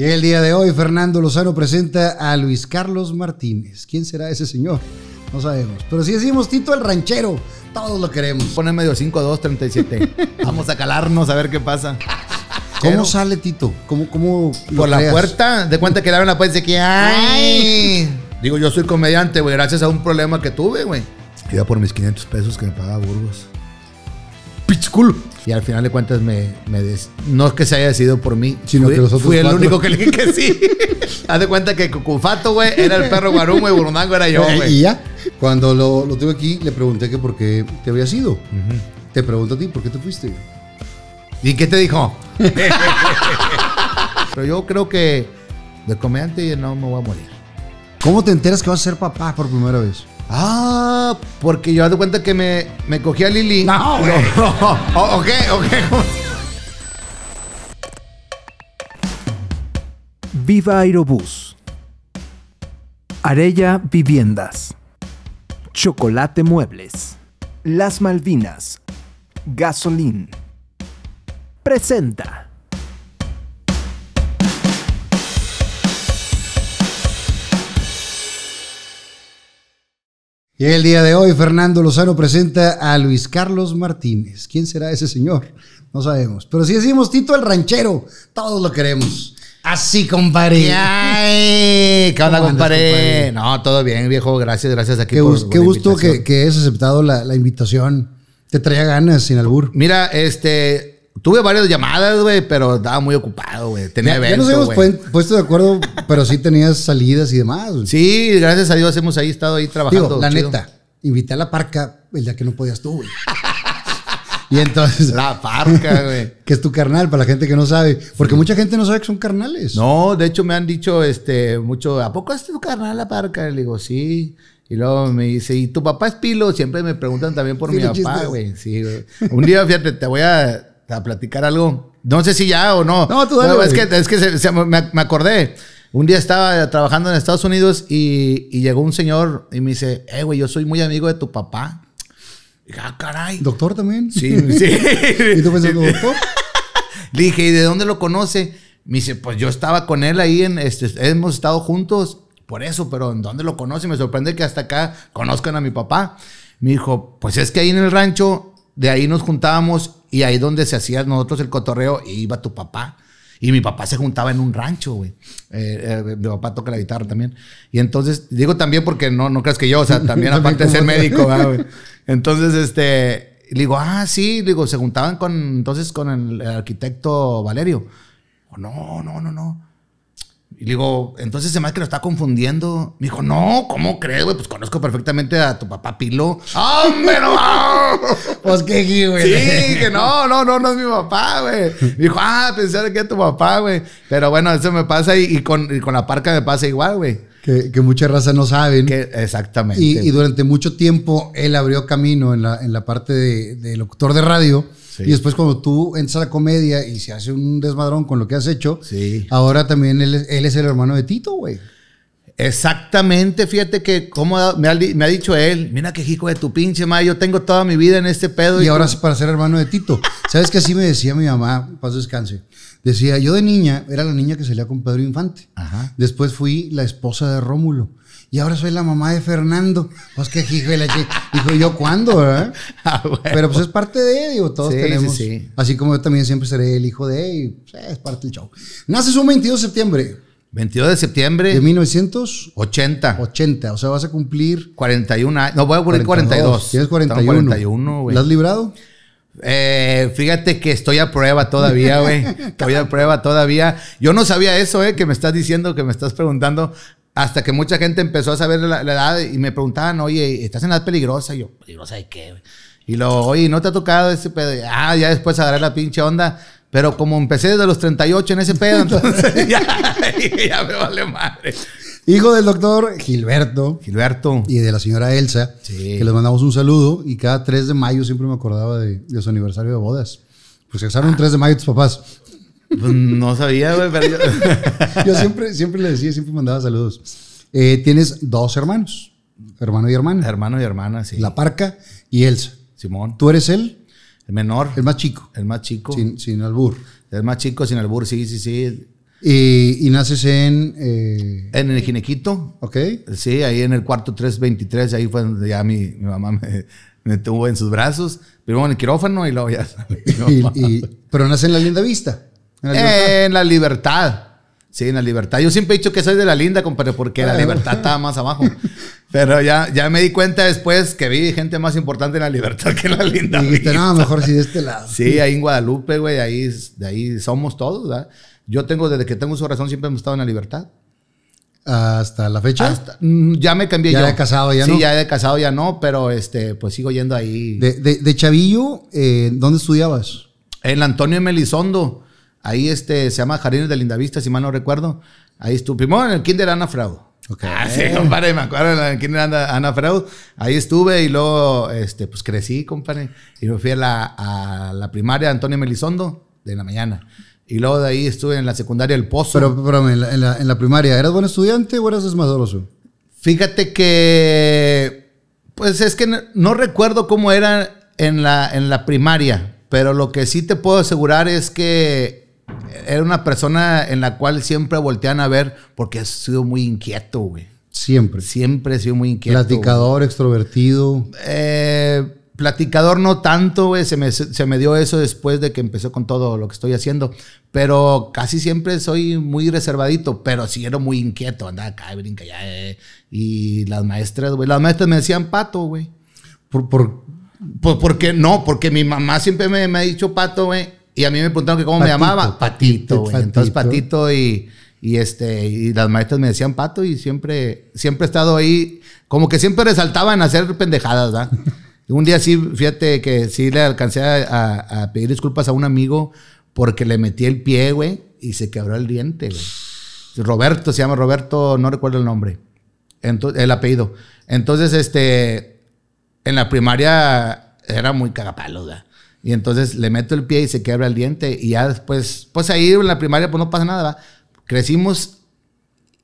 Y el día de hoy, Fernando Lozano presenta a Luis Carlos Martínez. ¿Quién será ese señor? No sabemos. Pero si decimos Tito el Ranchero, todos lo queremos. Pone medio 5 a 2, 37. Vamos a calarnos a ver qué pasa. ¿Cómo sale Tito? ¿Cómo, cómo Por la puerta. De cuenta que le abren la puerta y dice que ¡ay! Digo, yo soy comediante, güey, gracias a un problema que tuve, güey. Iba por mis 500 pesos que me pagaba Burgos. Y al final de cuentas me, me no es que se haya decidido por mí, sino que los otros fui el único que le dije que sí. Haz de cuenta que Cucufato, güey, era el perro Guarumo y Burundango era yo, eh, güey. Y ya, cuando lo, tuve aquí, le pregunté que por qué te había sido Te pregunto a ti, ¿por qué te fuiste? ¿Y qué te dijo? Pero yo creo que de comediante no me voy a morir. ¿Cómo te enteras que vas a ser papá por primera vez? Ah, porque yo me doy cuenta que me, me cogí a Lili. No, ok, ok. Viva Aerobús. Arella Viviendas. Chocolate Muebles. Las Malvinas. Gasolín. Presenta. Y el día de hoy, Fernando Lozano presenta a Luis Carlos Martínez. ¿Quién será ese señor? No sabemos. Pero si decimos Tito el Ranchero, todos lo queremos. Así, compadre. Ay, ¿Qué onda, compadre? No, todo bien, viejo. Gracias, gracias aquí qué, por, qué gusto que, que, has aceptado la, la invitación. Te traía ganas, sin albur. Mira, este, Tuve varias llamadas, güey, pero estaba muy ocupado, güey. Tenía eventos, ya nos habíamos puesto de acuerdo, pero sí tenías salidas y demás. Sí, gracias a Dios hemos ahí estado ahí trabajando. la neta, invité a la parca el día que no podías tú, güey. Y entonces. La parca, güey. que es tu carnal, para la gente que no sabe. Porque mucha gente no sabe que son carnales. No, de hecho me han dicho este, mucho, ¿a poco es tu carnal la parca? Le digo, sí. Y luego me dice, ¿y tu papá es pilo? Siempre me preguntan también por mi papá, güey. Sí, güey. Un día, fíjate, te voy a a platicar algo. No sé si ya o no. No, tú dale, es, que, es que, me, acordé. Un día estaba trabajando en Estados Unidos y, y llegó un señor y me dice, eh, güey, yo soy muy amigo de tu papá. dije, ah, caray. ¿Doctor también? Sí, sí. ¿Y tú doctor? Le dije, ¿y de dónde lo conoce? Me dice, pues yo estaba con él ahí, en este, hemos estado juntos, por eso, pero ¿en dónde lo conoce? Me sorprende que hasta acá conozcan a mi papá. Me dijo, pues es que ahí en el rancho, de ahí nos juntábamos y ahí donde se hacía nosotros el cotorreo iba tu papá. Y mi papá se juntaba en un rancho, güey. Eh, eh, mi papá toca la guitarra también. Y entonces, digo también porque no, no creas que yo, o sea, también aparte de ser médico, güey. Entonces, este, le digo, ah, sí, digo, se juntaban con, entonces con el, arquitecto Valerio. o no, no, no, no. Y le digo, entonces se me que lo está confundiendo. Me dijo, no, ¿cómo crees, güey? Pues conozco perfectamente a tu papá Pilo. ¡Ah, ¡Hombre, no! pues qué, güey. Sí, que no, no, no, no es mi papá, güey. Dijo, ah, pensé que es tu papá, güey. Pero bueno, eso me pasa y, con, la parca me pasa igual, güey. Que, muchas razas no saben. exactamente. Y, durante mucho tiempo él abrió camino en la, en la parte de, de, locutor de radio y después cuando tú entras a la comedia y se hace un desmadrón con lo que has hecho, ahora también él, es el hermano de Tito, güey. Exactamente, fíjate que como me ha, me ha, dicho él, mira que hijo de tu pinche madre, yo tengo toda mi vida en este pedo. Y, ahora para ser hermano de Tito. ¿Sabes que así me decía mi mamá, paz descanse? Decía, yo de niña era la niña que salía con Pedro Infante. Después fui la esposa de Rómulo y ahora soy la mamá de Fernando. Pues que hijo de ¿yo cuándo? Ah, Pero pues es parte de, digo, todos tenemos. Así como yo también siempre seré el hijo de, y pues, eh, es parte del show. Naces un 22 de septiembre. 22 de septiembre. De 1980. 80, o sea, vas a cumplir. 41 años. No, voy a cumplir 42. Tienes 41. 41 has librado? Eh, fíjate que estoy a prueba todavía, güey. Estoy a prueba todavía. Yo no sabía eso, eh, que me estás diciendo, que me estás preguntando. Hasta que mucha gente empezó a saber la, edad y me preguntaban, oye, ¿estás en edad peligrosa? Y yo, ¿peligrosa de qué? Y luego, oye, ¿no te ha tocado ese pedo? ah, ya después agarré la pinche onda. Pero como empecé desde los 38 en ese pedo, entonces ya, me vale madre. Hijo del doctor Gilberto. Gilberto. Y de la señora Elsa. Sí. Que les mandamos un saludo. Y cada 3 de mayo siempre me acordaba de, su aniversario de bodas. Pues se casaron 3 de mayo tus papás. Pues no sabía, güey, yo... siempre, siempre le decía, siempre mandaba saludos. Eh, tienes dos hermanos, hermano y hermana. Hermano y hermana, sí. La Parca y Elsa. Simón. ¿Tú eres él? El menor. El más chico. El más chico. Sin, albur. El más chico, sin albur, sí, sí, sí. ¿Y, y naces en...? Eh, en el Ginequito. Ok. Sí, ahí en el cuarto 323, ahí fue donde ya mi, mamá me, tuvo en sus brazos. Primero en el quirófano y luego ya... pero nace en la linda vista. En la libertad. Sí, en la libertad. Yo siempre he dicho que soy de la linda, compadre, porque la libertad estaba más abajo. Pero ya, ya me di cuenta después que vi gente más importante en la libertad que en la linda. Y no, mejor si de este lado. Sí, ahí en Guadalupe, güey, ahí, de ahí somos todos, ¿verdad? Yo tengo, desde que tengo su razón, siempre hemos estado en la libertad. ¿Hasta la fecha? Mm, ya me cambié ya yo. Ya he casado, ya no. Sí, ya he casado, ya no, pero este, pues sigo yendo ahí. De, Chavillo, eh, ¿dónde estudiabas? En Antonio Melizondo. Ahí este, se llama Jardines de Lindavista, si mal no recuerdo. Ahí estuve. Primero en el Kinder Ana Fraud. Ah, sí, compadre, me acuerdo en el Kinder Ana, Ana Fraud. Ahí estuve y luego, este, pues crecí, compadre. Y me fui a la, a la primaria Antonio Melisondo de la mañana. Y luego de ahí estuve en la secundaria El Pozo. Pero, pero en, la, primaria, ¿eras buen estudiante o eras desmadroso? Fíjate que. Pues es que no, recuerdo cómo era en la, en la primaria, pero lo que sí te puedo asegurar es que era una persona en la cual siempre voltean a ver porque ha sido muy inquieto, güey. Siempre. Siempre he sido muy inquieto. Platicador, extrovertido. Eh, platicador no tanto, güey. Se me, dio eso después de que empezó con todo lo que estoy haciendo. Pero casi siempre soy muy reservadito, pero sí era muy inquieto. Andaba acá, brinca ya. Eh. Y las maestras, güey. Las maestras me decían pato, güey. ¿Por, por... qué no? Porque mi mamá siempre me, me ha dicho pato, güey y a mí me preguntaron que cómo me llamaba. Patito, Entonces Patito y, este, y las maestras me decían Pato y siempre, siempre he estado ahí. Como que siempre resaltaban hacer pendejadas, ¿verdad? un día sí, fíjate que sí le alcancé a, pedir disculpas a un amigo porque le metí el pie, güey, y se quebró el diente, güey. Roberto, se llama Roberto, no recuerdo el nombre. Entonces, el apellido. Entonces, este, en la primaria era muy cagapalo, y entonces le meto el pie y se quebra el diente. Y ya después, pues ahí en la primaria pues no pasa nada. ¿verdad? Crecimos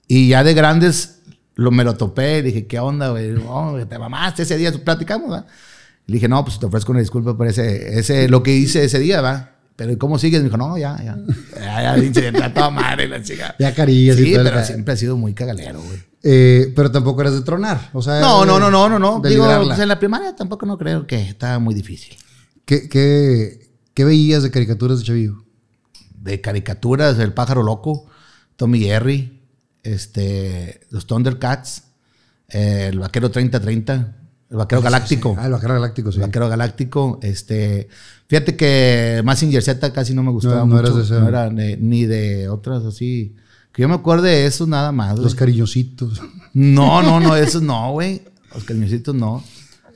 y ya de grandes lo, me lo topé. Dije, ¿qué onda, güey? te mamaste ese día, platicamos, ¿verdad? Le dije, no, pues te ofrezco una disculpa por ese, ese, lo que hice ese día, ¿va? Pero ¿cómo sigues? Me dijo, no, ya, ya. Ya, ya, ya toda madre la chica. Ya carillas sí, y pero siempre ha sido muy cagalero, güey. Eh, pero tampoco eras de tronar, o sea... No, no, no, no, no, no. Digo, en la primaria tampoco no creo que estaba muy difícil. ¿Qué, qué, qué veías de caricaturas de Chavillo? De caricaturas, El Pájaro Loco, Tommy Jerry, este, los Thundercats, eh, el Vaquero 3030, el Vaquero Galáctico. Ah, el Vaquero Galáctico, sí. El Vaquero Galáctico. Este, fíjate que Massinger Z casi no me gustaba no, mucho. no era ni, de otras así. Que yo me acuerde de eso nada más. Los cariñositos. No, no, no, esos no, güey. Los cariñositos no.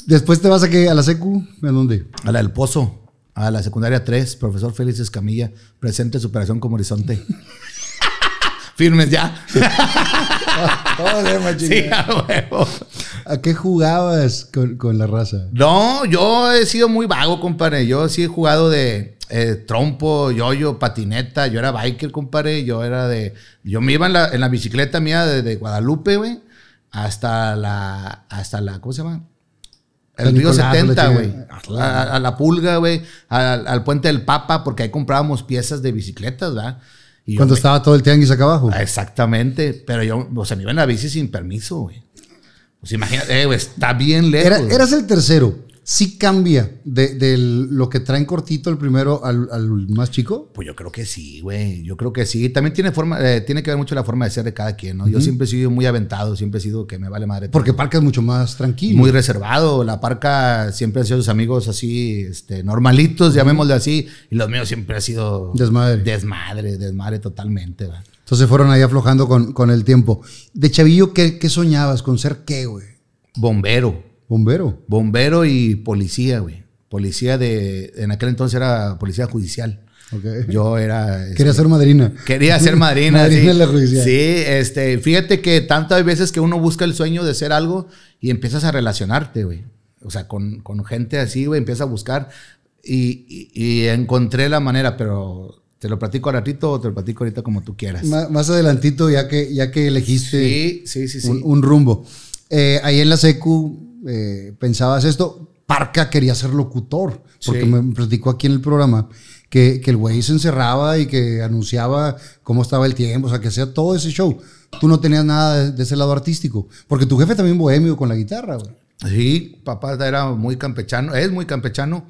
Después te vas a, que, a la secu, ¿a dónde? A la del Pozo, a la secundaria 3, profesor Félix Escamilla, presente superación como horizonte. Firmes ya. Todo sí, a ¿A qué jugabas con, la raza? No, yo he sido muy vago, compadre. Yo sí he jugado de eh, trompo, yoyo, patineta. Yo era biker, compadre. Yo era de. Yo me iba en la, bicicleta mía desde Guadalupe, güey, hasta la. Hasta la. ¿Cómo se llama? El río 70, güey. Ah, a, la pulga, güey. Al, puente del Papa, porque ahí comprábamos piezas de bicicletas, ¿verdad? Y Cuando estaba todo el tianguis acá abajo. Exactamente. Pero yo, o sea, me iba en la bici sin permiso, güey. Pues imagínate, eh, güey, está bien lejos. eras el tercero sí cambia de, lo que traen cortito el primero al, más chico? Pues yo creo que sí, güey. Yo creo que sí. También tiene forma, eh, tiene que ver mucho la forma de ser de cada quien, ¿no? Yo siempre he sido muy aventado, siempre he sido que me vale madre. Porque Parca es mucho más tranquilo. Muy reservado. La Parca siempre ha sido sus amigos así, este, normalitos, llamémosle así. Y los míos siempre ha sido. Desmadre. Desmadre, desmadre totalmente, güey. Entonces fueron ahí aflojando con, el tiempo. De chavillo, ¿qué, qué soñabas? ¿Con ser qué, güey? Bombero. Bombero. Bombero y policía, güey. Policía de. En aquel entonces era policía judicial. Okay. Yo era. Este, quería ser madrina. Quería ser madrina. madrina sí. la judicial. Sí, este, fíjate que tantas veces que uno busca el sueño de ser algo y empiezas a relacionarte, güey. O sea, con, gente así, güey, empiezas a buscar. Y, encontré la manera, pero te lo platico al ratito o te lo platico ahorita como tú quieras. más adelantito, ya que, ya que elegiste un, rumbo. Eh, ahí en la SECU eh, pensabas esto. Parca quería ser locutor, porque me platicó aquí en el programa que, el güey se encerraba y que anunciaba cómo estaba el tiempo, o sea, que hacía todo ese show. Tú no tenías nada de, ese lado artístico, porque tu jefe también bohemio con la guitarra, güey. Sí, papá era muy campechano, es muy campechano.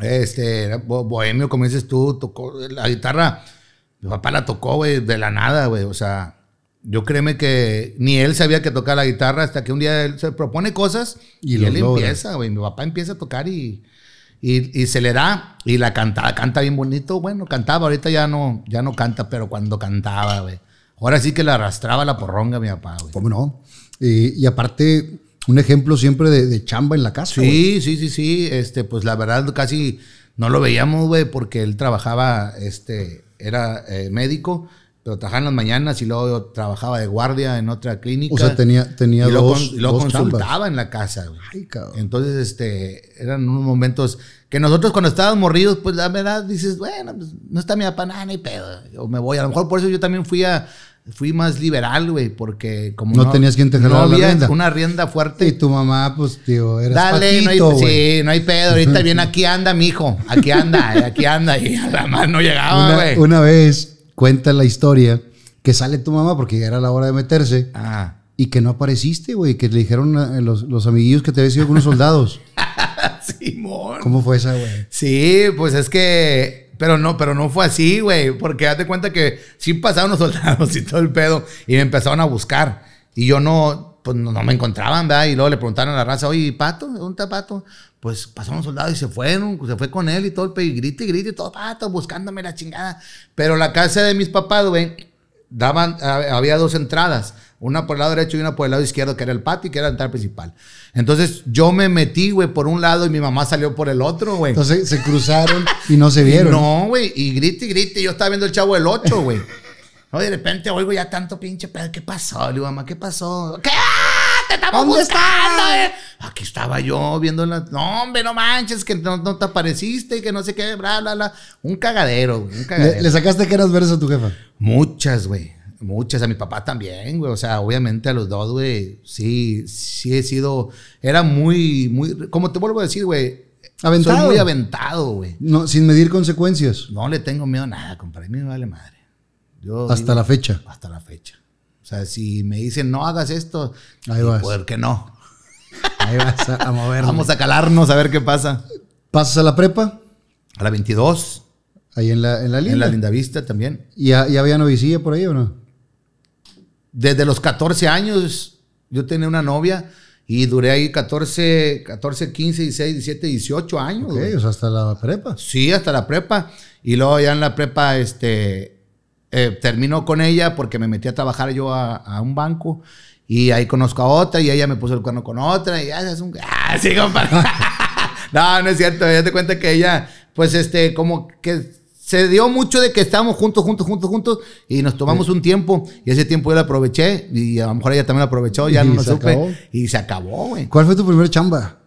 Este, era bohemio, como dices tú, tocó la guitarra. Mi papá la tocó, güey, de la nada, güey. O sea, yo créeme que ni él sabía que tocar la guitarra hasta que un día él se propone cosas y, él empieza, güey. Mi papá empieza a tocar y, y, y, se le da. Y la canta, canta bien bonito. Bueno, cantaba, ahorita ya no, ya no canta, pero cuando cantaba, güey. Ahora sí que la arrastraba la porronga mi papá, güey. ¿Cómo no? y aparte, un ejemplo siempre de, chamba en la casa, Sí, sí, sí, sí. Este, pues la verdad casi no lo veíamos, güey, porque él trabajaba, este, era eh, médico pero trabajaba en las mañanas y luego trabajaba de guardia en otra clínica. O sea, tenía, tenía dos, y lo consultaba en la casa. Ay, cabrón. Entonces, este, eran unos momentos que nosotros cuando estábamos morridos, pues la verdad dices, bueno, pues, no está mi papá, no hay pedo. O me voy. A lo mejor por eso yo también fui a, fui más liberal, güey, porque como no, tenías quien te no había la rienda. una rienda fuerte. Y tu mamá, pues, tío, era Dale, no hay, sí, no hay pedo. Ahorita bien, aquí anda, mi hijo. aquí anda, aquí anda. Y la no llegaba, güey. una, vez cuenta la historia que sale tu mamá porque ya era la hora de meterse. Ah. Y que no apareciste, güey. Que le dijeron los, los amiguillos que te habías ido con unos soldados. Simón. ¿Cómo fue esa, güey? Sí, pues es que. Pero no, pero no fue así, güey. Porque date cuenta que sí pasaron los soldados y todo el pedo. Y me empezaron a buscar. Y yo no pues no, me encontraban, ¿verdad? Y luego le preguntaron a la raza, oye, Pato? ¿Dónde está Pato? Pues pasaron un soldado y se fueron, se fue con él y todo, y grita y grita y todo, Pato, buscándome la chingada. Pero la casa de mis papás, güey, daban, había dos entradas, una por el lado derecho y una por el lado izquierdo, que era el patio y que era la entrada principal. Entonces yo me metí, güey, por un lado y mi mamá salió por el otro, güey. Entonces se cruzaron y no se vieron. No, güey, y grita y grita, yo estaba viendo el chavo del 8, güey. No, de repente oigo ya tanto pinche pedo. ¿Qué pasó? Le mamá, ¿qué pasó? ¿Qué? ¡Te estamos buscando! Eh? Aquí estaba yo viendo la. No, hombre, no manches, que no, te apareciste y que no sé qué, bla, bla, bla. Un cagadero, ¿Le, sacaste que eras verdes a tu jefa? Muchas, güey. Muchas, a mi papá también, güey. O sea, obviamente a los dos, güey. Sí, sí he sido. Era muy, muy. Como te vuelvo a decir, güey. Aventado. muy aventado, güey. No, sin medir consecuencias. No le tengo miedo a nada, compadre. A mí me vale madre hasta la fecha. Hasta la fecha. O sea, si me dicen no hagas esto, ahí vas. que no. Ahí vas a, movernos. Vamos a calarnos a ver qué pasa. ¿Pasas a la prepa? A la 22. Ahí en la, en linda. En la linda vista también. ¿Y ya, había novicilla por ahí o no? Desde los 14 años yo tenía una novia y duré ahí 14, 14 15, 16, 17, 18 años. ellos o hasta la prepa. Sí, hasta la prepa. Y luego ya en la prepa, este, eh, terminó con ella porque me metí a trabajar yo a, un banco y ahí conozco a otra y ella me puso el cuerno con otra y ya ah, es un... ¡Ah, sí, compadre! no, no es cierto. Ya te cuenta que ella, pues, este, como que se dio mucho de que estábamos juntos, juntos, juntos, juntos y nos tomamos un tiempo y ese tiempo yo lo aproveché y a lo mejor ella también lo aprovechó, ya no lo supe y se acabó, güey. ¿Cuál fue tu primera chamba?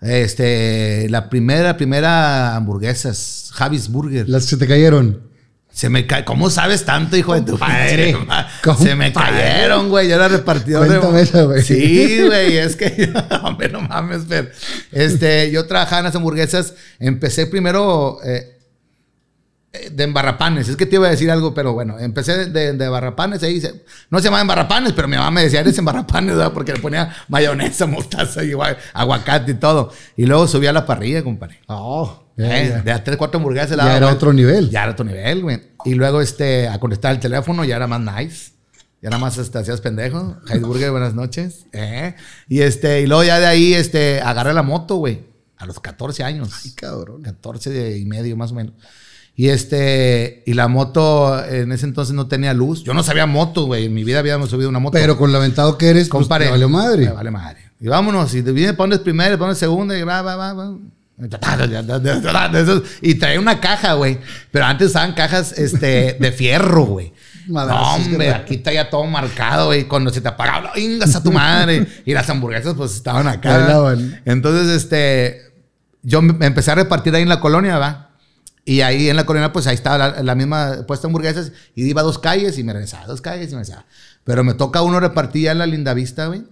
Este, la primera, primera hamburguesas, Javis Burger. Las que se te cayeron. Se me cae. ¿Cómo sabes tanto, hijo de tu padre? Se me cayeron, güey. Yo era repartidor de. Sí, güey. Es que. hombre, no mames, pero. Este, yo trabajaba en las hamburguesas. Empecé primero eh, eh, de embarrapanes. Es que te iba a decir algo, pero bueno. Empecé de, embarrapanes. Ahí no se llama embarrapanes, pero mi mamá me decía, eres embarrapanes, ¿verdad? Porque le ponía mayonesa, mostaza, y aguacate y todo. Y luego subí a la parrilla, compadre. Oh. Eh, de a tres, cuatro hamburguesas. Ya era otro nivel. Ya era otro nivel, güey. Y luego, este, a contestar el teléfono, ya era más nice. Ya nada más este, hacías pendejo. Heidburger, buenas noches. Eh. Y este, y luego ya de ahí, este, agarré la moto, güey. A los 14 años. Ay, cabrón. 14 y medio, más o menos. Y este, y la moto en ese entonces no tenía luz. Yo no sabía moto, güey. En mi vida habíamos subido una moto. Pero con lamentado que eres, pues, compadre. vale madre. Me vale madre. Y vámonos. Y viene, pones primero, pones segundo, y va, va, va, va. Y trae una caja, güey. Pero antes usaban cajas este, de fierro, güey. No, hombre, aquí está ya todo marcado, güey. Cuando se te apagaba, ingas a tu madre. Y las hamburguesas, pues estaban acá. Entonces, este. Yo me empecé a repartir ahí en la colonia, ¿va? Y ahí en la colonia, pues ahí estaba la, misma puesta de hamburguesas. Y iba a dos calles y me regresaba, dos calles y me regresaba. Pero me toca uno repartir ya en la linda vista, güey.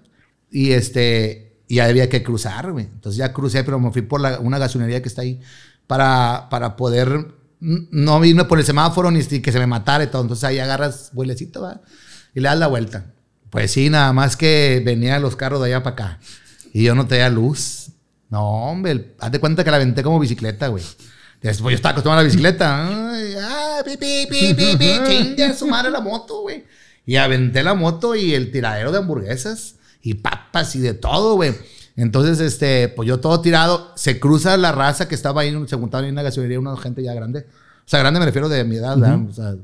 Y este y ya había que cruzar, güey. Entonces ya crucé, pero me fui por una gasolinería que está ahí para, para poder no irme por el semáforo ni que se me matara y todo. Entonces ahí agarras vuelecito, va, y le das la vuelta. Pues sí, nada más que venían los carros de allá para acá y yo no tenía luz. No, hombre, haz de cuenta que la aventé como bicicleta, güey. Después yo estaba acostumbrado a la bicicleta. ah, pi, pi, pi, pi, pi, la moto, güey. Y aventé la moto y el tiradero de hamburguesas y papas y de todo, güey. Entonces, este, pues yo todo tirado, se cruza la raza que estaba ahí, se ahí en una gasolinería, una gente ya grande. O sea, grande me refiero de mi edad, uh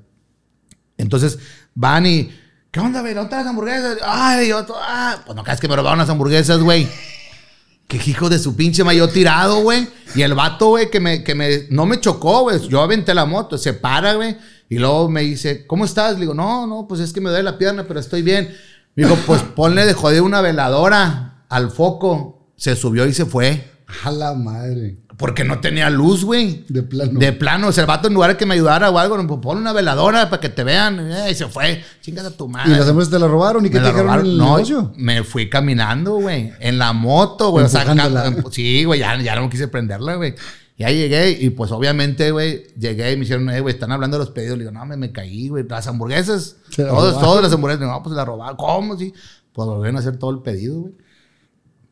entonces van y, ¿qué onda, güey? ¿Dónde están las hamburguesas? Ay, yo, ah, pues no crees que me robaron las hamburguesas, güey. Qué hijo de su pinche mayo tirado, güey. Y el vato, güey, que me, que me, no me chocó, güey. Yo aventé la moto, se para, güey. Y luego me dice, ¿cómo estás? Le digo, no, no, pues es que me duele la pierna, pero estoy bien. Me dijo, pues ponle de joder una veladora al foco. Se subió y se fue. A la madre. Porque no tenía luz, güey. De plano. De plano. O sea, el vato en lugar de que me ayudara o algo, pues ponle una veladora para que te vean. Eh, y se fue. Chingas tu madre. ¿Y las demás te la robaron? ¿Y qué te dejaron el no, Me fui caminando, güey. En la moto, güey. O sea, sí, güey. Ya, ya no quise prenderla, güey. Ya llegué y pues obviamente, güey, llegué y me hicieron, eh, güey, están hablando de los pedidos. Le digo, no, me, me caí, güey, las hamburguesas. todas las hamburguesas. No, pues la robaron. ¿Cómo? Sí. Pues volvieron a hacer todo el pedido, güey.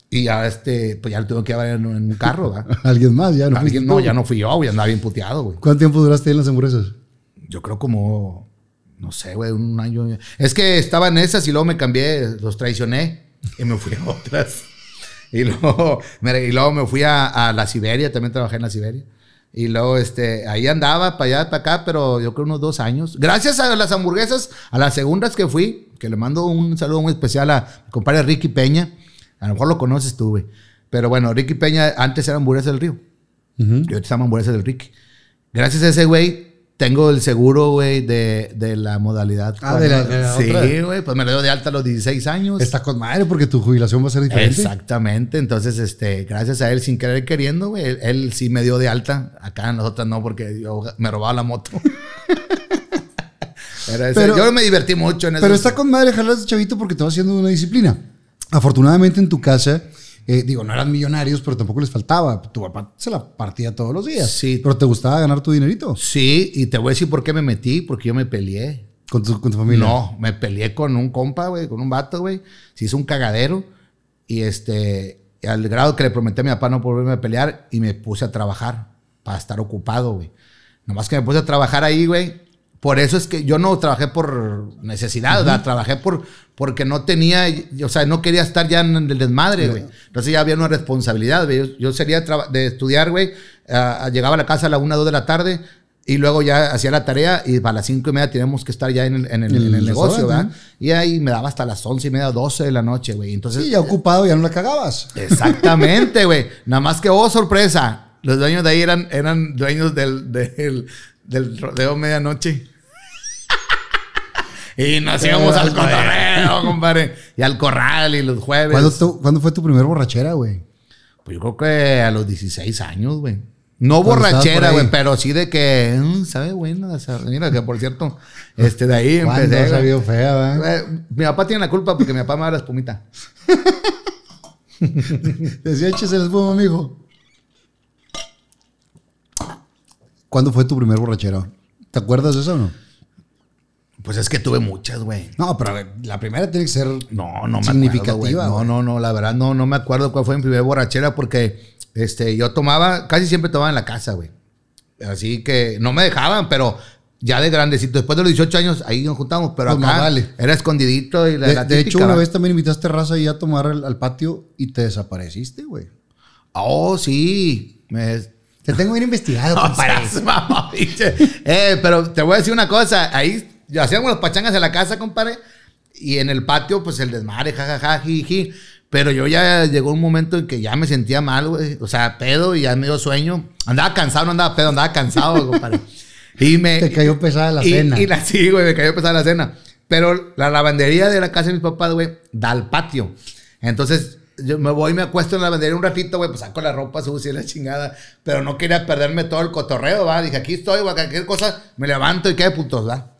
Y ya este, pues ya lo tuve que llevar en, un carro, ¿verdad? ¿Alguien más? Ya no ¿Alguien? no, ya no fui yo, güey, andaba bien puteado, güey. ¿Cuánto tiempo duraste en las hamburguesas? Yo creo como, no sé, güey, un año. Es que estaban esas y luego me cambié, los traicioné y me fui a otras. Y luego, y luego me fui a, la Siberia, también trabajé en la Siberia. Y luego, este, ahí andaba, para allá, para acá, pero yo creo unos dos años. Gracias a las hamburguesas, a las segundas que fui, que le mando un saludo muy especial a mi compadre Ricky Peña. A lo mejor lo conoces tú, güey. Pero bueno, Ricky Peña antes era hamburguesa del río. Yo -huh. Y hamburguesa del Ricky. Gracias a ese güey, tengo el seguro, güey, de, la modalidad. Ah, de la, Sí, güey, pues me lo dio de alta a los 16 años. Está con madre porque tu jubilación va a ser diferente. Exactamente, entonces, este, gracias a él, sin querer queriendo, güey, él, sí me dio de alta. Acá nosotros no, porque yo me robaba la moto. pero, yo me divertí mucho en eso. Pero está con madre jalar chavito porque te va haciendo una disciplina. Afortunadamente en tu casa eh, digo, no eran millonarios, pero tampoco les faltaba. Tu papá se la partía todos los días. Sí. Pero te gustaba ganar tu dinerito. Sí, y te voy a decir por qué me metí, porque yo me peleé. ¿Con tu, con tu familia? No, me peleé con un compa, güey, con un vato, güey. Se hizo un cagadero y este, al grado que le prometí a mi papá no volverme a pelear y me puse a trabajar para estar ocupado, güey. Nomás que me puse a trabajar ahí, güey. Por eso es que yo no trabajé por necesidad, trabajé por, porque no tenía, o sea, no quería estar ya en el desmadre, güey. Entonces ya había una responsabilidad, yo, yo, sería de estudiar, güey, llegaba a la casa a la 1, 2 de la tarde y luego ya hacía la tarea y para las cinco y media teníamos que estar ya en el, en el, negocio, ¿verdad? Y ahí me daba hasta las once y media, 12 de la noche, güey. Entonces, sí, ya ocupado, ya no la cagabas. Exactamente, güey. Nada más que, oh, sorpresa, los dueños de ahí eran, eran dueños del, del rodeo medianoche. y nos al cotorreo, compadre. Y al corral y los jueves. ¿Cuándo, fue tu primer borrachera, güey? Pues yo creo que a los 16 años, güey. No borrachera, güey, pero sí de que, mm, sabe bueno, mira, que por cierto, este de ahí empecé. fea, eh, Mi papá tiene la culpa porque mi papá me da la espumita. Decía, échese la espuma, mijo. ¿Cuándo fue tu primer borrachero? ¿Te acuerdas de eso o no? Pues es que tuve muchas, güey. No, pero la primera tiene que ser no, no no, no, no, la verdad no, no me acuerdo cuál fue mi primer borrachera porque este, yo tomaba, casi siempre tomaba en la casa, güey. Así que no me dejaban, pero ya de grandecito, después de los 18 años, ahí nos juntamos, pero pues acá era escondidito. Y la, de, hecho, una vez también invitaste a Raza ahí a tomar al, patio y te desapareciste, güey. Oh, sí. Me, te tengo bien investigado, compadre. Eh, pero te voy a decir una cosa. Ahí yo hacíamos las pachangas en la casa, compadre. Y en el patio, pues el desmare, jajaja, jiji. Pero yo ya llegó un momento en que ya me sentía mal, güey. O sea, pedo y ya me sueño. Andaba cansado, no andaba pedo, andaba cansado, compadre. Y me. Te cayó pesada la cena. Y la sí, güey, me cayó pesada la cena. Pero la lavandería de la casa de mis papás, güey, da al patio. Entonces yo me voy, y me acuesto en la bandera un ratito, güey, pues saco la ropa sucia y la chingada. Pero no quería perderme todo el cotorreo, va. Dije, aquí estoy, cualquier cosa, me levanto y qué putos, va.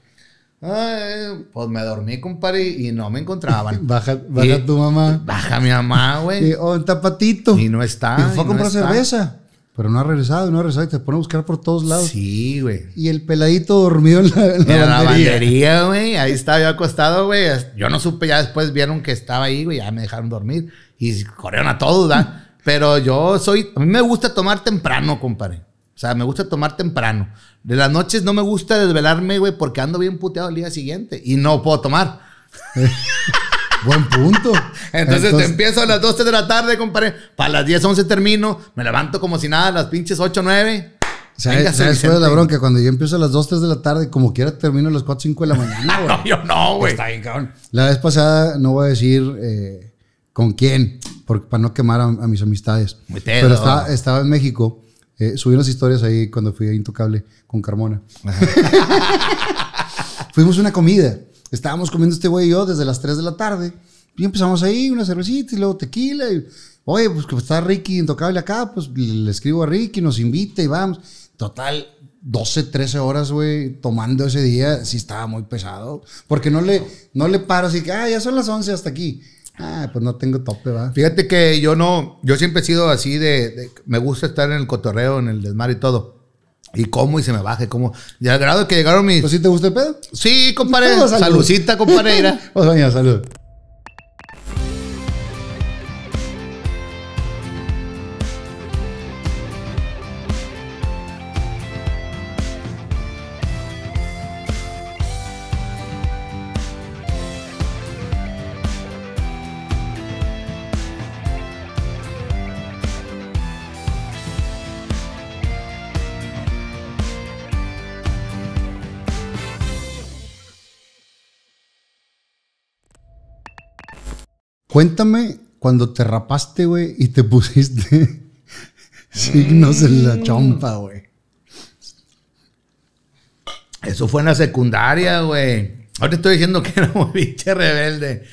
pues me dormí, compadre, y no me encontraban. Baja, tu mamá. Baja mi mamá, güey. O oh, el tapatito. Y no está. Y fue a comprar cerveza. Pero no ha regresado, no ha regresado y te pone a buscar por todos lados. Sí, güey. Y el peladito dormido en la, lavandería, en güey. Ahí estaba yo acostado, güey. Yo no supe, ya después vieron que estaba ahí, güey. Ya me dejaron dormir. Y corrieron a todos, ¿verdad? Pero yo soy... A mí me gusta tomar temprano, compadre. O sea, me gusta tomar temprano. De las noches no me gusta desvelarme, güey, porque ando bien puteado el día siguiente. Y no puedo tomar. Buen punto. Entonces, empiezo a las 12 de la tarde, compadre. Para las 10, 11 termino. Me levanto como si nada, a las pinches 8, 9. ¿Sabes, ¿sabes fue la bronca? Cuando yo empiezo a las 2, 3 de la tarde, como quiera termino a las 4, 5 de la mañana, no, no, pues güey. Está bien, cabrón. La vez pasada no voy a decir eh, con quién, porque, para no quemar a, mis amistades. Pero estaba, en México. Eh, subí unas historias ahí cuando fui a Intocable con Carmona. Fuimos a una comida estábamos comiendo este güey y yo desde las 3 de la tarde. Y empezamos ahí, una cervecita y luego tequila. Y, Oye, pues que está Ricky intocable acá, pues le escribo a Ricky, nos invita y vamos. Total, 12, 13 horas, güey, tomando ese día, sí estaba muy pesado. Porque no le, no le paro así que, ah, ya son las 11 hasta aquí. Ah, pues no tengo tope, va. Fíjate que yo no, yo siempre he sido así de, de me gusta estar en el cotorreo, en el desmar y todo. Y cómo y se me baje, cómo Ya al grado que llegaron mis. ¿Pues sí te gusta el pedo? Sí, compadre. Saludcita, compadre. vamos Pues, doña, salud. Cuéntame cuando te rapaste, güey, y te pusiste signos en la mm. chompa, güey. Eso fue en la secundaria, güey. Ahora estoy diciendo que era un biche rebelde.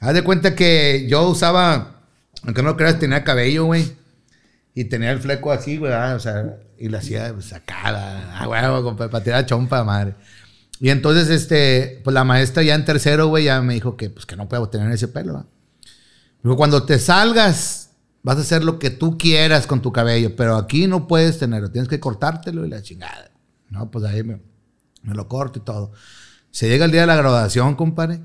Haz de cuenta que yo usaba, aunque no lo creas, tenía cabello, güey. Y tenía el fleco así, güey. Ah, o sea, y la hacía pues, sacada, güey, para tirar chompa, madre. Y entonces, este, pues la maestra ya en tercero, güey, ya me dijo que, pues, que no puedo tener ese pelo, güey cuando te salgas, vas a hacer lo que tú quieras con tu cabello, pero aquí no puedes tenerlo, tienes que cortártelo y la chingada. No, pues ahí me, lo corto y todo. Se llega el día de la graduación, compadre.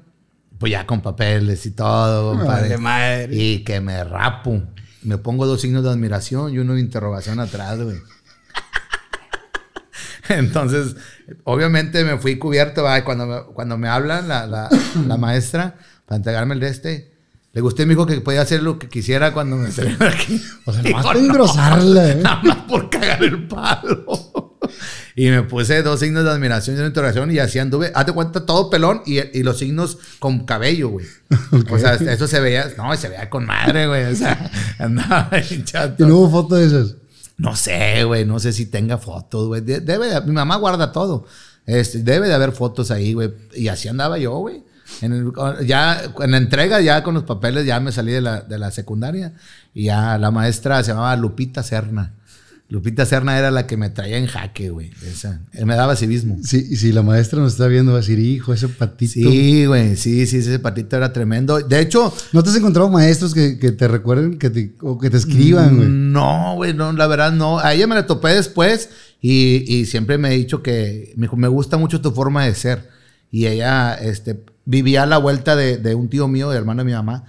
Pues ya con papeles y todo, compadre. madre. Y que me rapo. Me pongo dos signos de admiración y uno de interrogación atrás, güey. Entonces, obviamente me fui cubierto, Cuando me, cuando me hablan la, la, la maestra para entregarme el de este, le gusté, mi hijo que podía hacer lo que quisiera cuando me salieron aquí. O sea, más por engrosarla, ¿eh?". Nada más por cagar el palo. y me puse dos signos de admiración y de interrogación y así anduve. Hazte cuenta, todo pelón y, y, los signos con cabello, güey. O sea, eso se veía, no, se veía con madre, güey. O sea, andaba chato. ¿Y no hubo fotos de esas? No sé, güey, no sé si tenga fotos, güey. Debe, de, mi mamá guarda todo. Este, debe de haber fotos ahí, güey. Y así andaba yo, güey. En ya en la entrega, ya con los papeles, ya me salí de la, de la secundaria y ya la maestra se llamaba Lupita Serna. Lupita Serna era la que me traía en jaque, güey. Esa. Él eh, me daba civismo. Sí, y si la maestra nos está viendo, va a decir, hijo, ese patito. Sí, güey, sí, sí, ese patito era tremendo. De hecho. ¿No te has encontrado maestros que, que te recuerden que te, o que te escriban, güey? No, güey, no, la verdad no. A ella me la topé después y, y siempre me he dicho que me, me gusta mucho tu forma de ser. Y ella, este, vivía a la vuelta de, un tío mío, de hermano de mi mamá,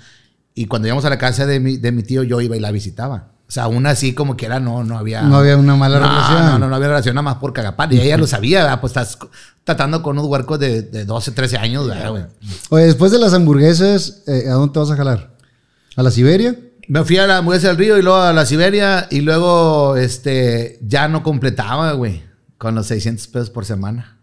y cuando íbamos a la casa de mi, tío, yo iba y la visitaba. O sea, aún así, como que era, no, no había. No había una mala relación. No, no, había relación nada más por cagapar. Y ella lo sabía, Pues estás tratando con unos huercos de, 12, 13 años, ¿verdad, Oye, después de las hamburguesas, eh, ¿a dónde te vas a jalar? ¿A la Siberia? Me fui a la hamburguesa del río y luego a la Siberia y luego, este, ya no completaba, güey, con los 600 pesos por semana.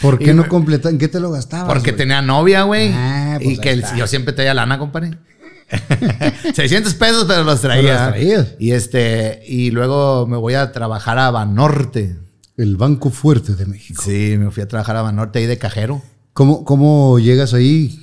¿Por qué no completan? ¿Qué te lo gastabas? Porque tenía novia, güey. Ah, pues y que yo siempre traía lana, compadre. 600 pesos, pero los traía. los y este, y luego me voy a trabajar a Banorte. El Banco Fuerte de México. Sí, me fui a trabajar a Banorte ahí de cajero. ¿Cómo, cómo llegas ahí?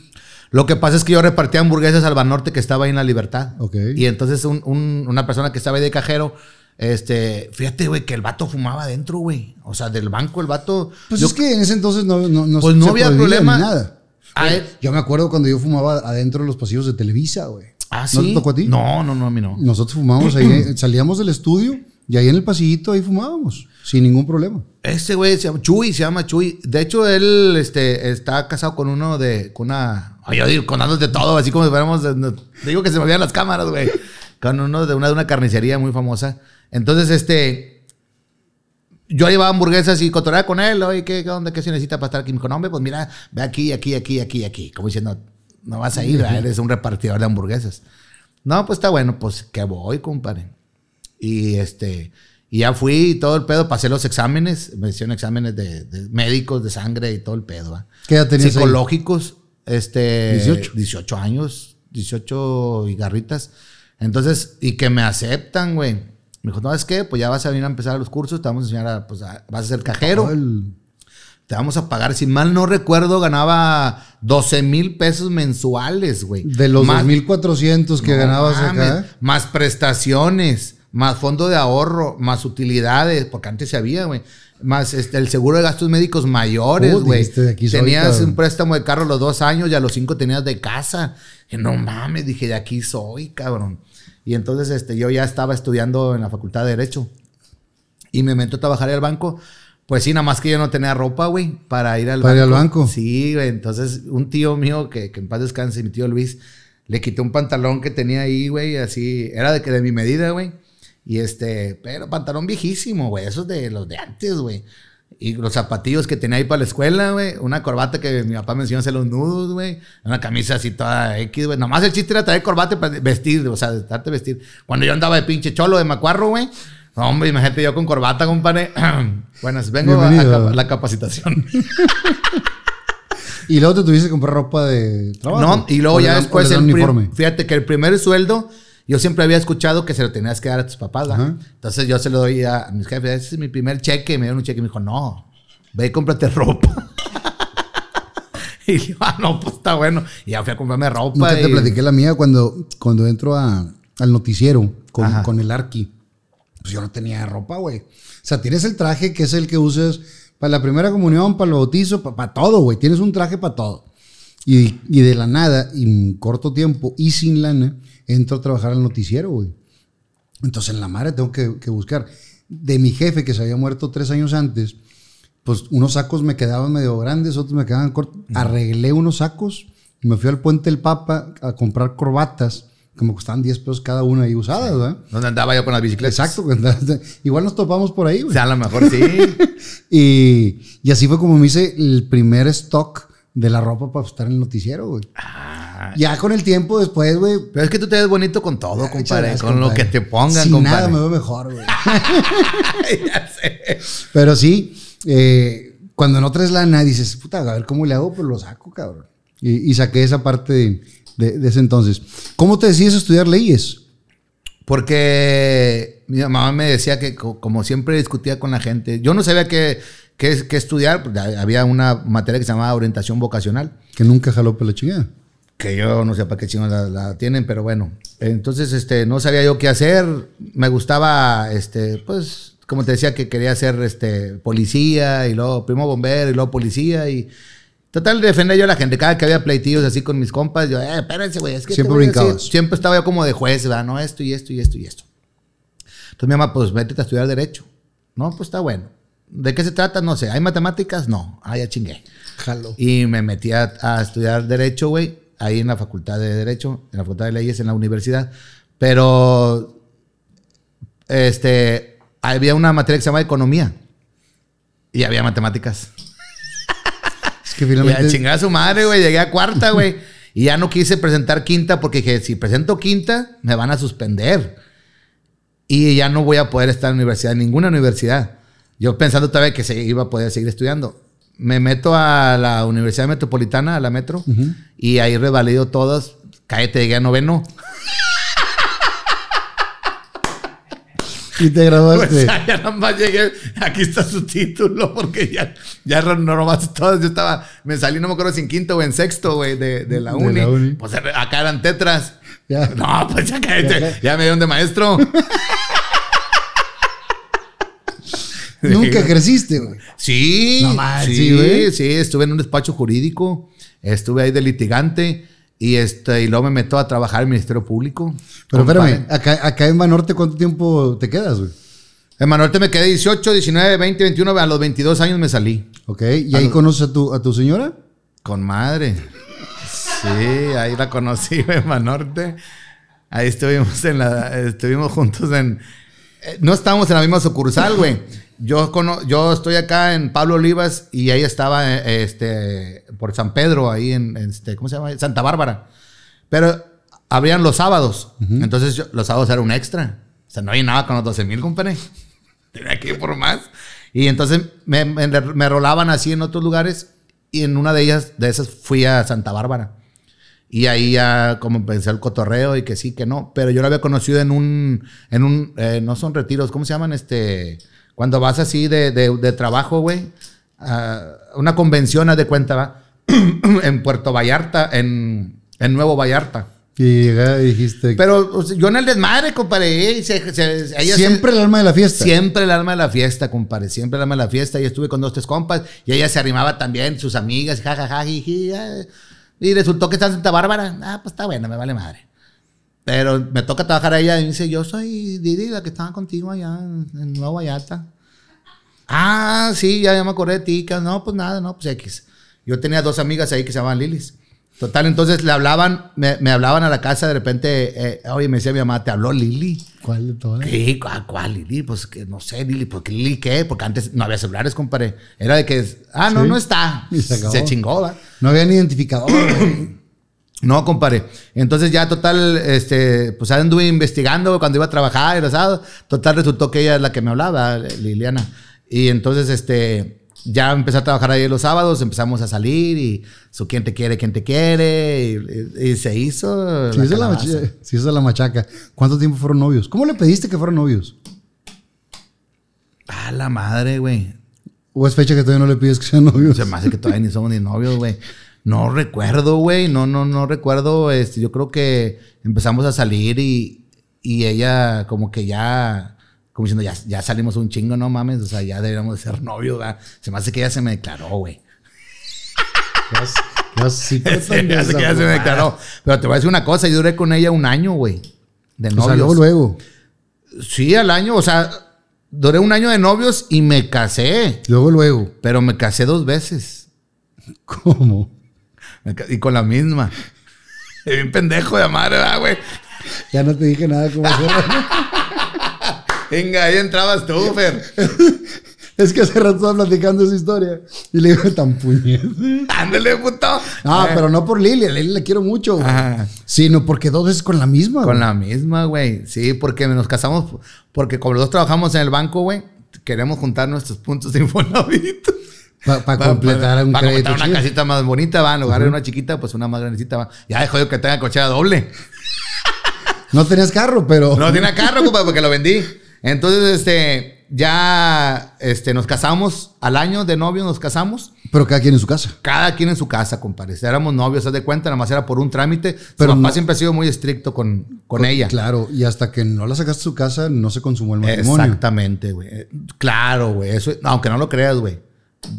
Lo que pasa es que yo repartía hamburguesas al Banorte que estaba ahí en La Libertad. Y entonces una persona que estaba ahí de cajero este, fíjate, güey, que el vato fumaba adentro, güey. O sea, del banco el vato. Pues es que en ese entonces no, no, no, pues no había problema. nada. Ah, eh. yo me acuerdo cuando yo fumaba adentro de los pasillos de Televisa, güey. Ah, sí. ¿No te tocó a ti? No, no, no, a mí no. Nosotros fumábamos ahí, salíamos del estudio y ahí en el pasillito ahí fumábamos, sin ningún problema. Este güey se llama Chuy, se llama Chuy. De hecho, él este, está casado con uno de. con una. Ay, yo digo, de todo, así como si fuéramos. Digo que se me las cámaras, güey. Con uno de una, de una carnicería muy famosa entonces, este, yo llevaba hamburguesas y cotorreaba con él, oye, ¿qué, onda? ¿Qué se necesita para estar aquí? Me dijo, no, hombre, pues mira, ve aquí, aquí, aquí, aquí, aquí. Como diciendo, no vas a ir, Él eres un repartidor de hamburguesas. No, pues está bueno, pues que voy, compadre. Y este, y ya fui y todo el pedo, pasé los exámenes, me hicieron exámenes de, médicos, de sangre y todo el pedo. ¿Qué edad tenías Psicológicos, este. 18. 18 años, 18 y garritas. Entonces, y que me aceptan, güey. Me dijo, no, es que pues ya vas a venir a empezar los cursos, te vamos a enseñar a, pues vas a ser cajero. Te vamos a pagar, si mal no recuerdo, ganaba 12 mil pesos mensuales, güey. De los 2.400 que ganabas acá. Más prestaciones, más fondo de ahorro, más utilidades, porque antes se había, güey más este, el seguro de gastos médicos mayores, güey. tenías un préstamo de carro los dos años y a los cinco tenías de casa. Que no mames, dije, de aquí soy, cabrón. Y entonces este, yo ya estaba estudiando en la Facultad de Derecho. Y me meto a trabajar al banco. Pues sí, nada más que yo no tenía ropa, güey, para ir al banco. ¿Para ir al banco? Sí, güey. Entonces, un tío mío, que, en paz descanse, mi tío Luis, le quité un pantalón que tenía ahí, güey, así. Era de que de mi medida, güey. Y este, pero pantalón viejísimo, güey. Esos de los de antes, güey. Y los zapatillos que tenía ahí para la escuela, güey. Una corbata que mi papá me a hacer los nudos, güey. Una camisa así toda X, güey. Nomás el chiste era traer corbata para vestir, o sea, estarte vestir. Cuando yo andaba de pinche cholo, de macuarro, güey. Hombre, imagínate yo con corbata, compadre. Buenas, vengo a, la capacitación. y luego te tuviste que comprar ropa de trabajo. No, y luego ya después Fíjate que el primer sueldo yo siempre había escuchado que se lo tenías que dar a tus papás, Entonces yo se lo doy a mis jefes, ese es mi primer cheque, me dieron un cheque y me dijo, no, ve y cómprate ropa. y yo, ah, no, pues está bueno. Y ya fui a comprarme ropa. Nunca te platiqué la mía cuando, cuando entro al noticiero con, el Arqui. Pues yo no tenía ropa, güey. O sea, tienes el traje que es el que usas para la primera comunión, para el bautizo, para, todo, güey. Tienes un traje para todo. Y, y, de la nada, en corto tiempo y sin lana, entro a trabajar al noticiero, güey. Entonces en la madre tengo que, buscar. De mi jefe que se había muerto tres años antes, pues unos sacos me quedaban medio grandes, otros me quedaban cortos. Arreglé unos sacos, me fui al Puente del Papa a comprar corbatas que me costaban 10 pesos cada una ahí usadas, ¿verdad? Donde andaba yo con la bicicleta. Exacto, igual nos topamos por ahí, güey. O sea, a lo mejor sí. y, y así fue como me hice el primer stock de la ropa para estar en el noticiero, güey. Ah. Ya con el tiempo después, güey. Pero es que tú te ves bonito con todo, compadre. con lo que te pongan, Sin nada me veo mejor, güey. Pero sí, eh, cuando no traes lana, dices, puta, a ver cómo le hago, pues lo saco, cabrón. Y, saqué esa parte de, ese entonces. ¿Cómo te decías estudiar leyes? Porque mi mamá me decía que, como siempre discutía con la gente, yo no sabía qué qué estudiar. Pues, había una materia que se llamaba orientación vocacional. Que nunca jaló por la chingada que yo no sé para qué chingos la, tienen, pero bueno. Entonces, este, no sabía yo qué hacer. Me gustaba, este, pues, como te decía, que quería ser, este, policía y luego primo bombero y luego policía y... Total, defender yo a la gente. Cada que había pleitillos así con mis compas, yo, eh, espérense, güey, es que... Siempre brincaba. Siempre estaba yo como de juez, ¿verdad? No, esto y esto y esto y esto. Entonces mi mamá, pues, métete a estudiar Derecho. No, pues, está bueno. ¿De qué se trata? No sé. ¿Hay matemáticas? No. Ah, ya chingué. Y me metí a estudiar Derecho, güey ahí en la Facultad de Derecho, en la Facultad de Leyes, en la universidad. Pero este, había una materia que se llamaba Economía y había matemáticas. Es que finalmente. Y su madre, güey. Llegué a cuarta, güey. y ya no quise presentar quinta porque dije, si presento quinta, me van a suspender. Y ya no voy a poder estar en universidad, en ninguna universidad. Yo pensando vez que se iba a poder seguir estudiando me meto a la Universidad Metropolitana, a la Metro, y ahí revalido todas. Cállate, llegué a noveno. Y te graduaste. Pues, ya nomás llegué. Aquí está su título, porque ya, ya no robaste todas. Yo estaba, me salí, no me acuerdo si en quinto o en sexto, güey, de, de, la uni. Pues acá eran tetras. Ya. No, pues ya, cállate, ya, ya me dieron de maestro. Nunca ejerciste, güey. Sí, no sí, sí, estuve en un despacho jurídico, estuve ahí de litigante. Y, este, y luego me meto a trabajar en el Ministerio Público. Pero espérame, acá, acá, en Manorte, ¿cuánto tiempo te quedas, güey? En Manorte me quedé 18, 19, 20, 21, a los 22 años me salí. Ok, ¿y ahí conoces a tu, señora? Con madre. Sí, ahí la conocí en Manorte, Ahí estuvimos, en la, estuvimos juntos en... Eh, no estábamos en la misma sucursal, güey yo, yo estoy acá en Pablo Olivas y ahí estaba eh, este, por San Pedro, ahí en, este, ¿cómo se llama? Santa Bárbara. Pero abrían los sábados. Entonces los sábados era un extra. O sea, no hay nada con los 12 mil, compadre. Tenía que ir por más. Y entonces me, me, rolaban así en otros lugares. Y en una de ellas, de esas, fui a Santa Bárbara. Y ahí ya como pensé el cotorreo y que sí, que no. Pero yo la había conocido en un, en un, eh, no son retiros, ¿cómo se llaman? Este... Cuando vas así de, de, de trabajo, güey, a una convención, haz de cuenta, va, en Puerto Vallarta, en, en Nuevo Vallarta. Y dijiste. Pero yo en el desmadre, compadre. Eh, se, siempre el alma de la fiesta. Siempre el alma de la fiesta, compadre. Siempre el alma de la fiesta. y estuve con dos, tres compas y ella se arrimaba también, sus amigas, jajaja, y resultó que está en Santa Bárbara. Ah, pues está bueno, me vale madre. Pero me toca trabajar a ella y dice, yo soy Didi, la que estaba contigo allá en, Nueva Vallarta. Ah, sí, ya, me acordé de ti. no, pues nada, no, pues X. Yo tenía dos amigas ahí que se llamaban Lilis. Total, entonces le hablaban, me, me hablaban a la casa de repente, eh, oye, me decía mi mamá, ¿te habló Lili? ¿Cuál de todas? Sí, ¿cuál, Lili? Pues que no sé, Lili, ¿por qué Lili qué? Porque antes no había celulares, compadre. Era de que, ah, no, no está. Se, chingó, ¿verdad? No habían identificador. No, compadre. Entonces ya total, este, pues anduve investigando cuando iba a trabajar, ¿sabes? total resultó que ella es la que me hablaba, Liliana. Y entonces, este, ya empecé a trabajar ahí los sábados, empezamos a salir y su quién te quiere, quién te quiere, y, se hizo. Se, hizo la la machaca. ¿Cuánto tiempo fueron novios? ¿Cómo le pediste que fueran novios? A la madre, güey. ¿O es fecha que todavía no le pides que sean novios? Se me hace que todavía ni somos ni novios, güey. No recuerdo, güey, no, no, no recuerdo. Este, yo creo que empezamos a salir y, ella como que ya como diciendo, ya, ya, salimos un chingo, no mames, o sea, ya deberíamos de ser novios, ¿verdad? Se me hace que ella se me declaró, güey. se me hace que ella se me declaró. Pero te voy a decir una cosa, yo duré con ella un año, güey, de pues novios. luego, luego. Sí, al año, o sea, duré un año de novios y me casé. Luego, luego. Pero me casé dos veces. ¿Cómo? Y con la misma. Bien pendejo de ¿verdad, güey? Ya no te dije nada como hacer. Venga, ahí entrabas tú, Fer. Es que hace rato estaba platicando esa historia. Y le digo, tan puñete. Ándale, puto. Ah, ah, pero no por Lili. A Lili la quiero mucho. güey. Sino porque dos veces con la misma. Con la misma, güey. Sí, porque nos casamos. Porque como los dos trabajamos en el banco, güey, queremos juntar nuestros puntos de Infonavit para completar un para una casita más bonita, va. En lugar de una chiquita, pues una más grandecita, va. Ya dejó yo que tenga cochera doble. no tenías carro, pero. No tenía carro, porque lo vendí. Entonces, este, ya este, nos casamos. Al año de novio nos casamos. Pero cada quien en su casa. Cada quien en su casa, compadre. Éramos novios, haz de cuenta, nada más era por un trámite. Pero su papá siempre ha sido muy estricto con, con, ella. Claro, y hasta que no la sacaste de su casa, no se consumó el matrimonio. Exactamente, güey. Claro, güey. Eso, aunque no lo creas, güey.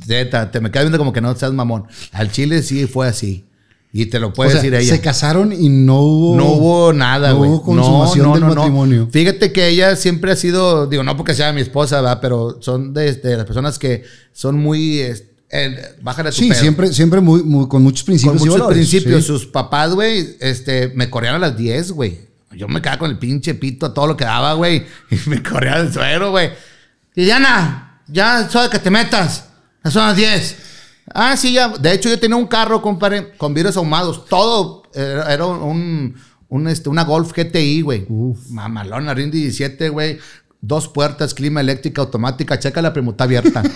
Zeta, te me quedas viendo como que no seas mamón. Al chile sí fue así. Y te lo puedo decir ella. Se casaron y no hubo. No hubo nada, güey. No hubo consumación no, matrimonio. Fíjate que ella siempre ha sido, digo, no porque sea mi esposa, ¿verdad? Pero son de, las personas que son muy. Eh, bájale a Sí, siempre, siempre muy, muy, con muchos principios. Con muchos Sus papás, güey, este, me corrieron a las 10, güey. Yo me quedaba con el pinche pito a todo lo que daba, güey. Y me corrieron el suero, güey. Liliana, ya es que te metas. Son las 10. Ah, sí, ya. De hecho, yo tenía un carro, compadre, con vidrios ahumados. Todo era, un, un este, una Golf GTI, güey. Mamalona, RIN 17, güey. Dos puertas, clima eléctrica automática. Checa la premuta abierta.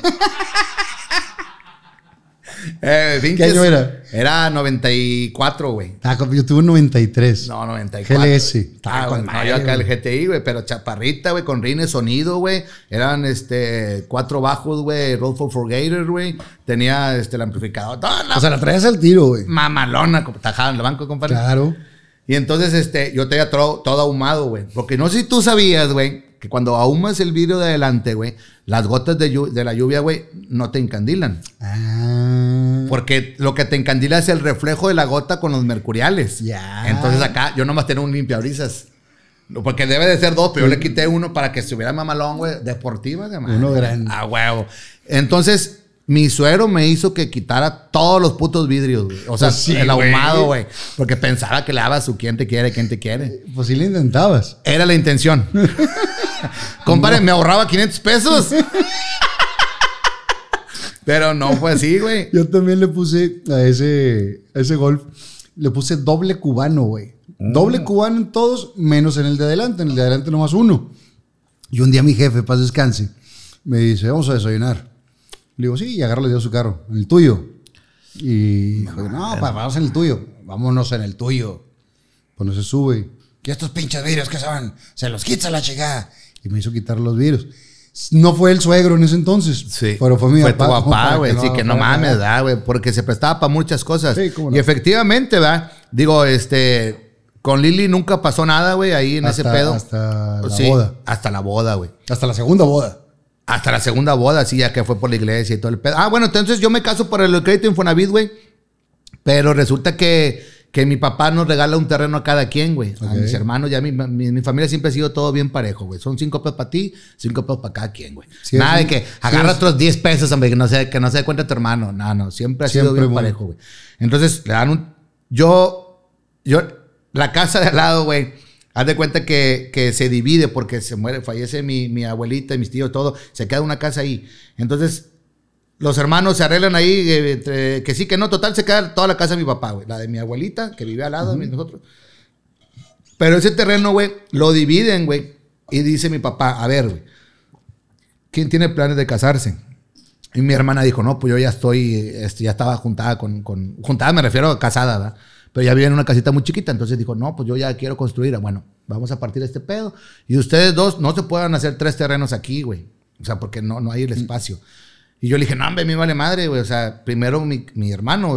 Eh, ¿Qué año era? Era 94, güey. Ah, yo tuve un 93. No, 94. GLS. Ah, con no, acá el GTI, güey, pero chaparrita, güey, con rines sonido, güey. Eran este cuatro bajos, güey, Road for Forgator, güey. Tenía este el amplificador. o sea, la traías al tiro, güey. Mamalona, tajada en el banco, compadre. Claro. Y entonces, este, yo tenía todo, todo ahumado, güey. Porque no sé si tú sabías, güey, que cuando ahumas el vidrio de adelante, güey, las gotas de, la lluvia, güey, no te encandilan. Ah. Porque lo que te encandila es el reflejo de la gota con los mercuriales. Ya. Entonces acá yo nomás tengo un limpiabrisas. Porque debe de ser dos, pero yo le quité uno para que estuviera mamalón, güey, deportiva, de Uno grande. Ah, huevo. Entonces, mi suero me hizo que quitara todos los putos vidrios, güey. O sea, pues el ahumado, güey. Porque pensaba que le daba su quien te quiere, quien te quiere. Pues sí le intentabas. Era la intención. Compadre, me ahorraba 500 pesos. Pero no fue pues así, güey. Yo también le puse a ese, ese golf, le puse doble cubano, güey. Mm. Doble cubano en todos, menos en el de adelante. En el de adelante nomás uno. Y un día mi jefe, paz descanse, me dice, vamos a desayunar. Le digo, sí, y agarra le dio su carro, en el tuyo. Y dijo, no, vamos en el tuyo. Vámonos en el tuyo. cuando pues se sube. Y estos pinches vidrios que se van, se los quita la chica y me hizo quitar los virus. No fue el suegro en ese entonces. Sí. Pero fue mi fue papá. tu papá, güey. Así que, no mames, güey? Porque se prestaba para muchas cosas. Sí, cómo no. Y efectivamente, ¿verdad? Digo, este. Con Lili nunca pasó nada, güey, ahí en ese pedo. Hasta la boda. Hasta la boda, güey. Hasta la segunda boda. Hasta la segunda boda, sí, ya que fue por la iglesia y todo el pedo. Ah, bueno, entonces yo me caso por el crédito Infonavit, güey. Pero resulta que que mi papá nos regala un terreno a cada quien, güey. A mis hermanos, ya mi, mi, familia siempre ha sido todo bien parejo, güey. Son cinco pesos para ti, cinco pesos para cada quien, güey. Nada de que agarra otros diez pesos, hombre, que no, se, que no se dé cuenta tu hermano. No, no, siempre ha sido bien parejo, güey. Entonces, le dan un... Yo, yo, la casa de al lado, güey. Haz de cuenta que, que, se divide porque se muere, fallece mi, mi abuelita y mis tíos, todo. Se queda una casa ahí. Entonces, los hermanos se arreglan ahí, eh, entre, que sí, que no. Total, se queda toda la casa de mi papá, güey. La de mi abuelita, que vive al lado de nosotros. Pero ese terreno, güey, lo dividen, güey. Y dice mi papá, a ver, güey, ¿quién tiene planes de casarse? Y mi hermana dijo, no, pues yo ya estoy, este, ya estaba juntada con, con juntada me refiero a casada, ¿verdad? pero ya vive en una casita muy chiquita. Entonces dijo, no, pues yo ya quiero construir. Bueno, vamos a partir de este pedo. Y ustedes dos no se puedan hacer tres terrenos aquí, güey. O sea, porque no, no hay el espacio. Y yo le dije, no, hombre, me vale madre, güey. O sea, primero mi, hermano.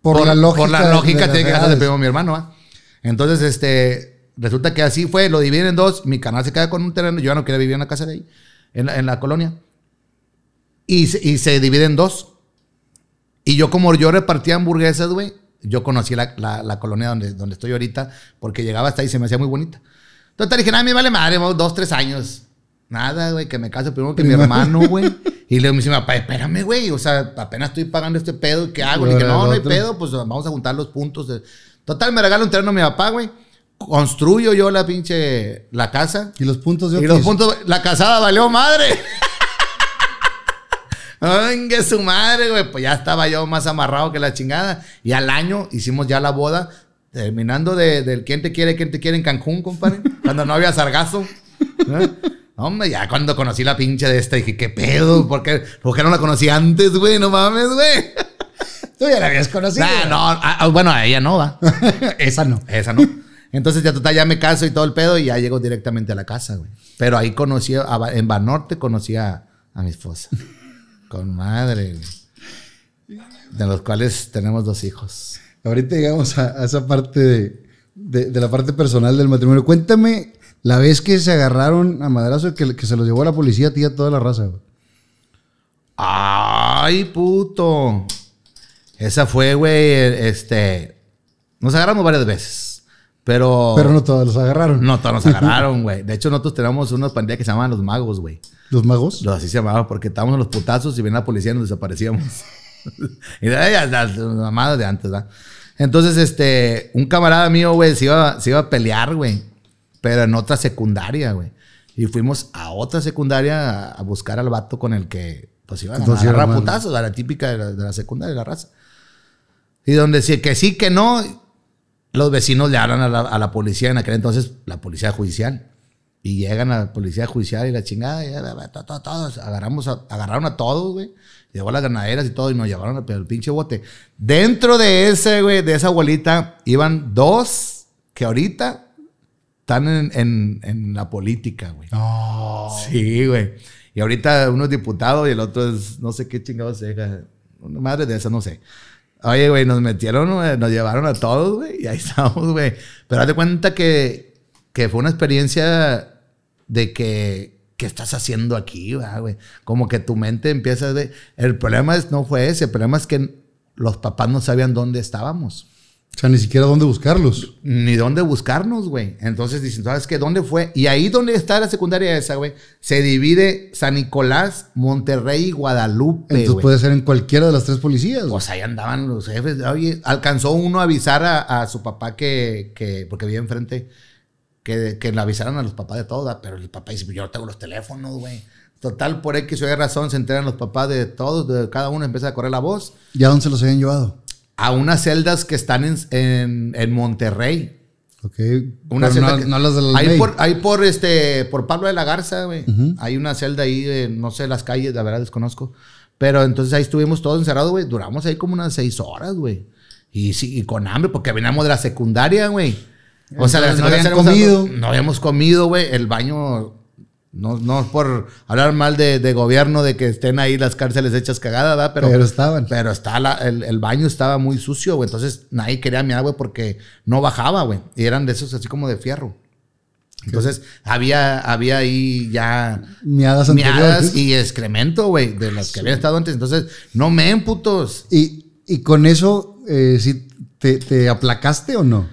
Por, la lógica. Por la lógica tiene que de primero mi hermano, ¿va? Entonces, este, resulta que así fue, lo dividen en dos. Mi canal se queda con un terreno. Yo ya no quería vivir en la casa de ahí, en la, colonia. Y, se divide en dos. Y yo, como yo repartía hamburguesas, güey, yo conocí la, colonia donde, donde estoy ahorita, porque llegaba hasta ahí y se me hacía muy bonita. Entonces dije, a me vale madre, dos, tres años. Nada, güey, que me case primero que mi hermano, güey. Y le dije, mi papá, espérame, güey, o sea, apenas estoy pagando este pedo, ¿qué hago? Le dije, no, no hay pedo, pues vamos a juntar los puntos. Total, me regalo un terreno a mi papá, güey. Construyo yo la pinche, la casa. Y los puntos de Y los puntos, la casada valió madre. Venga su madre, güey. Pues ya estaba yo más amarrado que la chingada. Y al año hicimos ya la boda. Terminando de, del quién te quiere, quién te quiere en Cancún, compadre. cuando no había sargazo. ¿eh? hombre, ya cuando conocí la pinche de esta, dije, ¿qué pedo? ¿Por qué, pedo porque qué no la conocí antes, güey? No mames, güey. Tú ya la habías conocido. Ah, no no, ah, ah, bueno, a ella no, va. Esa no. Esa no. Entonces ya total, ya me caso y todo el pedo y ya llego directamente a la casa, güey. Pero ahí conocí, en Banorte conocí a, mi esposa. Con madre, De los cuales tenemos dos hijos. Ahorita llegamos a, esa parte de, de la parte personal del matrimonio. Cuéntame la vez que se agarraron a madrazo, que, se los llevó a la policía, tía, toda la raza, güey. Ay, puto. Esa fue, güey, este... Nos agarramos varias veces, pero... Pero no todos los agarraron. No todos nos agarraron, güey. De hecho, nosotros teníamos una pandilla que se llamaban Los Magos, güey. ¿Los Magos? así se llamaba, porque estábamos en los putazos y venía la policía y nos desaparecíamos. y las mamadas de antes, ¿verdad? Entonces, este... Un camarada mío, güey, se iba, se iba a pelear, güey pero en otra secundaria, güey. Y fuimos a otra secundaria a, buscar al vato con el que, pues, iban a agarrar a la típica de la, de secundaria, de la raza. Y donde sí, que sí, que no, los vecinos le hablan a la, policía en aquel entonces, la policía judicial. Y llegan a la policía judicial y la chingada, todos, agarramos agarraron a todos, güey. Llegó a las ganaderas y todo, y nos llevaron al, al pinche bote. Dentro de ese, güey, de esa abuelita, iban dos que ahorita están en, en, en la política, güey. No. Sí, güey. Y ahorita uno es diputado y el otro es no sé qué chingados deja. Una madre de esa, no sé. Oye, güey, nos metieron, nos llevaron a todos, güey, y ahí estamos, güey. Pero haz de cuenta que, que fue una experiencia de que, ¿qué estás haciendo aquí, güey? Como que tu mente empieza de... El problema es, no fue ese, el problema es que los papás no sabían dónde estábamos. O sea, ni siquiera dónde buscarlos. Ni dónde buscarnos, güey. Entonces dicen, ¿sabes qué? ¿Dónde fue? Y ahí donde está la secundaria esa, güey, se divide San Nicolás, Monterrey y Guadalupe. Entonces puede ser en cualquiera de las tres policías. Pues ahí andaban los jefes. Oye, alcanzó uno a avisar a, su papá que, porque vivía enfrente, que, que le avisaran a los papás de todas. Pero el papá dice, pues yo no tengo los teléfonos, güey. Total, por X o Y razón, se enteran los papás de todos, de cada uno empieza a correr la voz. ¿Y a dónde se los habían llevado? a unas celdas que están en, Monterrey. Ok. no, las de ahí por, ahí por, este, por Pablo de la Garza, güey. Hay una celda ahí, de, no sé las calles, la verdad desconozco. Pero entonces ahí estuvimos todos encerrados, güey. Duramos ahí como unas seis horas, güey. Y sí, y con hambre, porque veníamos de la secundaria, güey. O sea, no, habíamos comido. no habíamos comido, güey. El baño no, no por hablar mal de, gobierno, de que estén ahí las cárceles hechas cagadas, ¿verdad? Pero, pero estaban. Pero está el, baño estaba muy sucio, güey. Entonces nadie quería miar, güey, porque no bajaba, güey. Y eran de esos así como de fierro. Entonces había, había ahí ya miadas, miadas y excremento, güey, de las que había estado antes. Entonces, no me putos. Y, y con eso, eh, si te, ¿te aplacaste o no?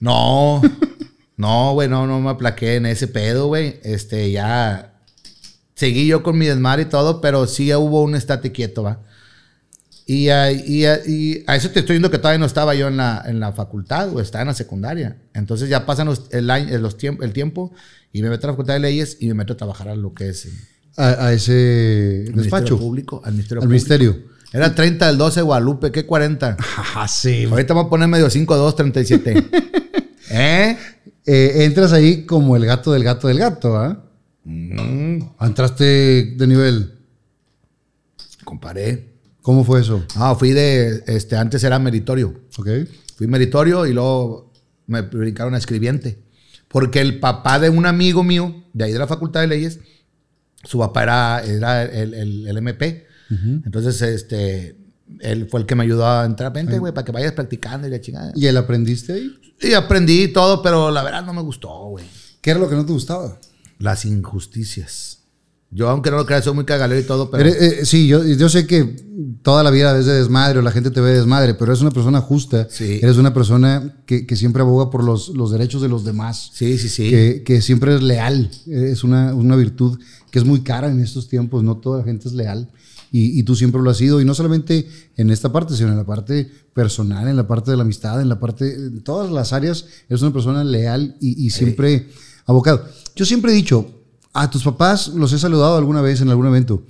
No, no, güey, no, no me aplaqué en ese pedo, güey. Este, ya. Seguí yo con mi desmadre y todo, pero sí hubo un estate quieto, va. Y a, eso te estoy diciendo que todavía no estaba yo en la, en la facultad, o estaba en la secundaria. Entonces ya pasan los, el, los el tiempo y me meto a la facultad de leyes y me meto a trabajar a lo que es. A, ese despacho. Público, al Ministerio al Era 30 del 12 Guadalupe, ¿qué 40? Ajá, ah, sí. Ahorita voy a poner medio 5, 2, 37. ¿Eh? Eh, entras ahí como el gato del gato del gato, ¿ah? Mm. Entraste de nivel. Comparé. ¿Cómo fue eso? Ah, fui de, este, antes era meritorio. Ok. Fui meritorio y luego me brincaron a escribiente. Porque el papá de un amigo mío, de ahí de la Facultad de Leyes, su papá era, el, MP. Entonces, este, él fue el que me ayudó a entrar. Vente, güey, para que vayas practicando y la chingada. ¿Y él aprendiste ahí? Sí, aprendí todo, pero la verdad no me gustó, güey. ¿Qué era lo que no te gustaba? Las injusticias. Yo, aunque no lo creas, soy muy cagalero y todo, pero... Eh, sí, yo, yo, sé que toda la vida ves de desmadre o la gente te ve de desmadre, pero eres una persona justa. Sí. Eres una persona que, siempre aboga por los, derechos de los demás. Sí, sí, sí. Que, siempre es leal. Es una, una virtud que es muy cara en estos tiempos. No toda la gente es leal. Y, tú siempre lo has sido, y no solamente en esta parte, sino en la parte personal, en la parte de la amistad, en la parte, todas las áreas, eres una persona leal y, siempre abocado. Yo siempre he dicho, a tus papás los he saludado alguna vez en algún evento,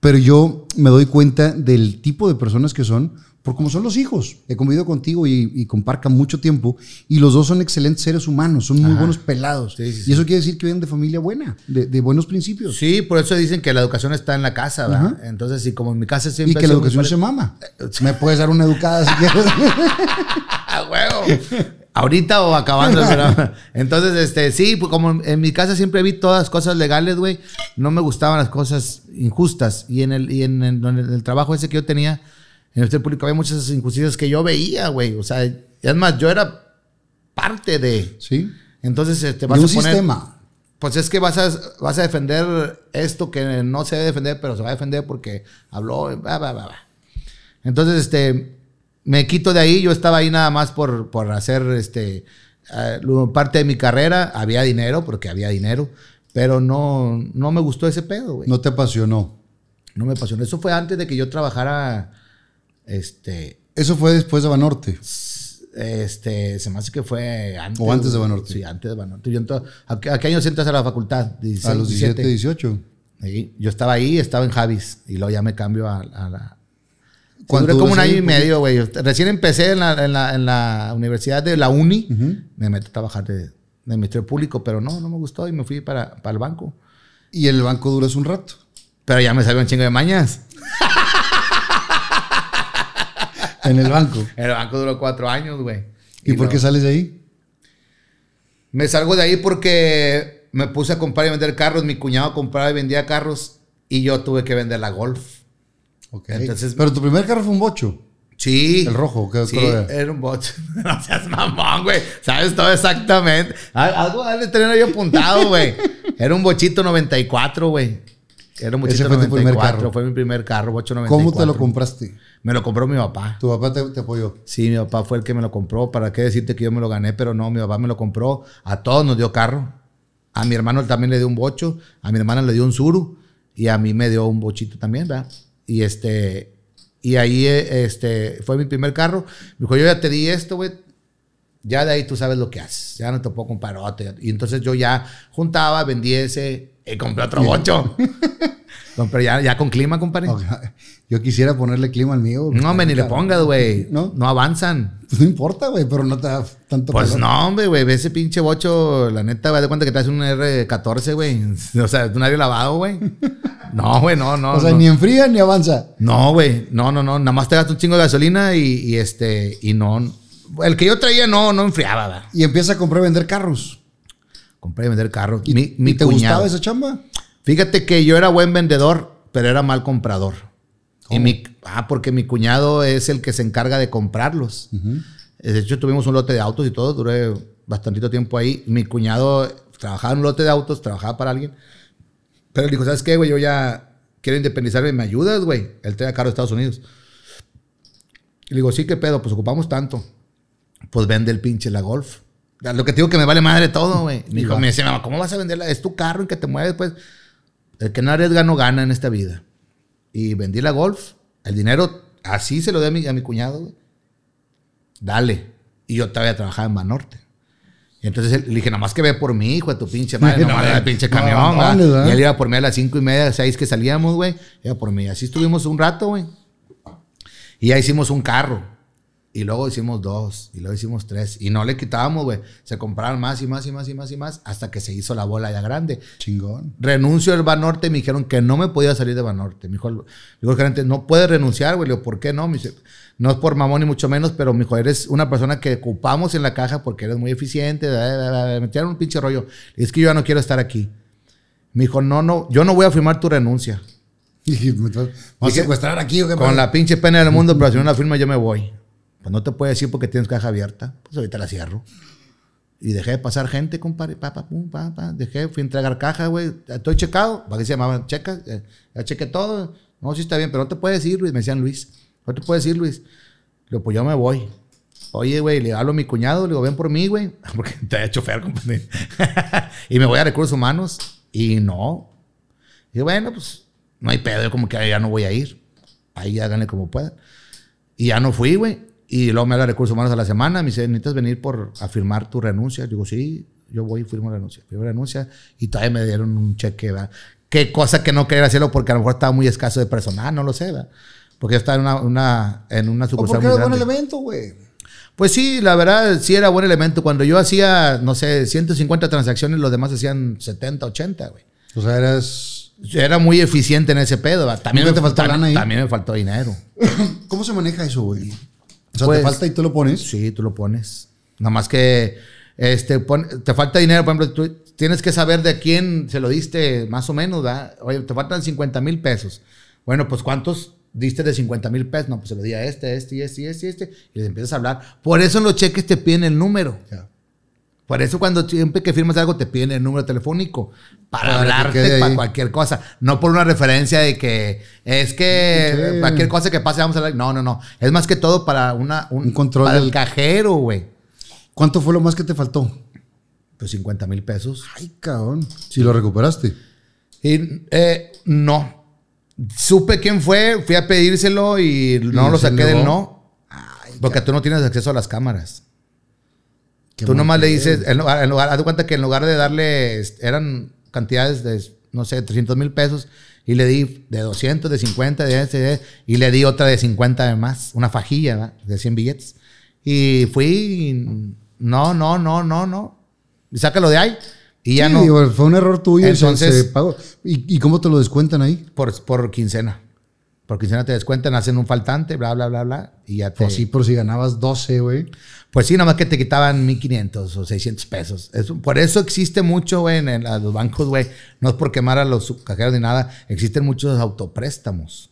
pero yo me doy cuenta del tipo de personas que son por cómo son los hijos. He convivido contigo y, y mucho tiempo y los dos son excelentes seres humanos, son muy buenos pelados. Y eso quiere decir que vienen de familia buena, de, buenos principios. Sí, por eso dicen que la educación está en la casa, ¿verdad? Entonces, si como en mi casa siempre... Y que la educación se mama. Eh, me puedes dar una educada si quieres. huevo! Ahorita o acabando, Entonces, este, sí, pues, como en mi casa siempre vi todas las cosas legales, güey. No me gustaban las cosas injustas. Y en el, y en el trabajo ese que yo tenía en el Ministerio público había muchas injusticias que yo veía, güey. O sea, es más, yo era parte de. Sí. Entonces este vas a sistema. Pues es que vas a, vas a defender esto que no se debe defender, pero se va a defender porque habló, Entonces, este, me quito de ahí. Yo estaba ahí nada más por, por hacer, este, eh, parte de mi carrera. Había dinero, porque había dinero. Pero no, no me gustó ese pedo, güey. No te apasionó. No me apasionó. Eso fue antes de que yo trabajara este. Eso fue después de Banorte. Este, se me hace que fue antes. O antes de Banorte. Sí, antes de Banorte. ¿a, qué, año entras a la facultad? a los 17, 18. yo estaba ahí, estaba en Javis. Y luego ya me cambio a, la, Duré como un año y medio, güey. Recién empecé en la, universidad de la uni. Me metí a trabajar de, de ministerio público, pero no, no me gustó y me fui para, el banco. Y el banco es un rato. Pero ya me salió un chingo de mañas. en el banco. en el banco duró cuatro años, güey. ¿Y, por qué sales de ahí? Me salgo de ahí porque me puse a comprar y vender carros. Mi cuñado compraba y vendía carros y yo tuve que vender la Golf. Okay. Entonces, Pero tu primer carro fue un bocho. Sí. El rojo, ¿qué sí, era? era un bocho. no seas mamón, güey. Sabes todo exactamente. Algo de tener yo apuntado, güey. Era un bochito 94, güey. Era Ese fue mi primer carro. Fue mi primer carro, 894. ¿Cómo te lo compraste? Me lo compró mi papá. ¿Tu papá te, apoyó? Sí, mi papá fue el que me lo compró. ¿Para qué decirte que yo me lo gané? Pero no, mi papá me lo compró. A todos nos dio carro. A mi hermano también le dio un bocho. A mi hermana le dio un suru. Y a mí me dio un bochito también, ¿verdad? Y este... Y ahí eh, este, fue mi primer carro. Me dijo, yo ya te di esto, güey ya de ahí tú sabes lo que haces, ya no te un parote. Y entonces yo ya juntaba, vendí ese, y eh, compré otro bocho. Pero ya, con clima, compadre. Yo quisiera ponerle clima al mío. No, me ni le pongas, güey. ¿No? no avanzan. Pues no importa, güey, pero no te da tanto Pues no, hombre, güey. Ve ese pinche bocho, la neta, güey. De cuenta que te hace un R14, güey. O sea, un aire lavado, güey. No, güey, no, no. O sea, ni enfría ni avanza. No, güey. No, no, no. Nada más te gastas un chingo de gasolina y, y este. Y no. El que yo traía no, no enfriaba, ¿verdad? Y empieza a comprar y vender carros comprar y vender carros. ¿Y, te gustaba esa chamba? Fíjate que yo era buen vendedor, pero era mal comprador. ah, porque mi cuñado es el que se encarga de comprarlos. Eh, de hecho, tuvimos un lote de autos y todo, duré bastantito tiempo ahí. Mi cuñado trabajaba en un lote de autos, trabajaba para alguien. Pero le dijo, ¿sabes qué, güey? Yo ya quiero independizarme, ¿me ayudas, güey? Él trae carro de Estados Unidos. Y le digo, sí, ¿qué pedo? Pues ocupamos tanto. Pues vende el pinche la Golf. Lo que te digo que me vale madre todo, güey. Mi hijo me decía, mamá, ¿cómo vas a venderla? Es tu carro y que te mueves, pues. El que no arriesga no gana en esta vida. Y vendí la golf. El dinero, así se lo di a mi, cuñado, güey. Dale. Y yo todavía trabajaba en Banorte. Y entonces le dije, más que ve por mí, hijo de tu pinche madre, no, pinche camión. y él iba por mí a las cinco y media, seis que salíamos, güey. Iba por mí. Así estuvimos un rato, güey. Y ya hicimos un carro. Y luego hicimos dos, y luego hicimos tres, y no le quitábamos, güey. Se compraron más y más y más y más y más, hasta que se hizo la bola ya grande. Chingón. Renuncio al Banorte, me dijeron que no me podía salir de Banorte. Me dijo, dijo el gerente, no puedes renunciar, güey. Le digo, ¿por qué no? Me dice, no es por mamón ni mucho menos, pero me dijo, eres una persona que ocupamos en la caja porque eres muy eficiente. Me tiraron un pinche rollo. Es que yo ya no quiero estar aquí. Me dijo, no, no, yo no voy a firmar tu renuncia. ¿Vas a secuestrar aquí o qué? Con la pinche pena del mundo, pero si no la firma yo me voy. Pues no te puedo decir porque tienes caja abierta. Pues ahorita la cierro. Y dejé de pasar gente, compadre. pum, Dejé, fui a entregar caja, güey. Estoy checado. ¿Para qué se llamaban? Checa. Eh, ya chequé todo. No, sí está bien, pero no te puedes decir, Luis. Me decían Luis. No te puedes decir, Luis. lo pues yo me voy. Oye, güey, le hablo a mi cuñado, le digo, ven por mí, güey. Porque te había chofer, compadre. y me voy a recursos humanos. Y no. Y bueno, pues no hay pedo. como que ya no voy a ir. Ahí háganle como puedan. Y ya no fui, güey. Y luego me habla Recursos Humanos a la semana, me dice, necesitas venir por, a firmar tu renuncia. Digo, sí, yo voy y firmo la renuncia. Firmo renuncia y todavía me dieron un cheque, ¿verdad? Qué cosa que no quería hacerlo porque a lo mejor estaba muy escaso de personal, no lo sé, ¿verdad? Porque yo estaba en una, en una sucursal. ¿O porque era buen elemento, güey? Pues sí, la verdad, sí era buen elemento. Cuando yo hacía, no sé, 150 transacciones, los demás hacían 70, 80, güey. O sea, eras... Era muy eficiente en ese pedo. También, me, faltó, ahí? también me faltó dinero. ¿Cómo se maneja eso, güey? O te pues, falta y tú lo pones. Sí, tú lo pones. Nada más que este, te falta dinero, por ejemplo, tú tienes que saber de quién se lo diste más o menos, da Oye, te faltan 50 mil pesos. Bueno, pues ¿cuántos diste de 50 mil pesos? No, pues se lo di a este, este, este, este, este. Y les empiezas a hablar. Por eso en los cheques te piden el número. Por eso cuando siempre que firmas algo te piden el número telefónico para, hablarte para cualquier cosa, no por una referencia de que es que cualquier cosa que pase vamos a hablar. No, no, no. Es más que todo para una, un, control del el cajero, güey. ¿Cuánto fue lo más que te faltó? Pues 50 mil pesos. Ay, cabrón. Si lo recuperaste. Eh, no. Supe quién fue, fui a pedírselo y no lo saqué del no. porque tú no tienes acceso a las cámaras. Tú nomás le dices, lugar, haz de cuenta que en lugar de darle, este, eran cantidades de, no sé, 300 mil pesos, y le di de 200, de 50, de, este, de, y le di otra de 50 de más, una fajilla ¿verdad? de 100 billetes. Y fui, no, no, no, no, no. sácalo de ahí. Y ya no. Digo, fue un error tuyo. Entonces, se, pagó. ¿Y, ¿Y, cómo te lo descuentan ahí? Por, por quincena. Porque si no te descuentan, hacen un faltante, bla, bla, bla, bla. Y ya te... sí, por si ganabas 12, güey. Pues sí, nada más que te quitaban 1500 o 600 pesos. por eso existe mucho, güey, en, los bancos, güey. No es por quemar a los cajeros ni nada. Existen muchos autopréstamos.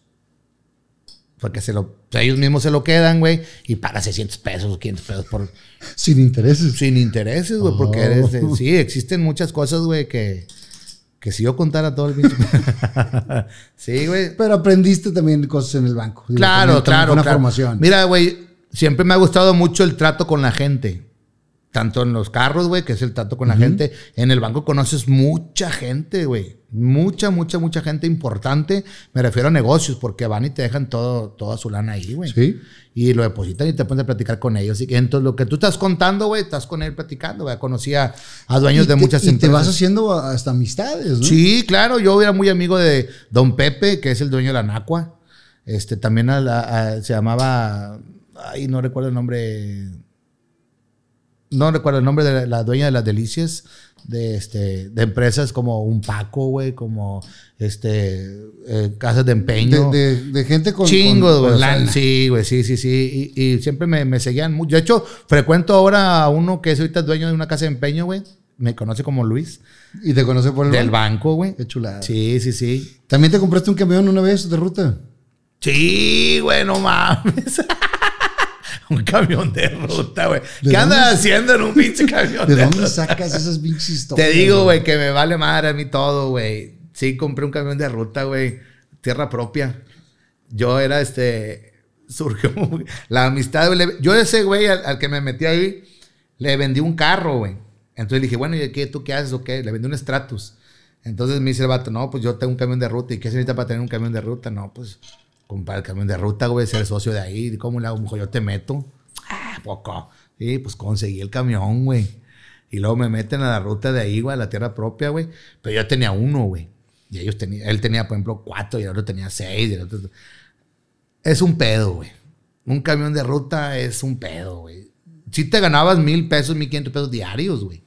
Porque se lo, ellos mismos se lo quedan, güey, y pagas 600 pesos o 500 pesos por... Sin intereses. Sin intereses, güey, porque eres... Oh. sí, existen muchas cosas, güey, que que si yo contara todo el mismo. sí, güey. Pero aprendiste también cosas en el banco. Claro, claro. Una formación. Mira, güey, siempre me ha gustado mucho el trato con la gente. Tanto en los carros, güey, que es el trato con la gente. En el banco conoces mucha gente, güey. Mucha, mucha, mucha gente importante. Me refiero a negocios, porque van y te dejan todo, toda su lana ahí, güey. Sí. Y lo depositan y te pones a platicar con ellos. Y entonces lo que tú estás contando, güey, estás con él platicando, güey. Conocí a, dueños de muchas empresas. Y te vas haciendo hasta amistades, ¿no? Sí, claro. Yo era muy amigo de Don Pepe, que es el dueño de la Nacua. Este, también se llamaba, ay, no recuerdo el nombre no recuerdo el nombre de la, dueña de las delicias, de, este, de empresas como Un Paco, güey, como este, eh, casas de empeño. De, gente con... Chingos, güey. sí, güey, sí, sí, sí. Y, siempre me, seguían mucho. De hecho, frecuento ahora a uno que es ahorita dueño de una casa de empeño, güey me conoce como Luis. ¿Y te conoce por el Del banco, güey. Qué chulada. Sí, sí, sí. ¿También te compraste un camión una vez de ruta? Sí, güey, no mames. un camión de ruta, güey. ¿Qué andas haciendo en un pinche camión de, ¿De dónde sacas esas pinches Te digo, güey, que me vale madre a mí todo, güey. Sí, compré un camión de ruta, güey. Tierra propia. Yo era este. Surgió la amistad. güey. Yo ese güey al, que me metí ahí, le vendí un carro, güey. Entonces le dije, bueno, ¿y qué, tú qué haces o qué? Le vendí un Stratus. Entonces me dice el vato, no, pues yo tengo un camión de ruta. ¿Y qué se necesita para tener un camión de ruta? No, pues comprar el camión de ruta, güey, ser socio de ahí. ¿Cómo le hago? yo te meto. Ah, poco. Sí, pues conseguí el camión, güey. Y luego me meten a la ruta de ahí, güey, a la tierra propia, güey. Pero yo tenía uno, güey. Y ellos tenían, él tenía, por ejemplo, cuatro y el otro tenía seis. Es un pedo, güey. Un camión de ruta es un pedo, güey. Si te ganabas mil pesos, mil quinientos pesos diarios, güey.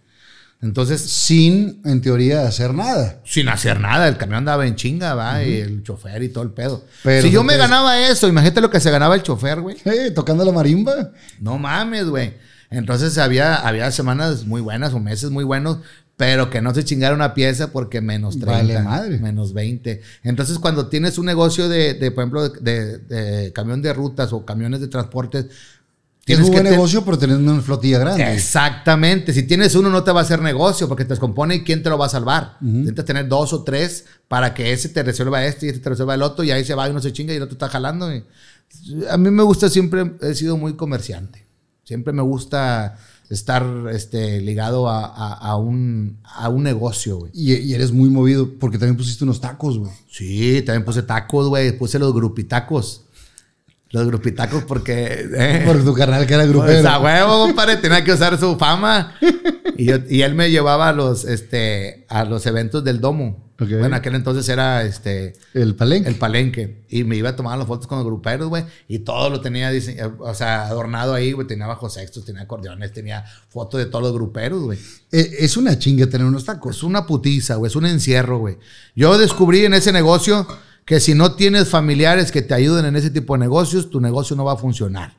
Entonces, sin, en teoría, hacer nada. Sin hacer nada, el camión andaba en chinga, va, y el chofer y todo el pedo. Pero si yo me ganaba eso, imagínate lo que se ganaba el chofer, güey. tocando la marimba. No mames, güey. Entonces había, había semanas muy buenas o meses muy buenos, pero que no se chingara una pieza porque menos 30, vale madre. menos 20. Entonces, cuando tienes un negocio de, de por ejemplo, de, camión de rutas o camiones de transportes, Tienes un buen negocio, pero tienes una flotilla grande. Exactamente. Si tienes uno, no te va a hacer negocio porque te descompone y quién te lo va a salvar. Tienes que tener dos o tres para que ese te resuelva este y este te resuelva el otro y ahí se va y uno se chinga y el otro está jalando. A mí me gusta, siempre he sido muy comerciante. Siempre me gusta estar este, ligado a, un, a un negocio, güey. Y, y, eres muy movido porque también pusiste unos tacos, güey. Sí, también puse tacos, güey. Puse los grupitacos. Los grupitacos porque... Eh. Por su canal que era grupero. esa pues, huevo, compadre, tenía que usar su fama. Y, yo, y, él me llevaba a los, este, a los eventos del domo. Bueno, aquel entonces era este... El palenque. El palenque. Y me iba a tomar las fotos con los gruperos, güey. Y todo lo tenía, o sea, adornado ahí, güey. Tenía bajo sextos, tenía acordeones, tenía fotos de todos los gruperos, güey. Eh, es una chinga tener unos tacos. Es una putiza, güey. Es un encierro, güey. Yo descubrí en ese negocio que si no tienes familiares que te ayuden en ese tipo de negocios, tu negocio no va a funcionar.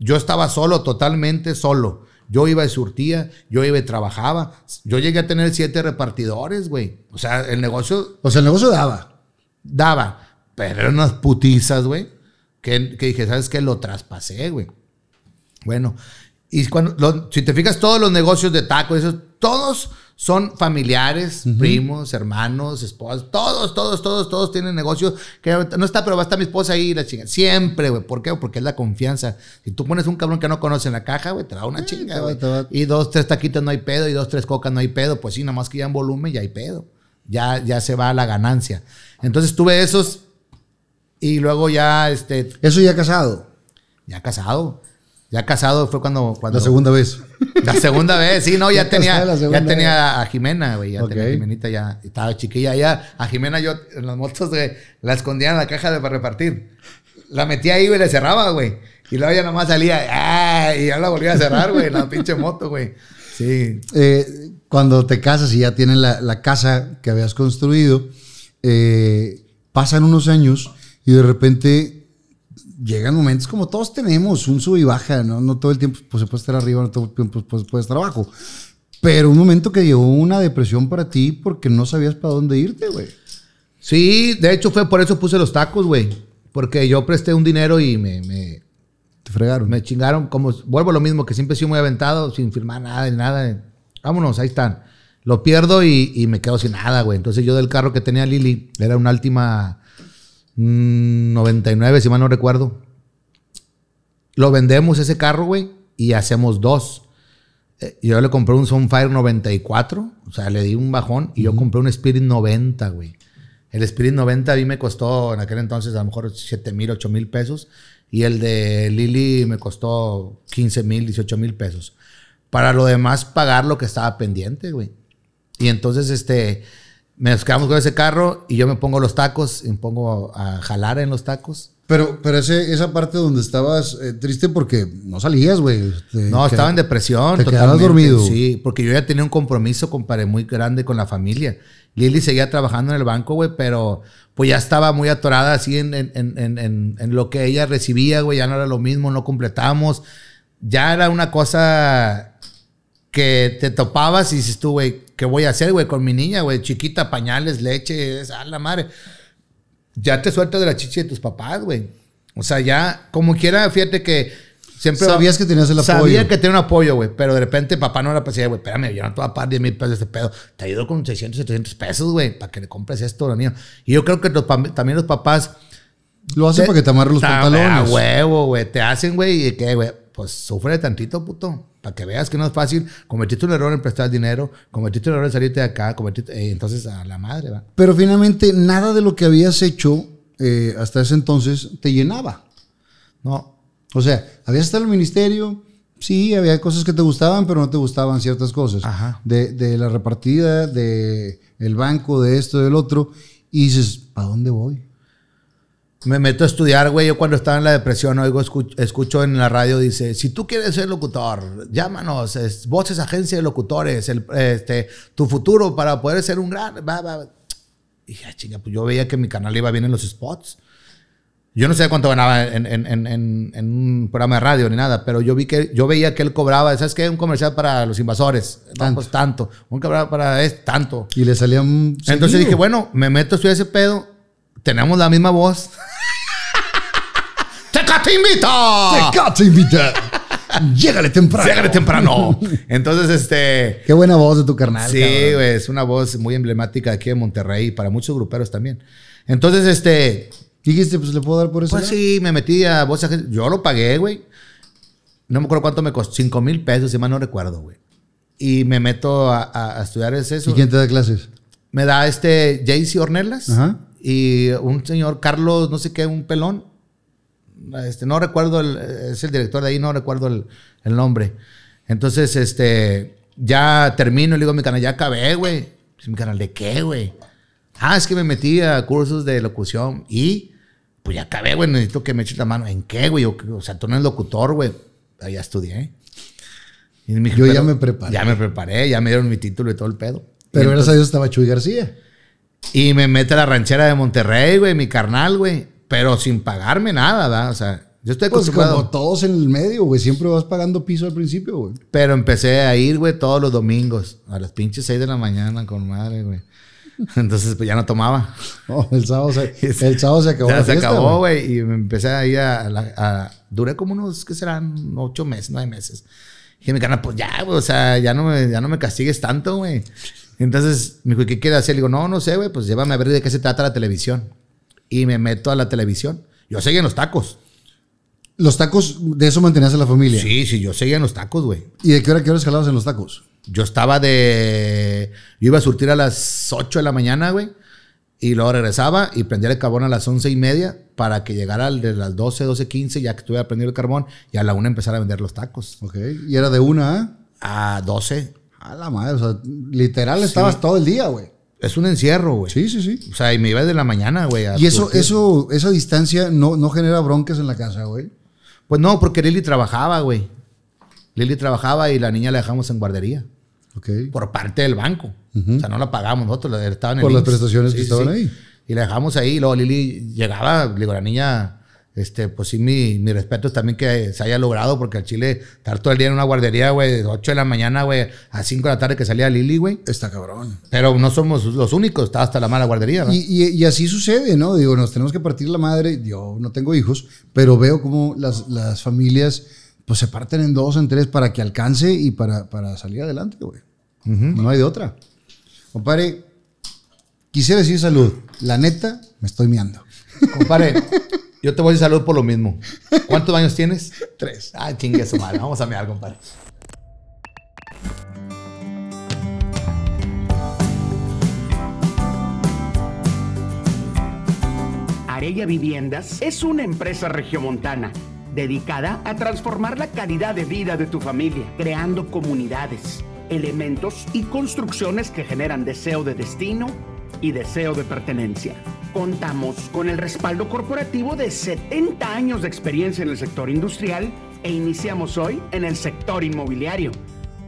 Yo estaba solo, totalmente solo. Yo iba y surtía, yo iba y trabajaba. Yo llegué a tener siete repartidores, güey. O sea, el negocio... O sea, el negocio daba. Daba. Pero eran unas putizas, güey. Que, que dije, ¿sabes qué? Lo traspasé, güey. Bueno, y cuando, si te fijas, todos los negocios de tacos, esos, todos son familiares, primos, hermanos, esposas, todos, todos, todos, todos tienen negocios que no está, pero va a estar mi esposa ahí, la chinga. Siempre, güey. ¿Por qué? Porque es la confianza. Si tú pones un cabrón que no conoce en la caja, güey, te da una eh, chinga, güey. Y dos, tres taquitos no hay pedo, y dos, tres cocas no hay pedo. Pues sí, más que ya en volumen ya hay pedo. Ya, ya se va la ganancia. Entonces tuve esos y luego ya, este... Eso ya casado. Ya casado. Ya casado fue cuando, cuando. La segunda vez. La segunda vez, sí, no, ya, tenía. Ya tenía a Jimena, güey. Ya tenía a Jimenita, ya. Estaba chiquilla, ya. A Jimena yo en las motos, güey, la escondía en la caja de, para repartir. La metía ahí, güey, le cerraba, güey. Y luego ya nomás salía, ¡ah! Y ya la volvía a cerrar, güey, la pinche moto, güey. Sí. Eh, cuando te casas y ya tienen la, casa que habías construido, eh, pasan unos años y de repente llegan momentos como todos tenemos, un sub y baja, ¿no? No todo el tiempo pues, se puede estar arriba, no todo el tiempo pues, pues, puede estar abajo. Pero un momento que llegó una depresión para ti porque no sabías para dónde irte, güey. Sí, de hecho fue por eso puse los tacos, güey. Porque yo presté un dinero y me, me... Te fregaron. Me chingaron, como vuelvo a lo mismo, que siempre he sido muy aventado, sin firmar nada, ni nada. Vámonos, ahí están. Lo pierdo y, y me quedo sin nada, güey. Entonces yo del carro que tenía Lili, era una última 99, si mal no recuerdo. Lo vendemos ese carro, güey, y hacemos dos. Eh, yo le compré un Sunfire 94, o sea, le di un bajón y yo compré un Spirit 90, güey. El Spirit 90 a mí me costó en aquel entonces a lo mejor 7 mil, 8 mil pesos y el de Lili me costó 15 mil, 18 mil pesos. Para lo demás, pagar lo que estaba pendiente, güey. Y entonces, este, nos quedamos con ese carro y yo me pongo los tacos y me pongo a jalar en los tacos. Pero, pero ese, esa parte donde estabas eh, triste porque no salías, güey. No, estaba en depresión. Te quedabas dormido. Sí, porque yo ya tenía un compromiso, pare muy grande con la familia. Lili seguía trabajando en el banco, güey, pero pues ya estaba muy atorada así en, en, en, en lo que ella recibía, güey. Ya no era lo mismo, no completamos Ya era una cosa que te topabas y dices tú, güey, ¿Qué voy a hacer, güey? Con mi niña, güey, chiquita, pañales, leche, esa, la madre. Ya te sueltas de la chicha de tus papás, güey. O sea, ya, como quiera, fíjate que siempre. Sabías que tenías el apoyo. Sabía que tenía un apoyo, güey. Pero de repente papá no era para pues, güey, espérame, yo no te voy a pagar 10 mil pesos de este pedo. Te ayudo con 600, 700 pesos, güey, para que le compres esto la mío. Y yo creo que los, también los papás. Lo hacen para que te amarren los pantalones. A huevo, güey. Te hacen, güey, y que, güey, pues sufre tantito, puto para que veas que no es fácil, cometiste un error en prestar dinero, cometiste un error en salirte de acá, eh, entonces a la madre, ¿va? Pero finalmente nada de lo que habías hecho eh, hasta ese entonces te llenaba, ¿no? O sea, habías estado en el ministerio, sí, había cosas que te gustaban, pero no te gustaban ciertas cosas. Ajá. De, la repartida, de el banco, de esto, del otro, y dices, ¿para dónde voy? Me meto a estudiar, güey. Yo cuando estaba en la depresión, oigo, escucho, en la radio, dice, si tú quieres ser locutor, llámanos, es, Voces Agencia de Locutores, este, tu futuro para poder ser un gran... Va, va. Y chinga, pues yo veía que mi canal iba bien en los spots. Yo no sé cuánto ganaba en, en, en, en, un programa de radio ni nada, pero yo vi que yo veía que él cobraba, ¿sabes qué? Un comercial para los invasores, tanto, pues tanto. un cobraba para es tanto. Y le salía un Entonces dije, bueno, me meto a estudiar ese pedo, tenemos la misma voz. te invita. te invita. Llégale temprano. Llégale temprano. Entonces, este. Qué buena voz de tu carnal. Sí, güey, es una voz muy emblemática aquí en Monterrey, y para muchos gruperos también. Entonces, este. Dijiste, pues le puedo dar por eso. Pues sí, me metí a voz. Yo lo pagué, güey. No me acuerdo cuánto me costó. Cinco mil pesos, si más no recuerdo, güey. Y me meto a, estudiar ese. eso. ¿Y quién te da clases? Me da este Jaycee Ornelas. Y un señor, Carlos, no sé qué, un pelón. Este, no recuerdo, el, es el director de ahí, no recuerdo el, nombre. Entonces, este, ya termino, le digo a mi canal, ya acabé, güey. Mi canal, ¿de qué, güey? Ah, es que me metí a cursos de locución y, pues ya acabé, güey, necesito que me eches la mano. ¿En qué, güey? O, sea, tú no eres locutor, güey. Ya estudié. Yo ya me preparé. Ya me preparé, ya me dieron mi título y todo el pedo. Pero gracias a Dios estaba Chuy García. Y me mete a la ranchera de Monterrey, güey, mi carnal, güey pero sin pagarme nada, ¿verdad? O sea, yo estoy acostumbrado. Pues como todos en el medio, güey. Siempre vas pagando piso al principio, güey. Pero empecé a ir, güey, todos los domingos. A las pinches 6 de la mañana con madre, güey. Entonces, pues ya no tomaba. el sábado se, el sábado acabó. Ya, se acabó, güey. Y me empecé a ir a, a, Duré como unos, ¿qué serán? Ocho meses, nueve meses. Y me mi pues ya, güey. O sea, ya no me, ya no me castigues tanto, güey. Entonces, me dijo, ¿qué quieres hacer? Le digo, no, no sé, güey. Pues llévame a ver de qué se trata la televisión y me meto a la televisión. Yo seguía en los tacos. ¿Los tacos, de eso mantenías a la familia? Sí, sí, yo seguía en los tacos, güey. ¿Y de qué hora, qué horas en los tacos? Yo estaba de... Yo iba a surtir a las 8 de la mañana, güey. Y luego regresaba y prendía el carbón a las 11 y media para que llegara de las 12, 12, 15, ya que a prendido el carbón. Y a la 1 empezar a vender los tacos. Ok. ¿Y era de 1 ¿eh? a...? A 12. A la madre, o sea, literal estabas todo el día, güey. Es un encierro, güey. Sí, sí, sí. O sea, y me iba de la mañana, güey. Y eso, eso, esa distancia no, genera broncas en la casa, güey. Pues no, porque Lili trabajaba, güey. Lili trabajaba y la niña la dejamos en guardería. Ok. Por parte del banco. O sea, no la pagamos nosotros, la estaban en Por las prestaciones que estaban ahí. Y la dejamos ahí. Y luego Lili llegaba, digo, la niña este, pues sí, mi, respeto es también que se haya logrado, porque al Chile estar todo el día en una guardería, güey, de 8 de la mañana, güey, a 5 de la tarde que salía Lili, güey. Está cabrón. Pero no somos los únicos, está hasta la mala guardería, Y, así sucede, ¿no? Digo, nos tenemos que partir la madre. Yo no tengo hijos, pero veo cómo las, familias, pues se parten en dos, en tres, para que alcance y para, salir adelante, güey. No hay de otra. Compadre, quisiera decir salud. La neta, me estoy miando. Compadre. Yo te voy a decir salud por lo mismo. ¿Cuántos años tienes? Tres. Ah, chingue su madre. Vamos a mirar, compadre. Arella Viviendas es una empresa regiomontana dedicada a transformar la calidad de vida de tu familia, creando comunidades, elementos y construcciones que generan deseo de destino y deseo de pertenencia. Contamos con el respaldo corporativo de 70 años de experiencia en el sector industrial e iniciamos hoy en el sector inmobiliario,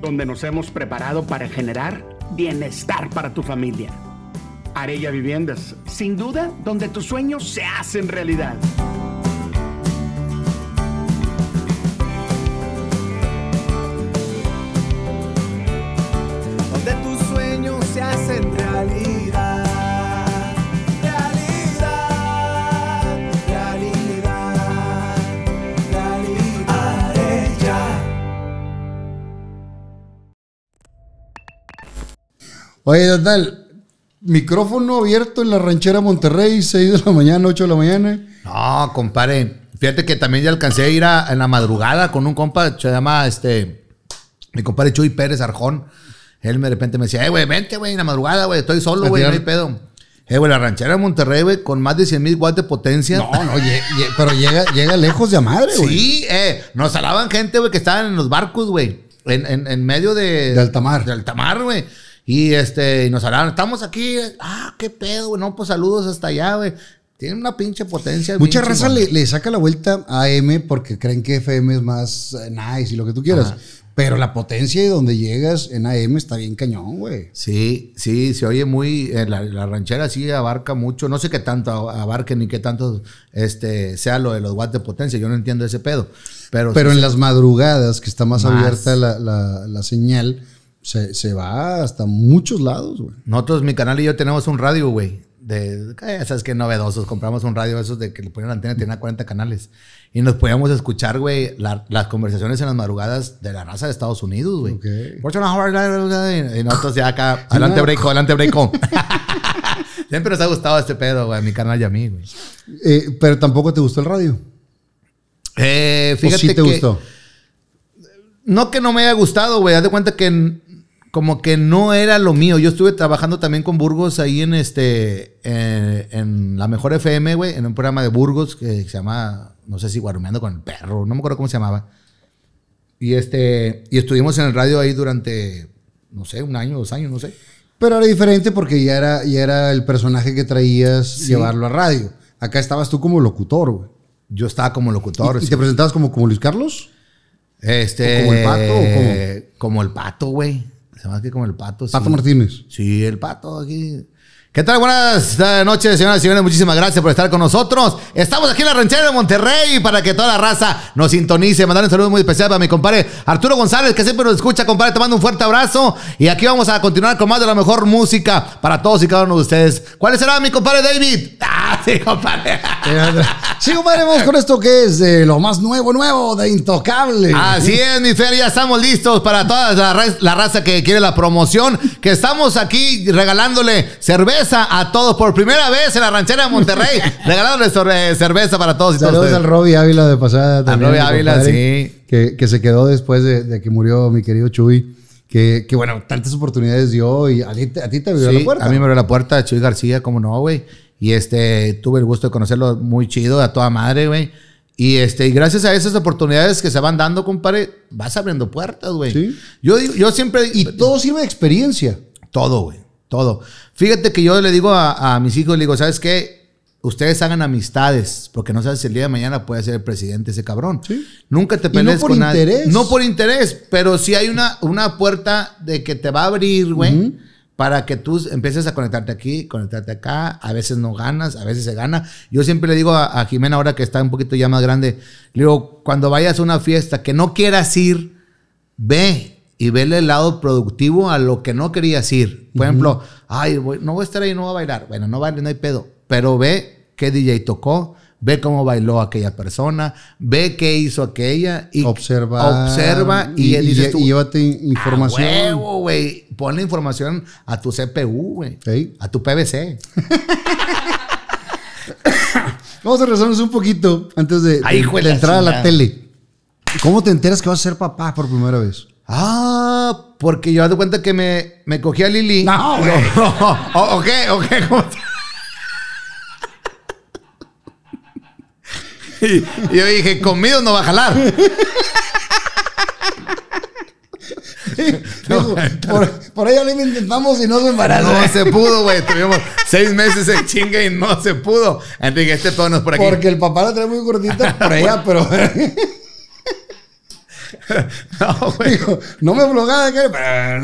donde nos hemos preparado para generar bienestar para tu familia. Arella Viviendas, sin duda, donde tus sueños se hacen realidad. Donde tus sueños se hacen realidad. Oye, total, micrófono abierto en la ranchera Monterrey, 6 de la mañana, 8 de la mañana. No, compadre. Fíjate que también ya alcancé a ir a, en la madrugada con un compa, se llama este, mi compadre Chuy Pérez Arjón. Él de repente me decía, eh, güey, vente, güey, en la madrugada, güey, estoy solo, güey, no hay pedo. Eh, güey, la ranchera Monterrey, güey, con más de 100 mil watts de potencia. No, no, pero llega, llega lejos de madre, güey. Sí, eh, nos salaban gente, güey, que estaban en los barcos, güey. En, en, en, medio de. De altamar. De altamar, güey. Y este, nos hablaron, estamos aquí. Ah, qué pedo, No, pues saludos hasta allá, güey. Tiene una pinche potencia. Mucha raza le, saca la vuelta a AM porque creen que FM es más eh, nice y lo que tú quieras. Pero la potencia y donde llegas en AM está bien cañón, güey. Sí, sí, se oye muy. Eh, la, ranchera sí abarca mucho. No sé qué tanto abarque ni qué tanto este, sea lo de los watts de potencia. Yo no entiendo ese pedo. Pero, en las madrugadas, que está más, abierta la señal se, va hasta muchos lados, güey. Nosotros, mi canal y yo tenemos un radio, güey. De, eh, sabes qué? novedosos, compramos un radio esos de que le ponen la antena, tenía 40 canales. Y nos podíamos escuchar, güey, las conversaciones en las madrugadas de la raza de Estados Unidos, güey. Okay. Y nosotros ya acá, adelante breako, adelante breako. Siempre nos ha gustado este pedo, güey, mi canal y a mí, güey. Eh, pero tampoco te gustó el radio. Eh, fíjate sí te que, gustó? No que no me haya gustado, güey. Haz de cuenta que como que no era lo mío. Yo estuve trabajando también con Burgos ahí en este eh, en, la mejor FM, güey, en un programa de Burgos que se llama, no sé si Guarumeando con el perro, no me acuerdo cómo se llamaba. Y este y estuvimos en el radio ahí durante no sé, un año, dos años, no sé. Pero era diferente porque ya era ya era el personaje que traías llevarlo a radio. Acá estabas tú como locutor, güey. Yo estaba como locutor. ¿Y, te presentabas como, Luis Carlos? Este, como el pato, o como el pato, güey. Además que como el pato. Pato Martínez. Sí, el pato aquí. ¿Qué tal? Buenas noches, señoras y señores. Muchísimas gracias por estar con nosotros. Estamos aquí en la ranchera de Monterrey para que toda la raza nos sintonice. Mandar un saludo muy especial para mi compadre Arturo González, que siempre nos escucha, compadre. Te mando un fuerte abrazo. Y aquí vamos a continuar con más de la mejor música para todos y cada uno de ustedes. ¿Cuál será, mi compadre David? Ah, sí, compadre. Eh, sí, compadre, con esto que es eh, lo más nuevo, nuevo de Intocable. Así es, mi feria ya estamos listos para toda la raza que quiere la promoción. Que estamos aquí regalándole cerveza a todos. Por primera vez en la ranchera de Monterrey, nuestra eh, cerveza para todos y Saludos Saludos al Robbie Ávila de pasada. a Ávila, sí. Que, se quedó después de, que murió mi querido Chuy. Que, que, bueno, tantas oportunidades dio y a ti, te abrió la puerta. A mí me abrió la puerta Chuy García, como no, güey. Y este, tuve el gusto de conocerlo muy chido, a toda madre, güey. Y este, y gracias a esas oportunidades que se van dando, compadre, vas abriendo puertas, güey. ¿Sí? Yo, yo siempre. Y todo sirve de experiencia. Todo, güey todo. Fíjate que yo le digo a, mis hijos, digo, ¿sabes qué? Ustedes hagan amistades, porque no sabes si el día de mañana puede ser el presidente ese cabrón. ¿Sí? Nunca te pelees no por interés. No por interés, pero si hay una, una puerta de que te va a abrir, güey. para que tú empieces a conectarte aquí, conectarte acá. A veces no ganas, a veces se gana. Yo siempre le digo a, Jimena, ahora que está un poquito ya más grande, le digo, cuando vayas a una fiesta que no quieras ir, ve y verle el lado productivo a lo que no querías ir. Por ejemplo, ay, no voy a estar ahí, no voy a bailar. Bueno, no bailes, no hay pedo. Pero ve qué DJ tocó, ve cómo bailó aquella persona, ve qué hizo aquella y observa, observa y, y, dices y llévate ah, información. pone Ponle información a tu CPU, güey. A tu PVC. Vamos a rezarnos un poquito antes de, de entrar a la tele. ¿Cómo te enteras que vas a ser papá por primera vez? Ah, porque yo doy cuenta que me, me cogí a Lili. No, güey. qué, o qué, ¿cómo y, yo dije, conmigo no va a jalar. por, por, ahí Lili intentamos y no se embarazó. No se pudo, güey. Tuvimos seis meses en chinga y no se pudo. Enrique, este tono es por aquí. Porque el papá lo trae muy gordito por allá, pero. no, güey. no me blogaba.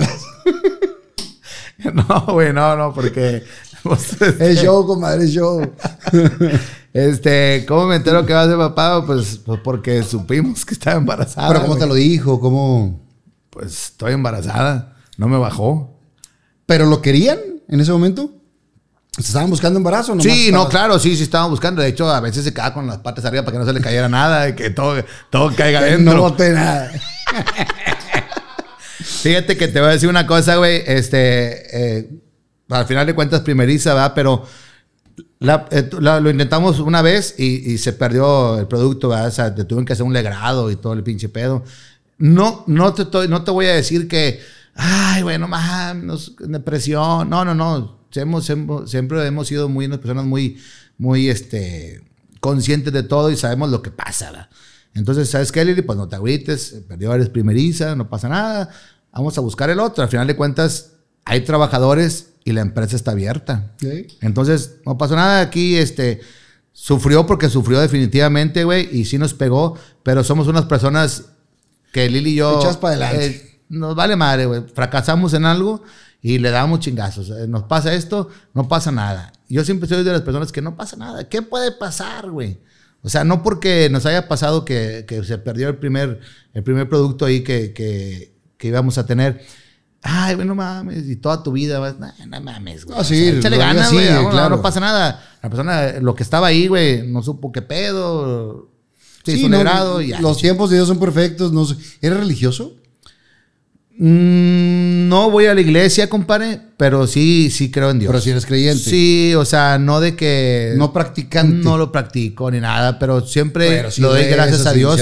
no, güey, no, no, porque... Pues, este es show, comadre, es show. este, ¿cómo me entero que va a ser papá? Pues, pues porque supimos que estaba embarazada. Pero ¿cómo te lo dijo? ¿Cómo...? Pues estoy embarazada. No me bajó. ¿Pero lo querían en ese momento? ¿Se estaban buscando embarazo? sí, no, claro, sí, sí estaban buscando. De hecho, a veces se cae con las partes arriba para que no se le cayera nada y que todo, todo caiga dentro. No bote nada. Fíjate que te voy a decir una cosa, güey. Este, eh, al final de cuentas, primeriza, ¿verdad? Pero eh, lo intentamos una vez y, se perdió el producto, ¿verdad? O sea, te tuvieron que hacer un legrado y todo el pinche pedo. No, no te, no te voy a decir que, ay, no más depresión. No, no, no hemos, siempre hemos sido muy unas personas muy, muy este, conscientes de todo y sabemos lo que pasa. Entonces, ¿sabes qué, Lili? Pues no te agüites, perdió, eres primeriza, no pasa nada. Vamos a buscar el otro. Al final de cuentas, hay trabajadores y la empresa está abierta. Entonces, no pasó nada aquí, este... Sufrió porque sufrió definitivamente, güey, y sí nos pegó, pero somos unas personas que Lili y yo... Echas para adelante. Eh, nos vale madre, güey. Fracasamos en algo, y le dábamos chingazos. Eh, nos pasa esto, no pasa nada. Yo siempre soy de las personas que no pasa nada. ¿Qué puede pasar, güey? O sea, no porque nos haya pasado que, se perdió el primer, el primer producto ahí que, íbamos a tener. Ay, güey, no mames, y toda tu vida no, mames, güey. No, sí, claro. no, pasa nada. La persona, lo que estaba ahí, güey, no supo qué pedo, Sí, los tiempos de Dios son perfectos. No, ¿Eres religioso? Mm, no voy a la iglesia, compadre, pero sí, sí creo en Dios. Pero si eres creyente. Sí, o sea, no de que. No practicante. No lo practico ni nada, pero siempre lo doy gracias a Dios.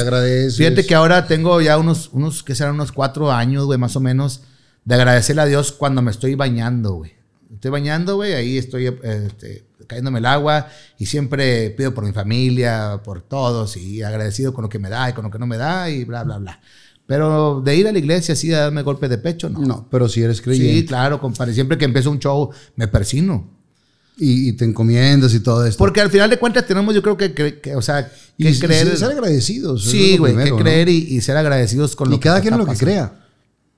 Si Fíjate que ahora tengo ya unos, unos, que serán unos cuatro años, güey, más o menos, de agradecerle a Dios cuando me estoy bañando, güey. Estoy bañando, güey, ahí estoy este, cayéndome el agua y siempre pido por mi familia, por todos y agradecido con lo que me da y con lo que no me da y bla, bla, bla. Pero de ir a la iglesia, sí, de darme golpes de pecho, no. No, pero si eres creyente. Sí, claro, compadre. Siempre que empiezo un show, me persino. Y, te encomiendas y todo esto. Porque al final de cuentas tenemos, yo creo que, o sea, que creer. Y ser agradecidos. Sí, güey, que creer y, ser agradecidos con lo que. Y cada quien lo que crea.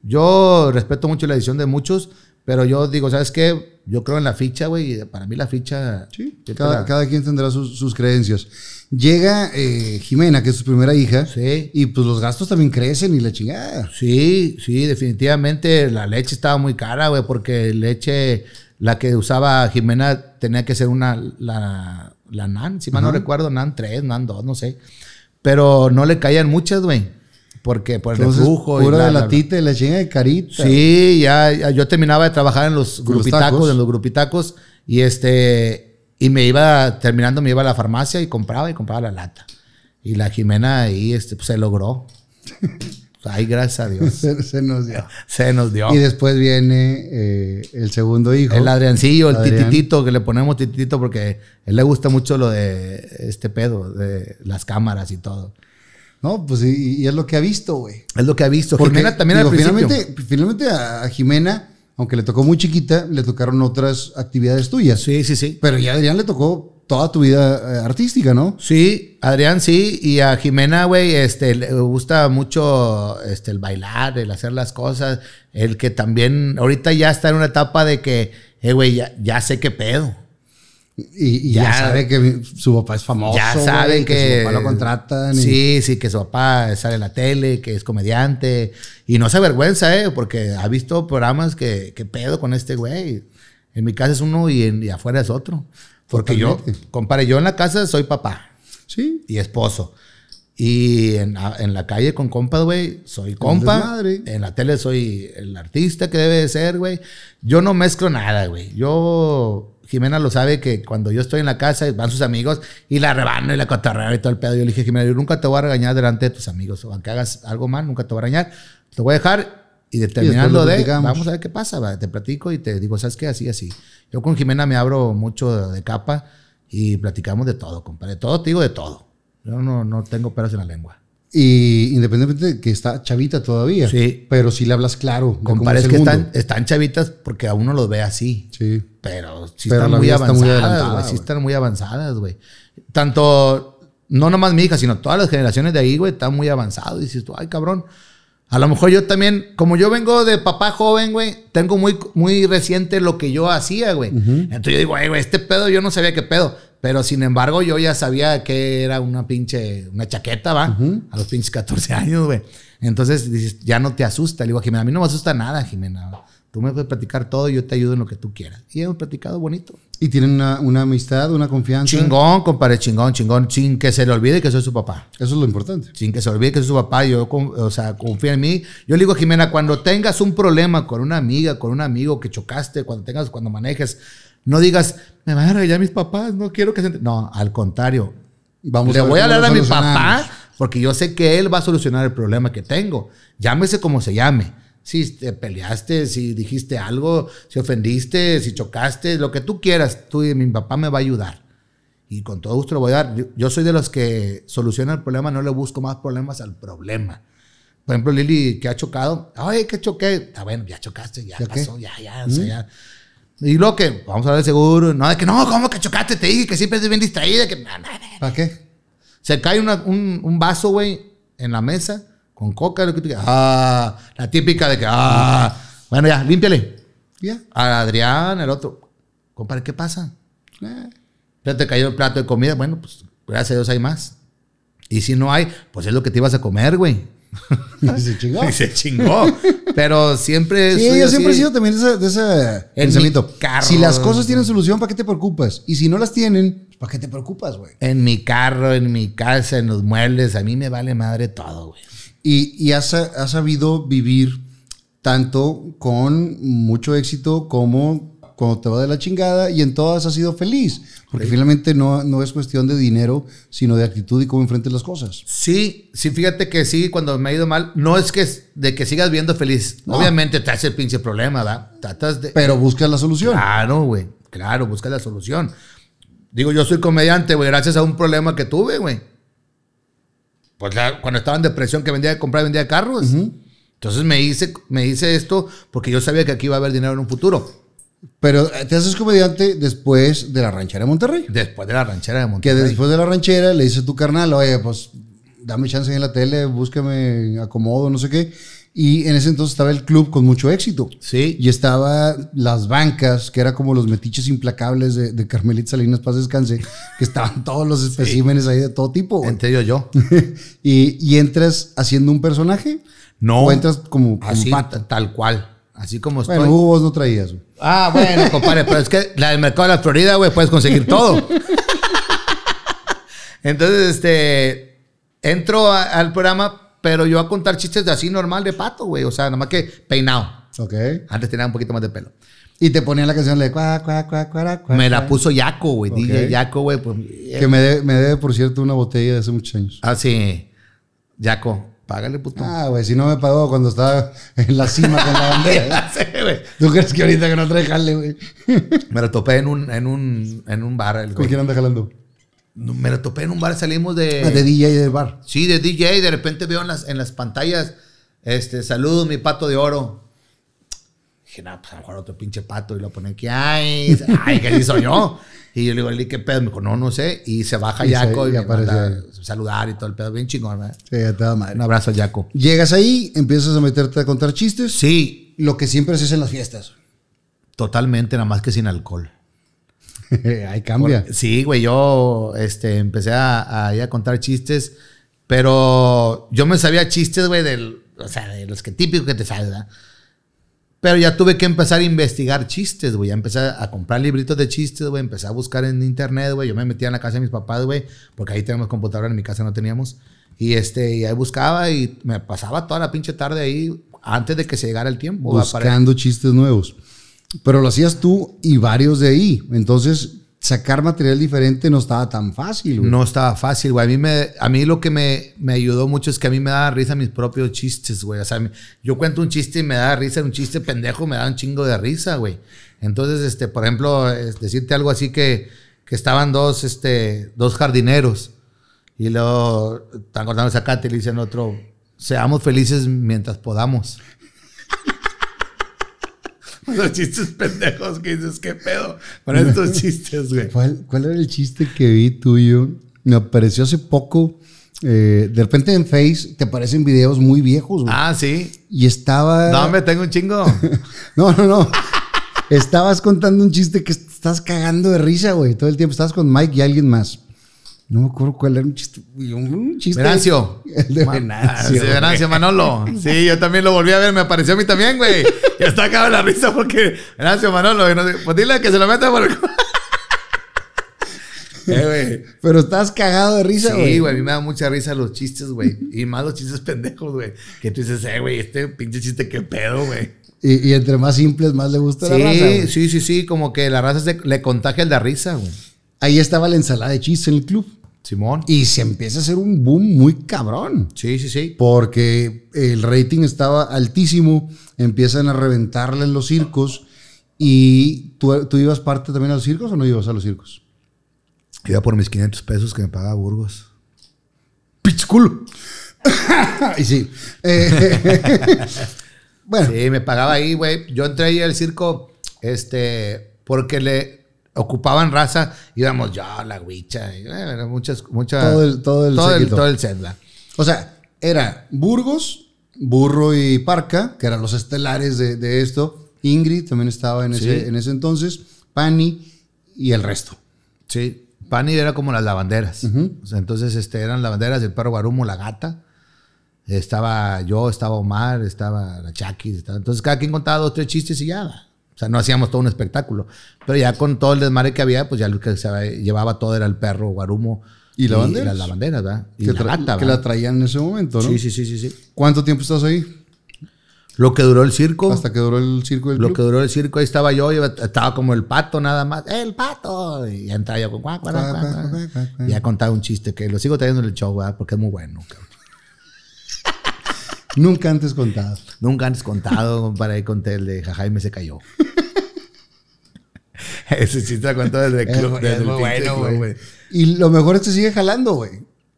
Yo respeto mucho la decisión de muchos, pero yo digo, ¿sabes qué? Yo creo en la ficha, güey. Para mí la ficha. Sí, cada, cada, quien tendrá sus, sus creencias. Llega eh, Jimena, que es su primera hija, sí. y pues los gastos también crecen y la chingada. Sí, sí, definitivamente la leche estaba muy cara, güey, porque leche, la que usaba Jimena tenía que ser una, la, la NAN, si mal no recuerdo, NAN 3, NAN 2, no sé. Pero no le caían muchas, güey. Porque por el Entonces, y de latita y la chinga de carita. Sí, ya, yo terminaba de trabajar en los grupitacos, en los grupitacos, y este, y me iba, terminando, me iba a la farmacia y compraba y compraba la lata. Y la Jimena ahí este, pues, se logró. Ay, gracias a Dios. Se, nos dio. Se nos dio. Y después viene eh, el segundo hijo. El Adriancillo, el tititito, que le ponemos tititito porque él le gusta mucho lo de este pedo, de las cámaras y todo. No, pues y, es lo que ha visto, güey. Es lo que ha visto. Porque, también finalmente a Jimena aunque le tocó muy chiquita, le tocaron otras actividades tuyas. Sí, sí, sí. Pero ya Adrián le tocó toda tu vida eh, artística, ¿no? Sí, Adrián sí, y a Jimena, güey, este, le gusta mucho este, el bailar, el hacer las cosas, el que también ahorita ya está en una etapa de que, eh, güey, ya, ya sé qué pedo. Y, ya, sabe que su papá es famoso. Ya sabe que, su papá lo contratan. Sí, sí, que su papá sale en la tele, que es comediante. Y no se avergüenza, ¿eh? Porque ha visto programas que, que pedo con este güey. En mi casa es uno y, en, y afuera es otro. Porque yo, compare, yo en la casa soy papá. Sí. Y esposo. Y en, en la calle con compa, güey, soy compadre. En la tele soy el artista que debe de ser, güey. Yo no mezclo nada, güey. Yo Jimena lo sabe que cuando yo estoy en la casa van sus amigos y la rebano y la cotorreo y todo el pedo. Yo le dije, Jimena, yo nunca te voy a regañar delante de tus amigos. O aunque hagas algo mal, nunca te voy a regañar. Te voy a dejar y determinando de, vamos a ver qué pasa. Te platico y te digo, ¿sabes qué? Así, así. Yo con Jimena me abro mucho de capa y platicamos de todo, compadre. De todo, te digo de todo. Yo no, no tengo peras en la lengua. Y independientemente de que está chavita todavía. Sí. Pero si le hablas claro. Compadre, que están, están chavitas porque a uno los ve así. Sí pero sí están, muy avanzadas, güey. Sí están muy avanzadas, güey. Tanto, no nomás mi hija, sino todas las generaciones de ahí, güey, están muy avanzadas. Dices tú, ay, cabrón. A lo mejor yo también, como yo vengo de papá joven, güey, tengo muy, muy reciente lo que yo hacía, güey. Entonces yo digo, güey, este pedo yo no sabía qué pedo. Pero sin embargo, yo ya sabía que era una pinche, una chaqueta, va, a los pinches 14 años, güey. Entonces ya no te asusta. Le digo a Jimena, a mí no me asusta nada, Jimena. Tú me puedes platicar todo y yo te ayudo en lo que tú quieras. Y hemos platicado bonito. ¿Y tienen una, amistad, una confianza? Chingón, compadre, chingón, chingón. Sin que se le olvide que soy su papá. Eso es lo importante. Sin que se olvide que soy su papá. Yo, o sea, confía en mí. Yo le digo Jimena, cuando tengas un problema con una amiga, con un amigo que chocaste, cuando tengas, cuando manejes, no digas, me van a arreglar mis papás, no quiero que se... No, al contrario. le voy a hablar a mi papá porque yo sé que él va a solucionar el problema que tengo. Llámese como se llame si te peleaste, si dijiste algo, si ofendiste, si chocaste, lo que tú quieras, tú y mi papá me va a ayudar. Y con todo gusto lo voy a dar. Yo, soy de los que soluciona el problema, no le busco más problemas al problema. Por ejemplo, Lili, que ha chocado, ay, que choqué, está ah, bueno, ya chocaste, ya pasó, ya, ya, mm. Y lo que, vamos a ver seguro, no, que no, ¿cómo que chocaste? Te dije que siempre estoy bien distraída, que... ¿Para qué? Se cae un, un vaso, güey, en la mesa con coca, lo que tú Ah, la típica de que, ah, bueno, ya, límpiale. Ya. A Adrián, el otro. Compadre, ¿qué pasa? Eh, ya te cayó el plato de comida. Bueno, pues gracias a Dios hay más. Y si no hay, pues es lo que te ibas a comer, güey. Y se chingó. Y se chingó. Pero siempre. Sí, yo siempre he sido también de ese, de ese Carro, si las cosas tienen solución, ¿para qué te preocupas? Y si no las tienen, ¿para qué te preocupas, güey? En mi carro, en mi casa, en los muebles, a mí me vale madre todo, güey. Y, has, sabido vivir tanto con mucho éxito como cuando te va de la chingada y en todas has sido feliz. Porque finalmente no, es cuestión de dinero, sino de actitud y cómo enfrentes las cosas. Sí, sí, fíjate que sí, cuando me ha ido mal, no es que de que sigas viendo feliz. Obviamente te hace el pinche problema, ¿verdad? Tratas de... Pero buscas la solución. Claro, güey. Claro, buscas la solución. Digo, yo soy comediante, güey, gracias a un problema que tuve, güey pues cuando estaba en depresión que vendía, compraba y vendía carros. Entonces me hice, me hice esto porque yo sabía que aquí iba a haber dinero en un futuro. Pero eh, te haces comediante después de la ranchera de Monterrey. Después de la ranchera de Monterrey. Que después de la ranchera le dice a tu carnal, oye, pues dame chance en la tele, búsqueme, acomodo, no sé qué. Y en ese entonces estaba el club con mucho éxito. Sí. Y estaba las bancas, que era como los metiches implacables de, Carmelita Salinas Paz Descanse, que estaban todos los especímenes ahí de todo tipo. Entre yo, yo. y, entras haciendo un personaje? No. ¿O entras como, Tal cual. Así como estoy. Bueno, vos no traías. Ah, bueno, compadre, pero es que la del mercado de la Florida, güey, puedes conseguir todo. Entonces, este, entro al programa pero yo a contar chistes de así normal de pato, güey. O sea, nada más que peinado. Ok. Antes tenía un poquito más de pelo. Y te ponían la canción de cuá, cuá, cuá, cuá, cuá. Me la puso Yaco, güey. Okay. DJ Yaco, güey. Pues, que me debe, por cierto, una botella de hace muchos años. Ah, sí. Yaco, págale, puto. Ah, güey, si no me pagó cuando estaba en la cima con la bandera. güey. ¿eh? ¿Tú crees que ahorita que no trae jale, güey? me la topé en un, en un, en un bar. El ¿Con quién anda jalando? me lo topé en un bar, salimos de... Ah, de DJ de bar. Sí, de DJ, de repente veo en las, en las pantallas, este, saludos, mi pato de oro. Dije, no, pues a lo mejor otro pinche pato y lo pone aquí, ay, ay, ¿qué hizo yo? Y yo le digo, ¿qué pedo? Me dijo, no, no sé. Y se baja Jaco Yaco y, y me manda a saludar y todo el pedo, bien chingón, ¿verdad? Sí, a Un abrazo, Yaco. Llegas ahí, empiezas a meterte a contar chistes. Sí. Lo que siempre haces en las fiestas. Totalmente, nada más que sin alcohol. Ahí cambia. sí, güey, yo este, empecé a, a, a contar chistes, pero yo me sabía chistes, güey, del, o sea, de los que típico que te salga. Pero ya tuve que empezar a investigar chistes, güey. Ya empecé a comprar libritos de chistes, güey. Empecé a buscar en internet, güey. Yo me metía en la casa de mis papás, güey. Porque ahí tenemos computadora, en mi casa no teníamos. Y, este, y ahí buscaba y me pasaba toda la pinche tarde ahí antes de que se llegara el tiempo. Buscando chistes nuevos pero lo hacías tú y varios de ahí. Entonces, sacar material diferente no estaba tan fácil. Güey. No estaba fácil, güey. A mí, me, a mí lo que me, ayudó mucho es que a mí me daba risa mis propios chistes, güey. O sea, yo cuento un chiste y me da risa, un chiste pendejo me da un chingo de risa, güey. Entonces, este, por ejemplo, decirte algo así que, estaban dos, este, dos jardineros y luego están cortando acá y le dicen otro, seamos felices mientras podamos los chistes pendejos que dices, ¿qué pedo con estos chistes, güey? ¿Cuál, era el chiste que vi tuyo? Me apareció hace poco. Eh, de repente en Face te aparecen videos muy viejos, güey. Ah, sí. Y estaba. No, me tengo un chingo. no, no, no. Estabas contando un chiste que estás cagando de risa, güey. Todo el tiempo estabas con Mike y alguien más. No me acuerdo cuál era un chiste. Un chiste Venancio. El de Venancio. Venancio, Manolo. Sí, yo también lo volví a ver. Me apareció a mí también, güey. Ya está acabada la risa porque Venancio, Manolo. pues dile que se lo meta por el... eh, güey. Pero estás cagado de risa, güey. Sí, güey. A mí me da mucha risa los chistes, güey. Y más los chistes pendejos, güey. Que tú dices, eh, güey, este pinche chiste, qué pedo, güey. Y, y, entre más simples, más le gusta sí, la raza. Sí, sí, sí. Como que la raza se, le contagia el de risa, güey. Ahí estaba la ensalada de chistes en el club. Simón. Y se empieza a hacer un boom muy cabrón. Sí, sí, sí. Porque el rating estaba altísimo, empiezan a reventarles los circos. ¿Y tú, ibas parte también a los circos o no ibas a los circos? Iba por mis 500 pesos que me pagaba Burgos. culo! y sí. Eh, bueno. Sí, me pagaba ahí, güey. Yo entré ahí al circo, este, porque le, ocupaban raza, íbamos yo, la huicha, era eh, muchas, muchas. Todo el, todo O sea, era Burgos, Burro y Parca, que eran los estelares de, esto. Ingrid también estaba en, ese, en ese entonces, Pani y el resto. Sí, Pani era como las lavanderas. entonces este, eran lavanderas, el perro Guarumo, la gata. Estaba yo, estaba Omar, estaba la Chaki. Entonces cada quien contaba dos, tres chistes y ya o sea, no hacíamos todo un espectáculo. Pero ya con todo el desmare que había, pues ya lo que se llevaba todo era el perro, guarumo. ¿Y, la y las ¿verdad? Y que, la que la traían en ese momento, ¿no? Sí, sí, sí, sí, ¿Cuánto tiempo estás ahí? Lo que duró el circo. Hasta que duró el circo del Lo que duró el circo, ahí estaba yo, estaba como el pato nada más. ¡El pato! Y ya entraba yo con cuá, Y ha contado un chiste que lo sigo trayendo en el show, ¿verdad? Porque es muy bueno, Nunca antes contado. Nunca antes contado, para ir conté el de Jajaime se cayó. Ese chiste la cuento desde el club. Es, bueno, güey. Y lo mejor es que sigue jalando, güey.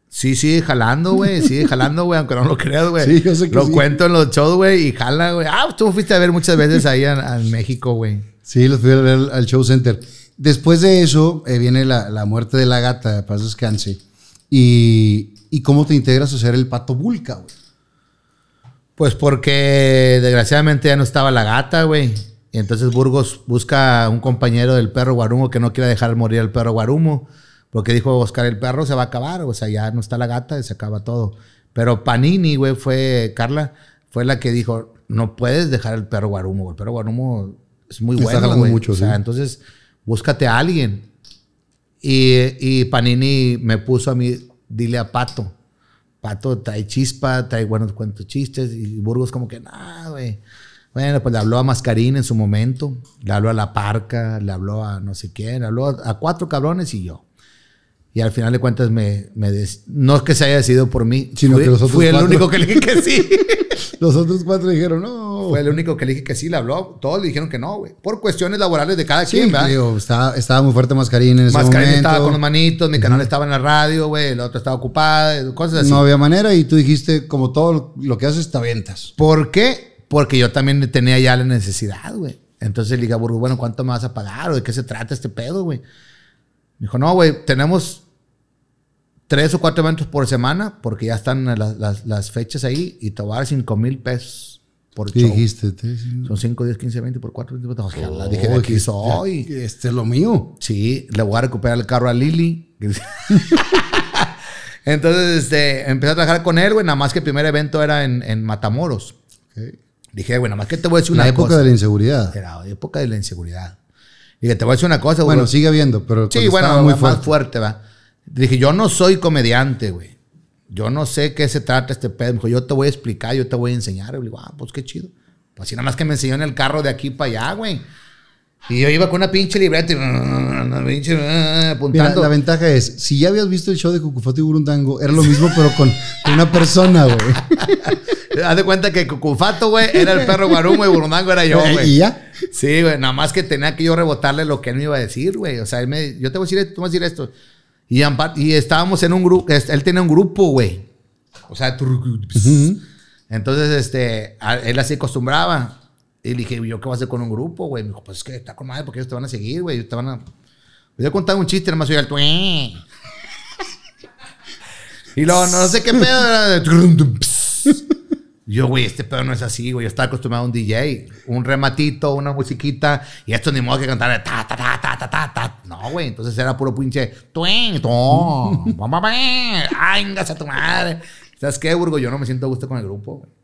Sí, sigue jalando, güey. Sigue jalando, güey, aunque no lo creas, güey. Sí, yo sé que Lo cuento en los shows, güey, y jala, güey. Ah, tú fuiste a ver muchas veces ahí en México, güey. Sí, los fui a ver al, show center. Después de eso eh, viene la, la, muerte de la gata, paz descanse. Y, y cómo te integras a ser el pato vulca, güey. Pues porque desgraciadamente ya no estaba la gata, güey. Y entonces Burgos busca un compañero del perro Guarumo que no quiera dejar morir al perro Guarumo, porque dijo buscar el perro se va a acabar, o sea, ya no está la gata y se acaba todo. Pero Panini, güey, fue Carla, fue la que dijo, no puedes dejar el perro Guarumo, el perro Guarumo es muy bueno. güey. mucho, sea, entonces búscate a alguien. Y, y Panini me puso a mí, dile a Pato. Pato trae chispa, trae buenos cuentos chistes y Burgos como que, nada, güey. Bueno, pues le habló a Mascarín en su momento, le habló a La Parca, le habló a no sé quién, le habló a, cuatro cabrones y yo. Y al final de cuentas me, no es que se haya decidido por mí, sino que los otros fui el único que le dije que sí. los otros cuatro dijeron no. Fue el único que le dije que sí, le habló, todos le dijeron que no, güey. Por cuestiones laborales de cada sí, quien, ¿verdad? estaba, estaba, muy fuerte Mascarín en ese Mascarín estaba con los manitos, mi canal estaba en la radio, güey, el otro estaba ocupado, cosas así. No había manera y tú dijiste, como todo lo que haces, te aventas. ¿Por qué? porque yo también tenía ya la necesidad, güey. Entonces le dije a bueno, ¿cuánto me vas a pagar? de qué se trata este pedo, güey? dijo, no, güey, tenemos tres o cuatro eventos por semana, porque ya están las, fechas ahí, y te voy a dar cinco mil pesos por ¿Qué dijiste? Son cinco, diez, quince, veinte por cuatro veinte, dije, de aquí soy. Este es lo mío. Sí, le voy a recuperar el carro a Lili. Entonces, este, empecé a trabajar con él, güey. Nada más que el primer evento era en, Matamoros. Okay. Dije, bueno, más que te voy a decir una cosa. época de la inseguridad. Era época de la inseguridad. Dije, te voy a decir una cosa, güey. Bueno, sigue viendo, pero. Sí, bueno, muy fuerte. más fuerte, va. Dije, yo no soy comediante, güey. Yo no sé qué se trata este pedo. Me dijo, yo te voy a explicar, yo te voy a enseñar. Y le digo, ah, pues qué chido. Pues así nada más que me enseñó en el carro de aquí para allá, güey. Y yo iba con una pinche libreta y pinche, apuntando. la ventaja es, si ya habías visto el show de Cucufato y Burundango, era lo mismo, pero con, una persona, güey. Haz de cuenta que Cucufato, güey, era el perro guarumo y Burundango era yo, güey. ya? Sí, güey, nada más que tenía que yo rebotarle lo que él me iba a decir, güey. O sea, él me, yo te voy a decir esto, tú vas a decir esto. Y, y estábamos en un grupo, él tenía un grupo, güey. O sea, entonces, este, él así acostumbraba. Y le dije, ¿yo qué voy a hacer con un grupo, güey? Me dijo, pues es que está con madre porque ellos te van a seguir, güey. Ellos te van a. Voy a contar un chiste, nomás el alto. Eh". y luego, no sé qué pedo. era. Yo, güey, este pedo no es así, güey. Yo estaba acostumbrado a un DJ, un rematito, una musiquita, y esto ni modo que cantar ta, ta, ta, ta, ta, ta, ta. No, güey, entonces era puro pinche, tuen, ay, a tu madre. ¿Sabes qué, Burgo? Yo no me siento a gusto con el grupo, güey.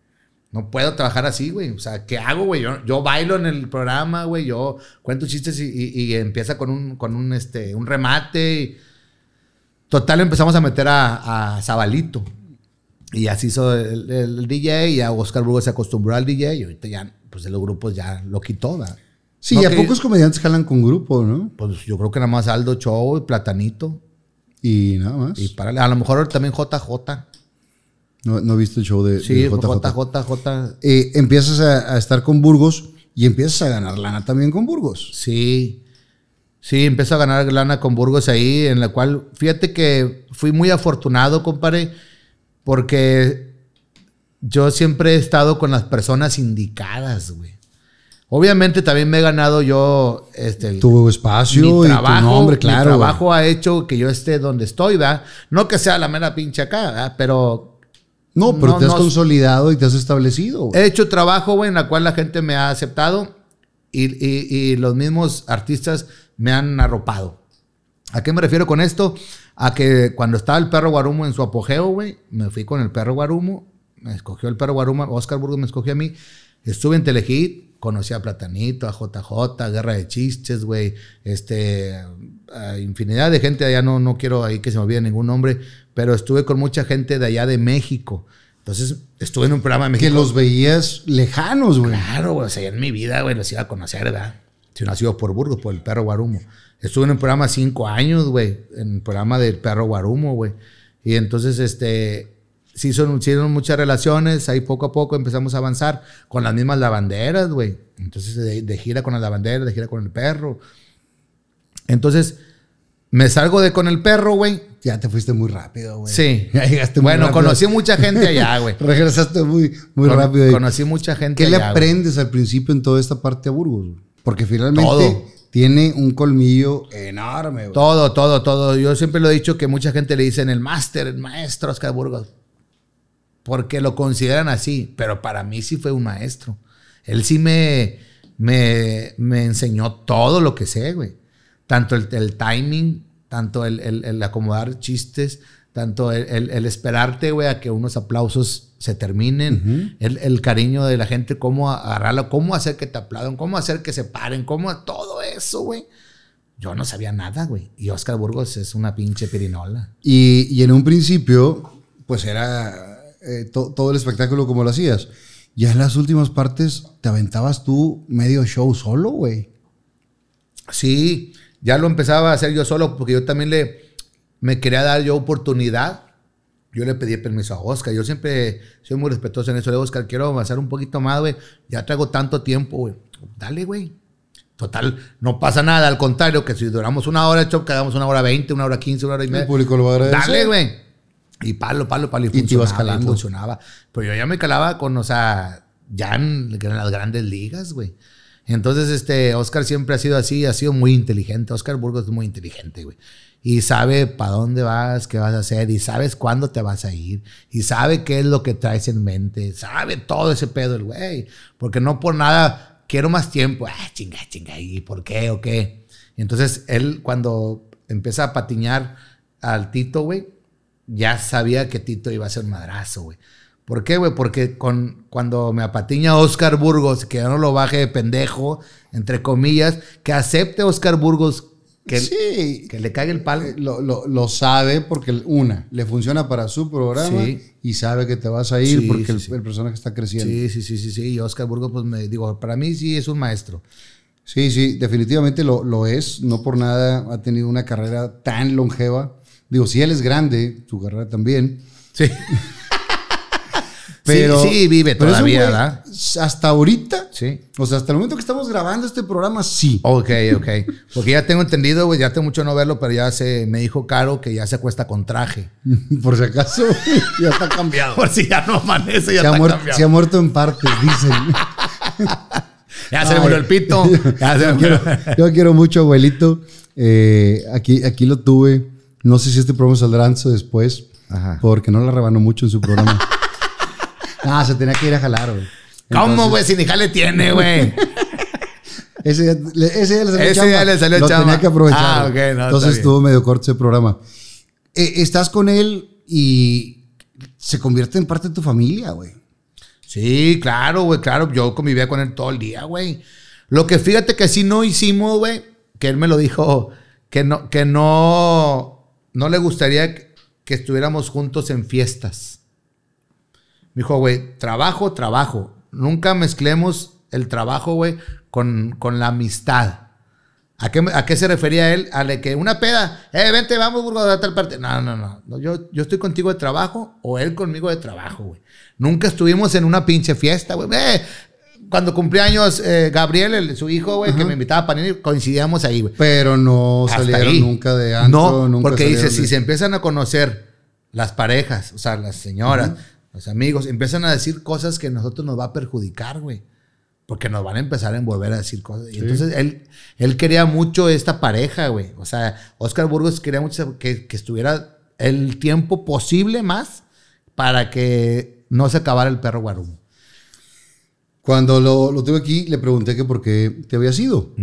No puedo trabajar así, güey. O sea, ¿qué hago, güey? Yo, bailo en el programa, güey. Yo cuento chistes y, empieza con un, con este, un remate. Total, empezamos a meter a, a Zabalito. Y así hizo el, DJ y a Oscar Burgos se acostumbró al DJ y ahorita ya, pues de los grupos ya lo quitó, Sí, y a pocos comediantes jalan con grupo, ¿no? Pues yo creo que nada más Aldo Show, Platanito. Y nada más. Y para, a lo mejor también JJ. No, no visto el show de, sí, JJ. JJ. Eh, empiezas a, estar con Burgos y empiezas a ganar lana también con Burgos. Sí. Sí, empiezo a ganar lana con Burgos ahí, en la cual, fíjate que fui muy afortunado, compadre, porque yo siempre he estado con las personas indicadas, güey. Obviamente también me he ganado yo este, tu espacio mi y tu nombre, claro. Mi trabajo ha hecho que yo esté donde estoy, ¿verdad? No que sea la mera pinche acá, ¿verdad? Pero no, pero te has consolidado y te has establecido. He hecho trabajo, güey, en la cual la gente me ha aceptado y, los mismos artistas me han arropado. ¿A qué me refiero con esto? A que cuando estaba el perro Guarumo en su apogeo, güey, me fui con el perro Guarumo, me escogió el perro Guarumo, Oscar Burgos me escogió a mí, estuve en Telehit, Conocí a Platanito, a JJ, Guerra de Chistes, güey. Este, a infinidad de gente allá, no, no quiero ahí que se me olvide ningún nombre, pero estuve con mucha gente de allá de México. Entonces estuve en un programa de México. Que los veías lejanos, güey. Claro, güey. O sea, en mi vida, güey, los iba a conocer, ¿verdad? Si no por Burgos, por el perro Guarumo. Estuve en un programa cinco años, güey. En el programa del perro Guarumo, güey. Y entonces, este, sí son, hicieron muchas relaciones, ahí poco a poco empezamos a avanzar con las mismas lavanderas, güey. Entonces, de, gira con la lavandera, de gira con el perro. Entonces, me salgo de con el perro, güey. Ya te fuiste muy rápido, güey. Sí. Ya llegaste muy bueno, conocí mucha gente allá, güey. Regresaste muy, muy rápido. Conocí mucha gente ¿Qué le aprendes al principio en toda esta parte de Burgos? Porque finalmente tiene un colmillo enorme, güey. Todo, todo, todo. Yo siempre lo he dicho que mucha gente le dice en el máster, el maestro Oscar Burgos porque lo consideran así, pero para mí sí fue un maestro. Él sí me, me, enseñó todo lo que sé, güey. Tanto el, timing, tanto el, acomodar chistes, tanto el, esperarte, güey, a que unos aplausos se terminen, el, cariño de la gente, cómo agarrarlo, cómo hacer que te aplaudan, cómo hacer que se paren, cómo todo eso, güey. Yo no sabía nada, güey. Y Oscar Burgos es una pinche pirinola. Y, y en un principio, pues era eh, todo el espectáculo como lo hacías. Ya en las últimas partes te aventabas tú medio show solo, güey. Sí, ya lo empezaba a hacer yo solo porque yo también le me quería dar yo oportunidad. Yo le pedí permiso a Oscar. Yo siempre soy muy respetuoso en eso. Le Oscar, quiero avanzar un poquito más, güey. Ya traigo tanto tiempo, güey. Dale, güey. Total, no pasa nada. Al contrario, que si duramos una hora de quedamos una hora veinte, una hora quince, una hora y media. El público lo va a Dale, güey. Y palo, palo, palo. Y, y funcionaba. Pero yo ya me calaba con, o sea, ya en, las grandes ligas, güey. Entonces, este, Oscar siempre ha sido así, ha sido muy inteligente. Oscar Burgos es muy inteligente, güey. Y sabe para dónde vas, qué vas a hacer, y sabes cuándo te vas a ir, y sabe qué es lo que traes en mente, sabe todo ese pedo el güey. Porque no por nada quiero más tiempo. Ah, chinga, chinga, ¿y por qué o qué? Entonces, él cuando empieza a patiñar al Tito, güey, ya sabía que Tito iba a ser un madrazo, güey. ¿Por qué, güey? Porque con, cuando me apatiña Oscar Burgos, que no lo baje de pendejo, entre comillas, que acepte Oscar Burgos que, que le cague el palo. Eh, lo, sabe porque, una, le funciona para su programa y sabe que te vas a ir porque el, personaje está creciendo. Sí, sí, sí, sí, Y Oscar Burgos, pues me digo, para mí sí es un maestro. Sí, sí, definitivamente lo, lo es. No por nada ha tenido una carrera tan longeva Digo, si él es grande, su carrera también. Sí. pero, sí, vive todavía, ¿verdad? Hasta ahorita. Sí. O sea, hasta el momento que estamos grabando este programa, sí. Ok, ok. Porque ya tengo entendido, güey, ya tengo mucho no verlo, pero ya se me dijo Caro que ya se acuesta con traje. Por si acaso, ya está cambiado. Por si ya no amanece, ya está cambiado. Se ha muerto en partes, dicen. ya se me murió el pito. Ya se yo, Quiero, mucho, abuelito. Eh, aquí, aquí lo tuve. No sé si este programa saldrá antes después, Ajá. porque no la rebanó mucho en su programa. ah, se tenía que ir a jalar, güey. ¿Cómo, güey? Si ni jale tiene, güey. ese, ese le salió ese le salió tenía que aprovechar. Ah, ok. no, Entonces estuvo medio corto ese programa. Eh, estás con él y se convierte en parte de tu familia, güey. Sí, claro, güey, claro. Yo convivía con él todo el día, güey. Lo que fíjate que sí no hicimos, güey, que él me lo dijo, que no, que no no le gustaría que estuviéramos juntos en fiestas. Me dijo, güey, trabajo, trabajo. Nunca mezclemos el trabajo, güey, con, la amistad. ¿A qué, ¿A qué se refería él? A que una peda, eh, vente, vamos, Burgos, a tal parte. No, no, no. Yo, yo estoy contigo de trabajo o él conmigo de trabajo, güey. Nunca estuvimos en una pinche fiesta, güey. Eh, cuando cumplí años, eh, Gabriel, su hijo, güey, que me invitaba a Panini, coincidíamos ahí, güey. Pero no salieron nunca de antes. No, nunca porque dice, si se empiezan a conocer las parejas, o sea, las señoras, los amigos, empiezan a decir cosas que a nosotros nos va a perjudicar, güey. Porque nos van a empezar a envolver a decir cosas. Y entonces él, él quería mucho esta pareja, güey. O sea, Oscar Burgos quería mucho que, que estuviera el tiempo posible más para que no se acabara el perro guarumo. Cuando lo, tuve aquí, le pregunté que por qué te había ido.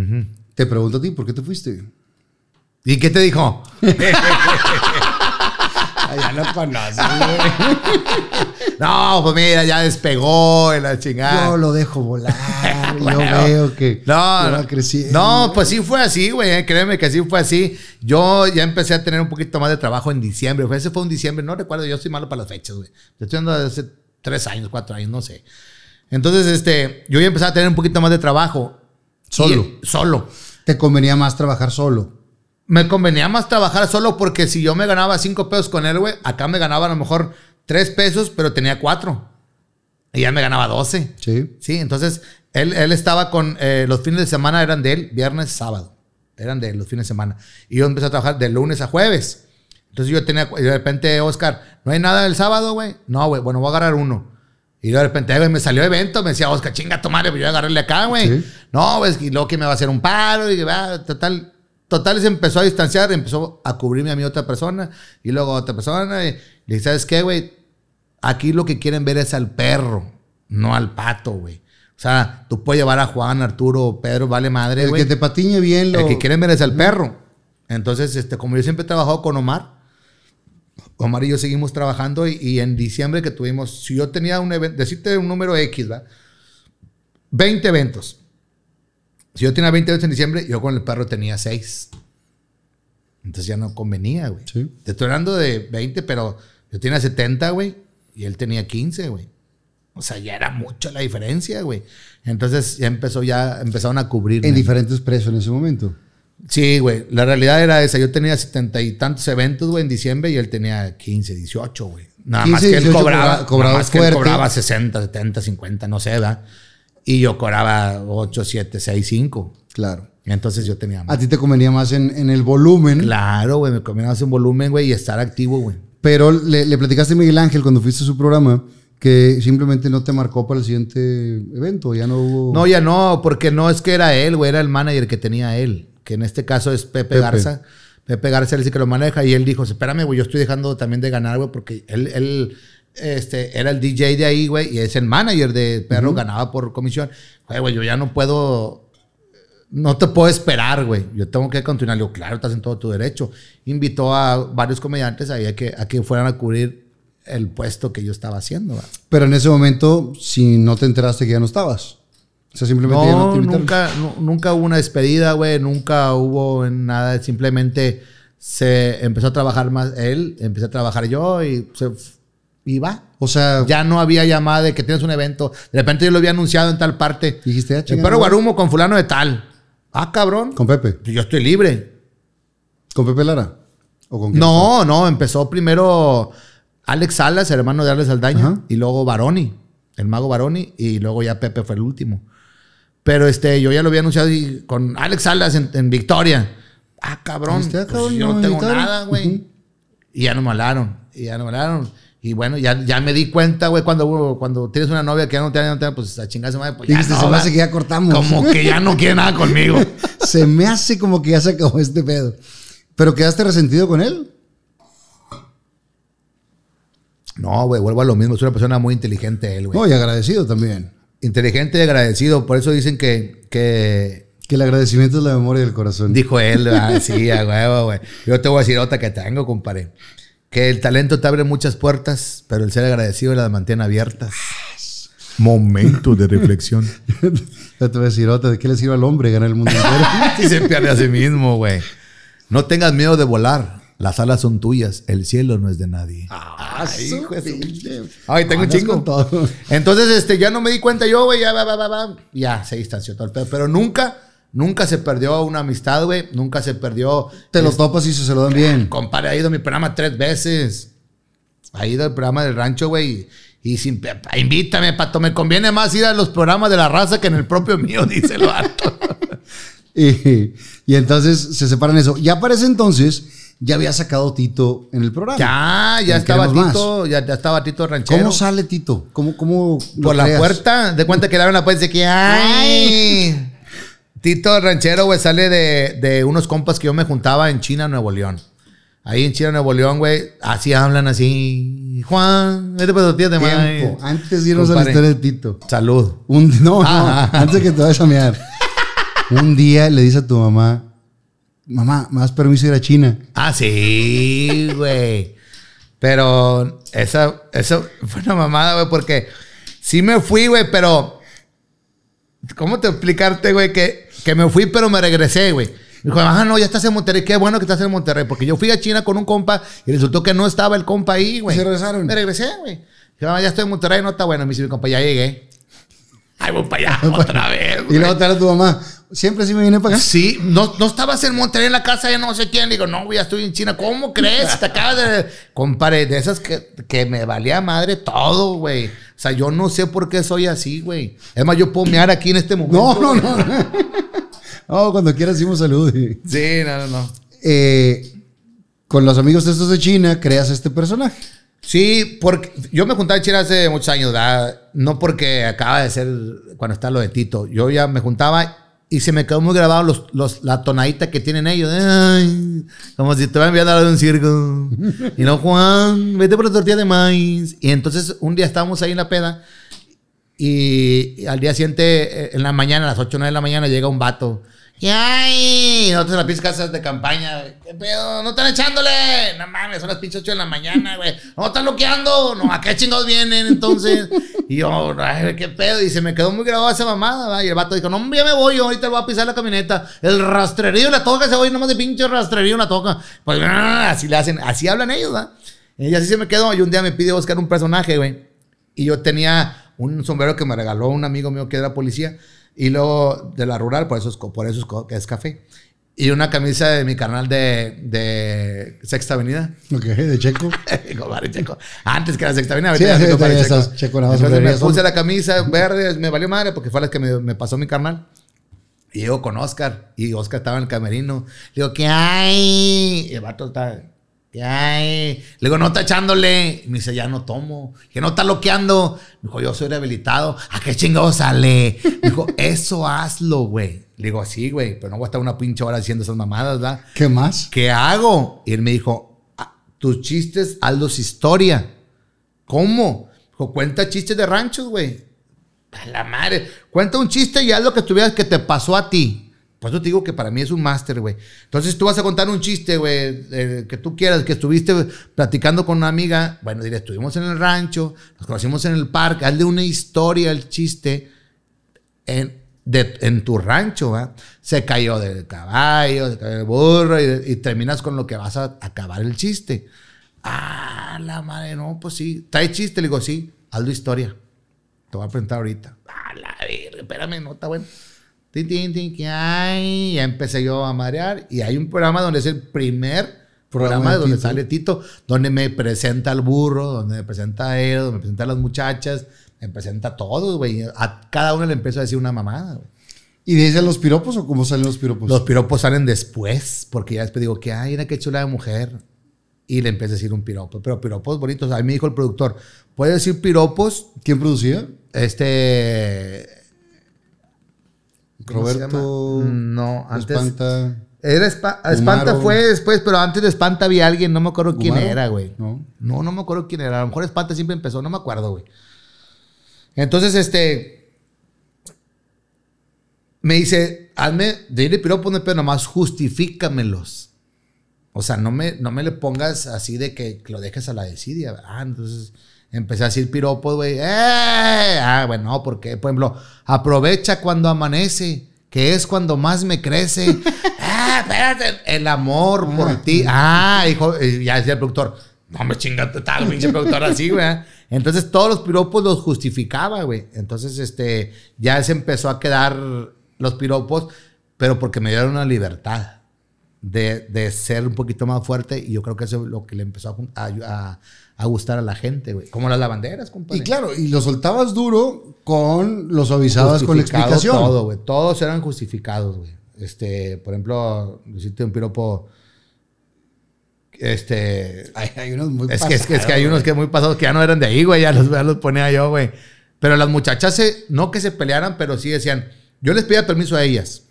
Te pregunto a ti, ¿por qué te fuiste? ¿Y qué te dijo? ya No, pues mira, ya despegó en la chingada. Yo lo dejo volar. yo veo que no, No, pues sí fue así, güey. Eh, créeme que sí fue así. Yo ya empecé a tener un poquito más de trabajo en diciembre. Ese fue un diciembre, no recuerdo, yo soy malo para las fechas, güey. Estoy andando hace tres años, cuatro años, no sé. Entonces, este, yo ya empezaba a tener un poquito más de trabajo. Solo. solo. ¿Te convenía más trabajar solo? Me convenía más trabajar solo porque si yo me ganaba cinco pesos con él, güey, acá me ganaba a lo mejor tres pesos, pero tenía cuatro. Y ya me ganaba doce. Sí. Sí, entonces él, él estaba con. Eh, los fines de semana eran de él, viernes, sábado. Eran de él, los fines de semana. Y yo empecé a trabajar de lunes a jueves. Entonces yo tenía. Y de repente, Oscar, ¿no hay nada el sábado, güey? No, güey, bueno, voy a agarrar uno. Y de repente, me salió evento, me decía, Oscar, chinga tu madre, pues yo agarrarle acá, güey. No, güey, pues, y luego que me va a hacer un paro, y va, total. Total, se empezó a distanciar, empezó a cubrirme a mí otra persona, y luego otra persona, y le dije, ¿sabes qué, güey? Aquí lo que quieren ver es al perro, no al pato, güey. O sea, tú puedes llevar a Juan, Arturo, Pedro, vale madre, El que te patiñe bien. Lo... El que quieren ver es al perro. Entonces, este, como yo siempre he trabajado con Omar, Omar y yo seguimos trabajando y, en diciembre que tuvimos, si yo tenía un evento, decirte un número X, 20 eventos. Si yo tenía 20 eventos en diciembre, yo con el perro tenía 6. Entonces ya no convenía, güey. Te estoy hablando de 20, pero yo tenía 70, güey, y él tenía 15, güey. O sea, ya era mucho la diferencia, güey. Entonces ya empezó, ya empezaron a cubrir. En diferentes precios en ese momento. Sí, güey. La realidad era esa. Yo tenía setenta y tantos eventos, güey, en diciembre y él tenía 15, 18, güey. Nada más que él cobraba, cobraba cobraba 60, 70, 50, no sé, ¿verdad? Y yo cobraba 8, 7, 6, 5. Claro. Entonces yo tenía más. A ti te convenía más en, el volumen. Claro, güey, me convenía más en volumen, güey, y estar activo, güey. Pero le, le, platicaste a Miguel Ángel cuando fuiste a su programa que simplemente no te marcó para el siguiente evento, ya no hubo... No, ya no, porque no es que era él, güey, era el manager que tenía él que en este caso es Pepe, Garza. Pepe Garza es sí que lo maneja y él dijo, espérame, güey, yo estoy dejando también de ganar, güey, porque él, él este, era el DJ de ahí, güey, y es el manager de Perro, ganaba por comisión. Güey, güey, yo ya no puedo, no te puedo esperar, güey, yo tengo que continuar. Le digo, claro, estás en todo tu derecho. Invitó a varios comediantes ahí a que, a que fueran a cubrir el puesto que yo estaba haciendo. Pero en ese momento, si no te enteraste que ya no estabas. O sea, simplemente no, nunca, nunca hubo una despedida, güey. Nunca hubo nada. Simplemente se empezó a trabajar más él, empecé a trabajar yo y se iba. O sea, ya no había llamada de que tienes un evento. De repente yo lo había anunciado en tal parte. Dijiste, ah, Pero Guarumo con fulano de tal. Ah, cabrón. Con Pepe. Pues yo estoy libre. ¿Con Pepe Lara? con No, no, empezó primero Alex Salas, hermano de Alex Aldaño, y luego Baroni, el mago Baroni, y luego ya Pepe fue el último. Pero este, yo ya lo había anunciado con Alex Salas en, Victoria. Ah, cabrón. Pues, yo no tengo nada, güey. Y ya no me Y ya no me Y bueno, ya, ya me di cuenta, güey, cuando, cuando tienes una novia que ya no te, no te pues a chingarse madre, Y pues, ya se me hace que ya cortamos. Como que ya no quiere nada conmigo. se me hace como que ya se acabó este pedo. ¿Pero quedaste resentido con él? No, güey, vuelvo a lo mismo. Es una persona muy inteligente él, güey. No, y agradecido también inteligente y agradecido. Por eso dicen que, que, el agradecimiento es la memoria del corazón. Dijo él, ah, sí, a huevo, güey. Yo te voy a decir otra que tengo, compadre. Que el talento te abre muchas puertas, pero el ser agradecido las mantiene abiertas. Momento de reflexión. Yo te voy a decir otra, ¿de qué le sirve al hombre ganar el mundo entero? y se pierde a sí mismo, güey. No tengas miedo de volar. Las alas son tuyas, el cielo no es de nadie. Ah, Ay, ah, hijo de Ay, tengo un chingo. Entonces, este, ya no me di cuenta yo, güey, ya, va, va, ya, se distanció todo el pedo. Pero nunca, nunca se perdió una amistad, güey. Nunca se perdió. Te los topas y se saludan bien. Compadre, ha ido a mi programa tres veces. Ha ido al programa del rancho, güey. Y sin, invítame, pato. Me conviene más ir a los programas de la raza que en el propio mío, dice lo alto. y, y entonces se separan eso. Ya aparece entonces ya había sacado Tito en el programa. Ya, ya estaba Tito, ya, estaba Tito Ranchero. ¿Cómo sale Tito? ¿Cómo, cómo Por la puerta, de cuenta que le abren la puerta y que ¡ay! Tito Ranchero, güey, sale de, unos compas que yo me juntaba en China, Nuevo León. Ahí en China, Nuevo León, güey, así hablan así. Juan, de Antes de a la historia de Tito. Salud. no, ah, ah, ah. antes que te vayas a mear. Un día le dice a tu mamá, mamá, me das permiso ir a China. Ah, sí, güey. pero esa, eso, fue una mamada, güey, porque sí me fui, güey, pero... ¿Cómo te explicarte, güey, que, me fui, pero me regresé, güey? Dijo, ah, no, ya estás en Monterrey. Qué bueno que estás en Monterrey. Porque yo fui a China con un compa y resultó que no estaba el compa ahí, güey. ¿Se regresaron? Me regresé, güey. Yo, ah, ya estoy en Monterrey, no está bueno. Me dice mi compa, ya llegué. Ay, voy para allá otra vez. Güey. Y luego te a tu mamá. Siempre así me viene para acá. Sí, no, no estabas en Monterrey en la casa ya no sé quién. digo, no, ya estoy en China. ¿Cómo crees? Te acabas de. Compadre, de esas que, que, me valía madre todo, güey. O sea, yo no sé por qué soy así, güey. Es más, yo puedo mear aquí en este momento. No, no, no. no, cuando quieras, decimos salud. Sí, no, no, no. Eh, con los amigos estos de China, creas este personaje. Sí, porque yo me juntaba a Chile hace muchos años, no porque acaba de ser cuando está lo de Tito. Yo ya me juntaba y se me quedó muy grabado los, los, la tonadita que tienen ellos. ¿eh? como si te viendo a de un circo. Y no, Juan, vete por la tortilla de maíz. Y entonces un día estábamos ahí en la peda y al día siguiente, eh, en la mañana, a las 8 o 9 de la mañana, llega un vato. Y ay, nosotros en las casas de campaña, ¿Qué pedo? ¿No están echándole? No mames, son las pinches 8 de la mañana, güey. ¿No están loqueando! No, ¿a qué chingados vienen entonces? Y yo, ay, qué pedo. Y se me quedó muy grabada esa mamada, güey. Y el vato dijo, no, ya me voy, yo ahorita voy a pisar la camioneta. El rastrerío, la toca, se voy nomás de pinche rastrerío, la toca. Pues ah, así le hacen, así hablan ellos, ¿verdad? Y así se me quedó. Y un día me pide buscar un personaje, güey. Y yo tenía un sombrero que me regaló un amigo mío que era policía, y luego de la rural, por eso es, por eso es, café. Y una camisa de mi carnal de, de, Sexta Avenida. Ok, de Checo. compadre Checo. Antes que era Sexta Avenida, sí, sí, sí compadre Checo. Esas, checo Entonces me puse la camisa verde, me valió madre porque fue la que me, pasó mi carnal. Y yo con Oscar. Y Oscar estaba en el camerino. Le digo, ¿qué hay? Y el vato está ya, Le digo, no está echándole. Me dice, ya no tomo. Que no está loqueando. Me dijo, yo soy rehabilitado. ¿A qué chingado sale? Me dijo, eso hazlo, güey. Le digo, sí, güey, pero no voy a estar una pinche hora haciendo esas mamadas, ¿verdad? ¿Qué más? ¿Qué hago? Y él me dijo, ah, tus chistes, hazlos historia. ¿Cómo? Dijo, cuenta chistes de ranchos, güey. A la madre. Cuenta un chiste y haz lo que tuvieras que te pasó a ti. Por eso te digo que para mí es un máster, güey. Entonces tú vas a contar un chiste, güey, eh, que tú quieras, que estuviste platicando con una amiga. Bueno, diré, estuvimos en el rancho, nos conocimos en el parque. Hazle una historia al chiste en, en tu rancho, ¿va? Se cayó del caballo, se cayó del burro y, terminas con lo que vas a acabar el chiste. Ah, la madre, no, pues sí. Trae chiste, le digo, sí, Hazle historia. Te voy a presentar ahorita. Ah, la verga, espérame, no está bueno que ay, ya empecé yo a marear. Y hay un programa donde es el primer programa donde sale Tito, donde me presenta al burro, donde me presenta a él, donde me presenta a las muchachas, me presenta a todos, güey. A cada uno le empiezo a decir una mamada, güey. ¿Y dicen los piropos o cómo salen los piropos? Los piropos salen después, porque ya después digo que, ay, era qué chula de mujer. Y le empiezo a decir un piropo, pero piropos bonitos. A mí me dijo el productor, ¿puedes decir piropos? ¿Quién producía? Este, Roberto. No, antes. Espanta. Era Espanta fue después, pero antes de Espanta había alguien, no me acuerdo quién era, güey. No. No, no me acuerdo quién era. A lo mejor Espanta siempre empezó, no me acuerdo, güey. Entonces, este. Me dice, hazme, dile el pero nomás justifícamelos. O sea, no me, no me le pongas así de que lo dejes a la desidia. Ah, entonces. Empecé a decir piropos, güey. ¡Eh! Ah, bueno, no, porque, por ejemplo, aprovecha cuando amanece, que es cuando más me crece. ¡Ah, espérate! El amor por ti. Ah, hijo, ya decía el productor. No me chingaste tal, pinche productor así, güey. Entonces todos los piropos los justificaba, güey. Entonces, este, ya se empezó a quedar los piropos, pero porque me dieron una libertad. De, ser un poquito más fuerte y yo creo que eso es lo que le empezó a, a gustar a la gente, güey. Como las lavanderas, compadre. Y claro, y lo soltabas duro con los avisados con la explicación. Todo, güey. Todos eran justificados, güey. Este, por ejemplo, hiciste un piropo. Este. Hay, unos muy pasados. es, que, hay unos que muy pasados que ya no eran de ahí, güey. Ya los, los ponía yo, güey. Pero las muchachas, no que se pelearan, pero sí decían. Yo les pedía permiso a ellas.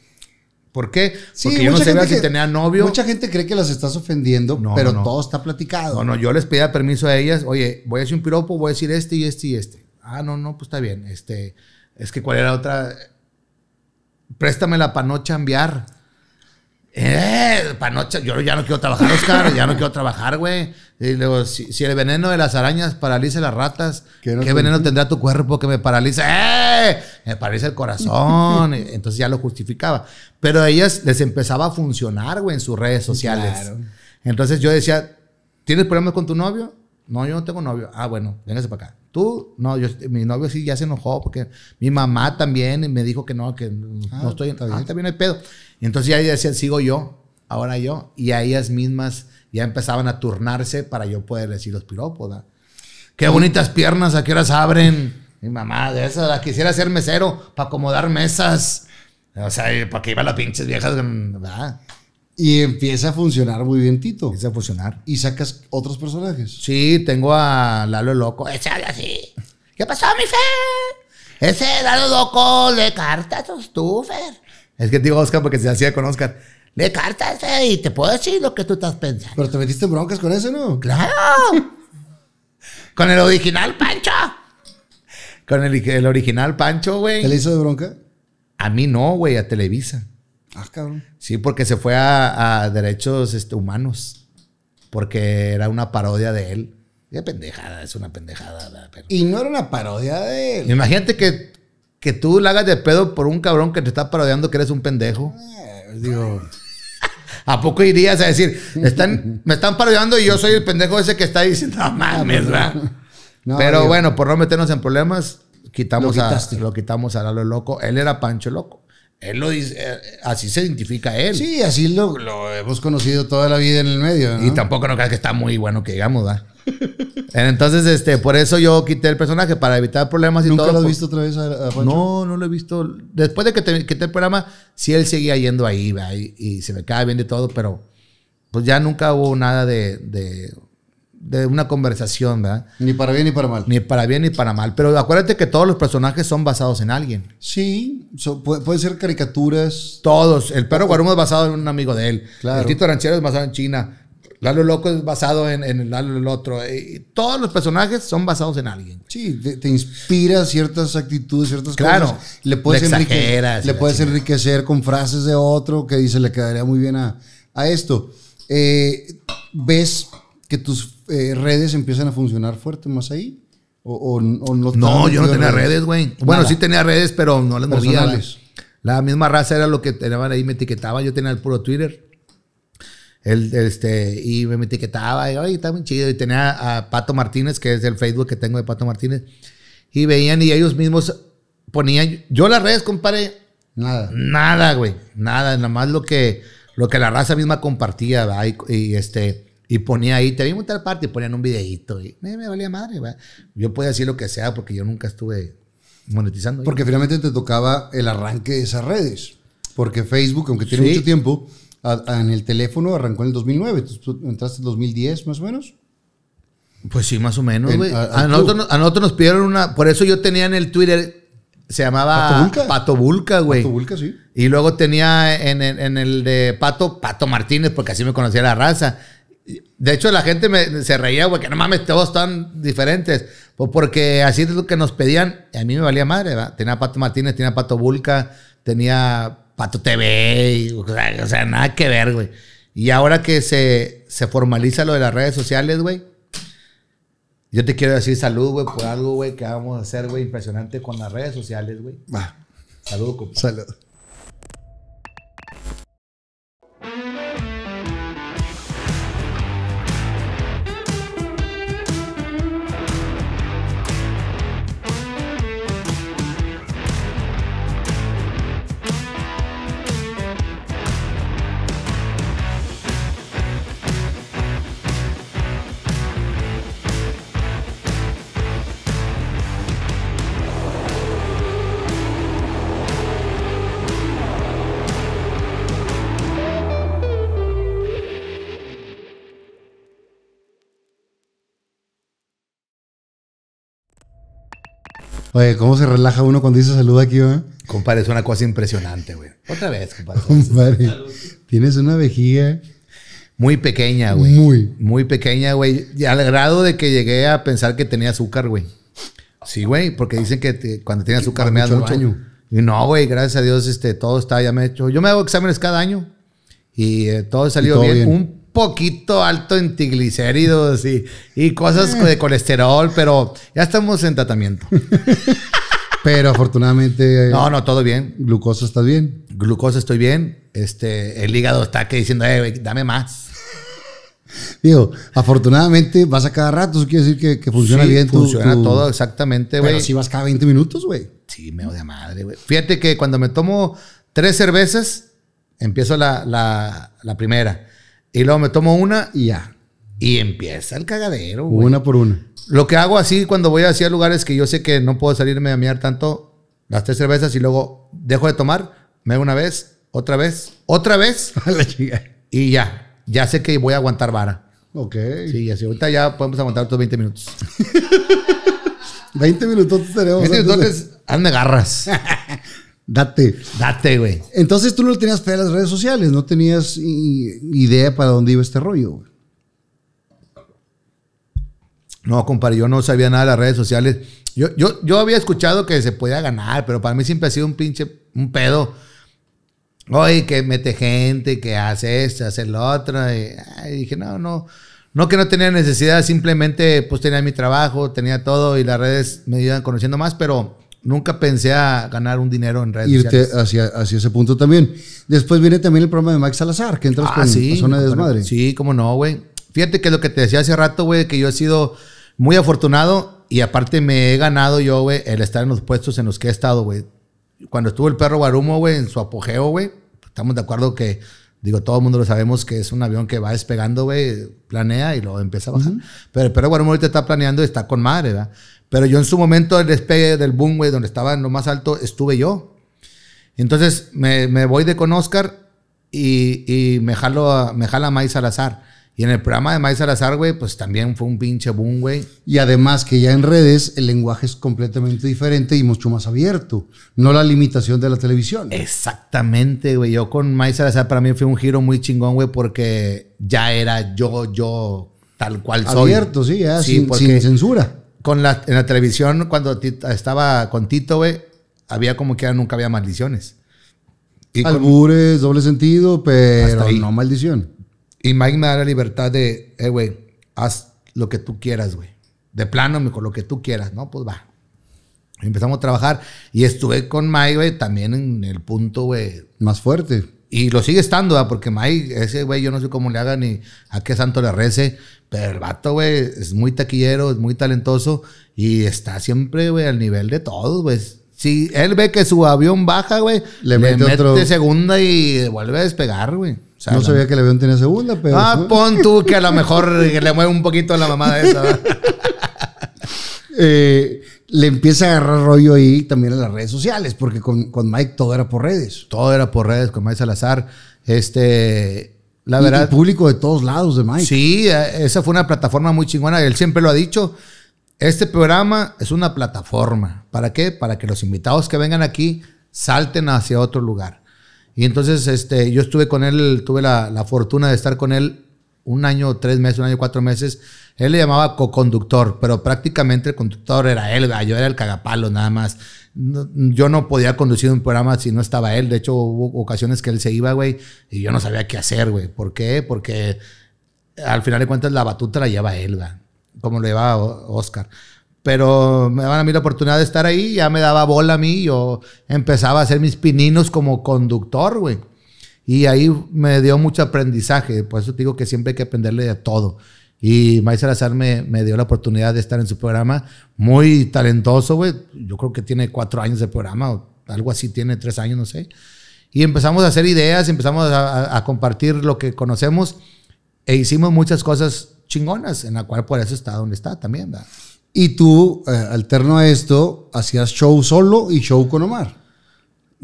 ¿Por qué? Porque yo no sabía que, si tenía novio. Mucha gente cree que las estás ofendiendo, pero todo está platicado. No, no, yo les pedía permiso a ellas. Oye, voy a hacer un piropo, voy a decir este y este y este. Ah, no, no, pues está bien. Este, es que cuál era otra. Préstame la para no chambiar. Eh, panocha, yo ya no quiero trabajar, Oscar, ya no quiero trabajar, güey. Y luego, si, el veneno de las arañas paraliza las ratas, ¿qué, veneno tendrá tu cuerpo que me paralice? ¡Eh! Me parece el corazón, entonces ya lo justificaba. Pero a ellas les empezaba a funcionar, güey, en sus redes sociales. Entonces yo decía, ¿tienes problemas con tu novio? No, yo no tengo novio. Ah, bueno, véngase para acá. Tú, no, yo, mi novio sí ya se enojó porque mi mamá también me dijo que no, que no ah, estoy. Ah, en hay pedo. entonces ya decía, sigo yo, ahora yo. Y a ellas mismas ya empezaban a turnarse para yo poder decir los piropos. Qué bonitas piernas, ¿a qué horas abren? Mi mamá de esas, quisiera ser mesero para acomodar mesas. O sea, para que iba las pinches viejas, mm, Y empieza a funcionar muy bien, Tito. Empieza a funcionar. Y sacas otros personajes. Sí, tengo a Lalo Loco. Ese habla así. ¿Qué pasó, mi fe? Ese Lalo Loco le cartas tú, Fer. Es que te digo Oscar porque se hacía con Oscar. Le cartas Fer, y te puedo decir lo que tú estás pensando. Pero te metiste en broncas con ese, ¿no? ¡Claro! con el original, Pancho. Con el, original Pancho, güey. ¿Te le hizo de bronca? A mí no, güey, a Televisa. Ah, cabrón. Sí, porque se fue a, derechos este, humanos. Porque era una parodia de él. Qué pendejada, es una pendejada. Y no era una parodia de él. Imagínate que, que tú la hagas de pedo por un cabrón que te está parodiando que eres un pendejo. Eh, digo. ¿A poco irías a decir, están, me están parodiando y yo soy el pendejo ese que está diciendo, no mames, ¿verdad? Pero bueno, eh, por no meternos en problemas, quitamos lo, a, quitamos a Lalo Loco. Él era Pancho Loco. Él lo dice, eh, así se identifica él. Sí, así lo, hemos conocido toda la vida en el medio. Y tampoco no creas que está muy bueno que digamos, ¿verdad? Entonces, este, por eso yo quité el personaje, para evitar problemas y ¿Nunca lo has pues, visto otra vez a, Pancho? No, no lo he visto. Después de que te, quité el programa, sí él seguía yendo ahí, Y, se me cae bien de todo, pero pues ya nunca hubo nada de, de de una conversación, ¿verdad? Ni para bien ni para mal. Ni para bien ni para mal. Pero acuérdate que todos los personajes son basados en alguien. Sí, Pueden puede, ser caricaturas. Todos. El perro Guarumo es basado en un amigo de él. El Tito Ranchero es basado en China. Lalo Loco es basado en, Lalo el otro. Eh, todos los personajes son basados en alguien. Sí, te, inspira ciertas actitudes, ciertas cosas. Le puedes, le enriquecer, le puedes enriquecer con frases de otro que dice le quedaría muy bien a, esto. Eh, ves que tus eh, redes empiezan a funcionar fuerte más ahí? ¿O, o, no, no yo no tenía redes, güey. Bueno, sí tenía redes, pero no las movía. La misma raza era lo que tenían ahí, me etiquetaba. Yo tenía el puro Twitter. El, este, y me etiquetaba, y estaba muy chido. Y tenía a Pato Martínez, que es el Facebook que tengo de Pato Martínez. Y veían y ellos mismos ponían. Yo las redes, compadre. Nada. Nada, güey. Nada. Nada más lo que, lo que la raza misma compartía. y, este. Y ponía ahí, te tal parte, y ponían un videíto. Y me, valía madre. Yo podía decir lo que sea porque yo nunca estuve monetizando. Porque finalmente te tocaba el arranque de esas redes. Porque Facebook, aunque tiene mucho tiempo, en el teléfono arrancó en el 2009. ¿Tú, entraste en 2010 más o menos? Pues sí, más o menos, A, nosotros, nos pidieron una... Por eso yo tenía en el Twitter... Se llamaba Pato Vulca, güey. Pato Vulca, sí. Y luego tenía en, el de Pato, Pato Martínez, porque así me conocía la raza. De hecho, la gente se reía, güey, que no mames, todos están diferentes. Pues porque así es lo que nos pedían. a mí me valía madre, ¿verdad? Tenía Pato Martínez, tenía Pato Vulca, tenía Pato TV, o sea, nada que ver, güey. Y ahora que se, formaliza lo de las redes sociales, güey, yo te quiero decir salud, güey, por algo, güey, que vamos a hacer, güey, impresionante con las redes sociales, güey. Salud, Salud. Oye, ¿cómo se relaja uno cuando dice salud aquí, güey? Compadre, es una cosa impresionante, güey. Otra vez, compadre. tienes una vejiga. Muy pequeña, güey. Muy. Muy pequeña, güey. Al grado de que llegué a pensar que tenía azúcar, güey. Sí, güey, porque dicen que cuando tenía azúcar me da mucho. no, güey, gracias a Dios, este, todo está, ya me he hecho. Yo me hago exámenes cada año y eh, todo salió bien. bien poquito alto en triglicéridos y, cosas de colesterol, pero ya estamos en tratamiento. Pero afortunadamente. Eh, no, no, todo bien. Glucosa está bien. Glucosa estoy bien. Este, el hígado está aquí diciendo, eh, dame más. Digo, afortunadamente vas a cada rato, eso quiere decir que, funciona bien. Funciona todo exactamente, güey. Pero si vas cada 20 minutos, güey. Sí, me odia madre, güey. Fíjate que cuando me tomo tres cervezas, empiezo la primera. Y luego me tomo una y ya. Y empieza el cagadero, güey. Una por una. Lo que hago así cuando voy hacia lugares que yo sé que no puedo salirme a mirar tanto, las tres cervezas y luego dejo de tomar, me hago una vez, otra vez, otra vez. y ya. Ya sé que voy a aguantar vara. Ok. Sí, así ahorita ya podemos aguantar otros 20 minutos. 20 minutos tenemos. 20 minutos, hazme garras. Date. Date, güey. Entonces tú no tenías fe en las redes sociales, no tenías idea para dónde iba este rollo, No, compadre, yo no sabía nada de las redes sociales. Yo, yo, había escuchado que se podía ganar, pero para mí siempre ha sido un pinche, un pedo. Oye, que mete gente, que hace esto, hace lo otro. Y, dije, no, no. No que no tenía necesidad, simplemente pues tenía mi trabajo, tenía todo y las redes me iban conociendo más, pero Nunca pensé a ganar un dinero en redes Irte sociales. Hacia, hacia ese punto también. Después viene también el programa de Mike Salazar, que entras ah, con sí, la zona de desmadre. sí, cómo no, güey. Fíjate que lo que te decía hace rato, güey, que yo he sido muy afortunado y aparte me he ganado yo, güey, el estar en los puestos en los que he estado, güey. Cuando estuvo el perro Guarumo, güey, en su apogeo, güey, estamos de acuerdo que, digo, todo el mundo lo sabemos que es un avión que va despegando, güey, planea y lo empieza a bajar. Pero el perro Guarumo ahorita está planeando y está con madre, ¿verdad? Pero yo en su momento el despegue del boom, güey, donde estaba en lo más alto, estuve yo. Entonces me, voy de con Oscar y, me, jalo me jala Al Salazar. Y en el programa de May Salazar, güey, pues también fue un pinche boom, güey. Y además que ya en redes el lenguaje es completamente diferente y mucho más abierto. No la limitación de la televisión. Exactamente, güey. Yo con May Salazar para mí fue un giro muy chingón, güey, porque ya era yo, yo, tal cual soy. Abierto, sí, sin censura con la, en la televisión, cuando estaba con Tito, güey, había como que nunca había maldiciones. Y Albures, doble sentido, pero no maldición. Y Mike me da la libertad de, eh, güey, haz lo que tú quieras, güey. De plano, con lo que tú quieras, ¿no? Pues va. Empezamos a trabajar y estuve con Mike, güey, también en el punto, güey. Más fuerte. Y lo sigue estando, porque Mike, ese güey, yo no sé cómo le haga ni a qué santo le rece, pero el vato, güey, es muy taquillero, es muy talentoso y está siempre, güey, al nivel de todos, güey. Si él ve que su avión baja, güey, le, le mete, segunda y vuelve a despegar, güey. no sabía que el avión tenía segunda, pero. Ah, pon tú que a lo mejor le mueve un poquito a la mamada esa. eh le empieza a agarrar rollo ahí también en las redes sociales, porque con, Mike todo era por redes. Todo era por redes, con Mike Salazar. Este, la verdad. el público de todos lados de Mike. Sí, eh, esa fue una plataforma muy chingona. Él siempre lo ha dicho. Este programa es una plataforma. ¿Para qué? Para que los invitados que vengan aquí salten hacia otro lugar. Y entonces este, yo estuve con él, tuve la, la fortuna de estar con él un año, tres meses, un año, cuatro meses, él le llamaba co-conductor, pero prácticamente el conductor era él, yo era el cagapalo nada más. yo no podía conducir un programa si no estaba él, de hecho hubo ocasiones que él se iba, güey, y yo no sabía qué hacer, güey. ¿Por qué? Porque al final de cuentas la batuta la lleva él, como lo llevaba Oscar. Pero me daban a mí la oportunidad de estar ahí, ya me daba bola a mí, yo empezaba a hacer mis pininos como conductor, güey y ahí me dio mucho aprendizaje. Por eso te digo que siempre hay que aprenderle de todo. Y Maíz Salazar me, me, dio la oportunidad de estar en su programa. Muy talentoso, güey. Yo creo que tiene cuatro años de programa o algo así, tiene tres años, no sé. Y empezamos a hacer ideas, empezamos a, compartir lo que conocemos e hicimos muchas cosas chingonas, en la cual por eso está donde está también, Y tú, eh, alterno a esto, hacías show solo y show con Omar.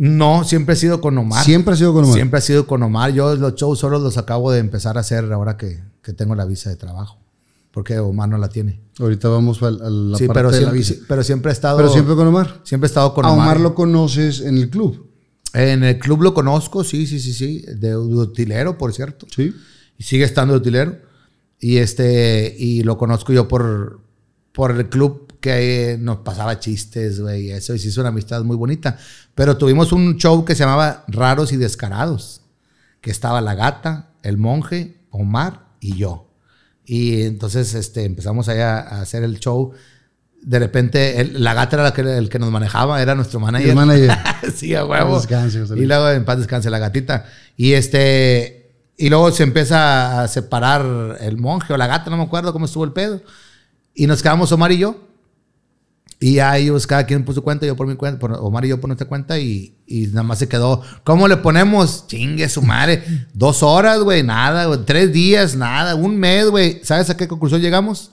No, siempre he sido con Omar. Siempre ha sido con Omar. Siempre ha sido con Omar. Yo los shows solo los acabo de empezar a hacer ahora que, tengo la visa de trabajo. Porque Omar no la tiene. Ahorita vamos a, la parte de la visa. Pero siempre he estado. Pero siempre con Omar. Siempre he estado con Omar. ¿A Omar lo conoces en el club? En el club lo conozco, sí, sí, sí, sí. De, utilero, por cierto. Sí. Y sigue estando de utilero. Y este, y lo conozco yo por, por el club que eh, nos pasaba chistes, güey, y eso, y se hizo una amistad muy bonita. Pero tuvimos un show que se llamaba Raros y Descarados, que estaba la gata, el monje, Omar y yo. Y entonces este, empezamos allá a hacer el show. De repente, la gata era la que, el que nos manejaba, era nuestro manager. sí, a huevo. y luego en paz descanse la gatita. Y este. Y luego se empieza a separar el monje o la gata, no me acuerdo cómo estuvo el pedo. Y nos quedamos Omar y yo. Y ahí pues, cada quien por su cuenta, yo por mi cuenta, por Omar y yo por nuestra cuenta, y, nada más se quedó. ¿Cómo le ponemos? Chingue su madre. Dos horas, güey, nada, güey. Tres días, nada. Un mes, güey. ¿Sabes a qué conclusión llegamos?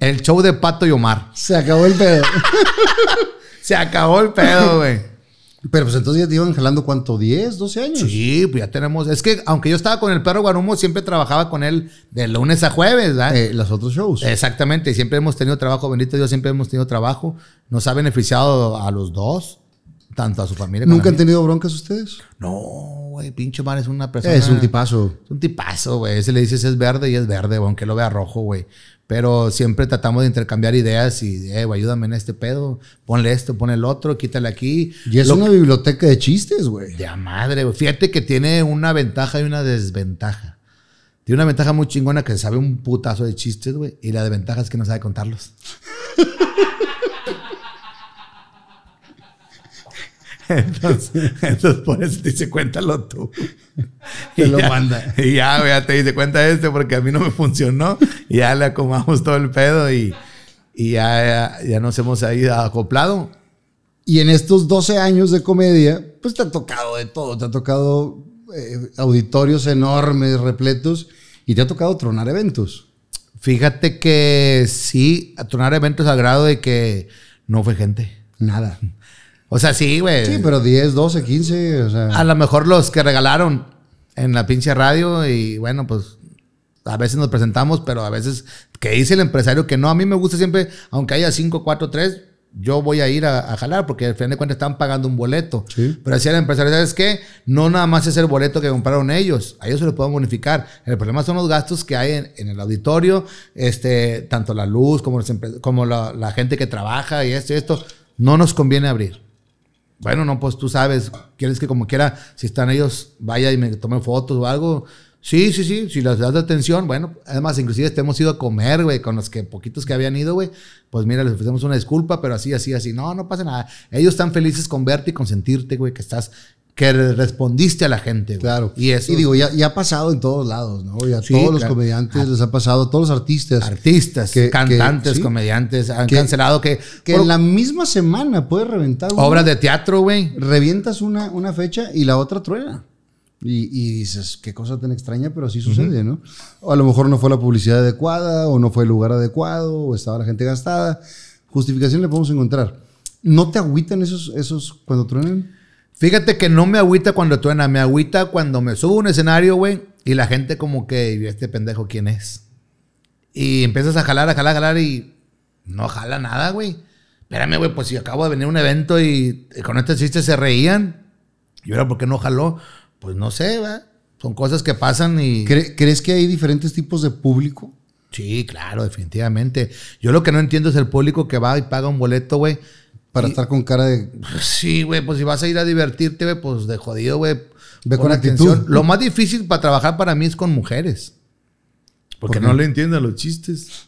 El show de Pato y Omar. Se acabó el pedo. se acabó el pedo, güey. Pero pues entonces ya te iban jalando cuánto, 10, 12 años. Sí, pues ya tenemos. Es que aunque yo estaba con el perro Guarumo, siempre trabajaba con él de lunes a jueves, ¿verdad? Eh, los otros shows. Exactamente, siempre hemos tenido trabajo, bendito Dios, siempre hemos tenido trabajo. Nos ha beneficiado a los dos, tanto a su familia. ¿Nunca han tenido broncas ustedes? No, güey, pinche man es una persona. Es un tipazo. Es un tipazo, güey. Ese le dices es verde y es verde, aunque lo vea rojo, güey. Pero siempre tratamos de intercambiar ideas y, eh, ayúdame en este pedo, ponle esto, ponle el otro, quítale aquí. Y es una biblioteca de chistes, güey. De madre, güey. Fíjate que tiene una ventaja y una desventaja. Tiene una ventaja muy chingona que sabe un putazo de chistes, güey. Y la desventaja es que no sabe contarlos. Entonces, entonces, por eso te dice, cuéntalo tú. y lo manda. Y ya, te dice, cuenta este porque a mí no me funcionó. ya la acomodamos todo el pedo y, ya, nos hemos ahí acoplado. Y en estos 12 años de comedia, pues te ha tocado de todo. Te ha tocado eh, auditorios enormes, repletos, y te ha tocado tronar eventos. Fíjate que sí, tronar eventos al grado de que no fue gente. Nada. O sea, sí, güey. Sí, pero 10, 12, 15, o sea. A lo mejor los que regalaron en la pinche radio y bueno, pues a veces nos presentamos, pero a veces que dice el empresario que no, a mí me gusta siempre, aunque haya 5, 4, 3, yo voy a ir a, jalar porque al final de cuentas están pagando un boleto. Pero decía el empresario, ¿sabes qué? No nada más es el boleto que compraron ellos, a ellos se lo pueden bonificar. El problema son los gastos que hay en, el auditorio, este, tanto la luz como, como la, la gente que trabaja y esto y esto. No nos conviene abrir. Bueno, no, pues tú sabes, quieres que como quiera, si están ellos, vaya y me tome fotos o algo. Sí, sí, sí, si las das de atención, bueno, además, inclusive te hemos ido a comer, güey, con los que poquitos que habían ido, güey, pues mira, les ofrecemos una disculpa, pero así, así, así, no, no pasa nada. Ellos están felices con verte y consentirte, güey, que estás que respondiste a la gente. Claro. Y digo, ya, ha pasado en todos lados, ¿no? Ya todos los comediantes les ha pasado, todos los artistas. Artistas, cantantes, comediantes, han cancelado que. Que en la misma semana puedes reventar. Una, obras de teatro, güey. Revientas una, una fecha y la otra truena. Y, y, dices, qué cosa tan extraña, pero así sucede, ¿no? O a lo mejor no fue la publicidad adecuada, o no fue el lugar adecuado, o estaba la gente gastada. Justificación le podemos encontrar. ¿No te agüitan esos, esos cuando truenan? Fíjate que no me agüita cuando truena, me agüita cuando me subo a un escenario, güey, y la gente como que, este pendejo quién es? Y empiezas a jalar, a jalar, a jalar y no jala nada, güey. Espérame, güey, pues si acabo de venir a un evento y con este chiste se reían, ¿y ahora por qué no jaló? Pues no sé, va. Son cosas que pasan y... ¿Crees que hay diferentes tipos de público? Sí, claro, definitivamente. Yo lo que no entiendo es el público que va y paga un boleto, güey, para estar con cara de. Pues sí, güey, pues si vas a ir a divertirte, pues de jodido, güey. Ve con, actitud. Atención. Lo más difícil para trabajar para mí es con mujeres. Porque no le entienden los chistes.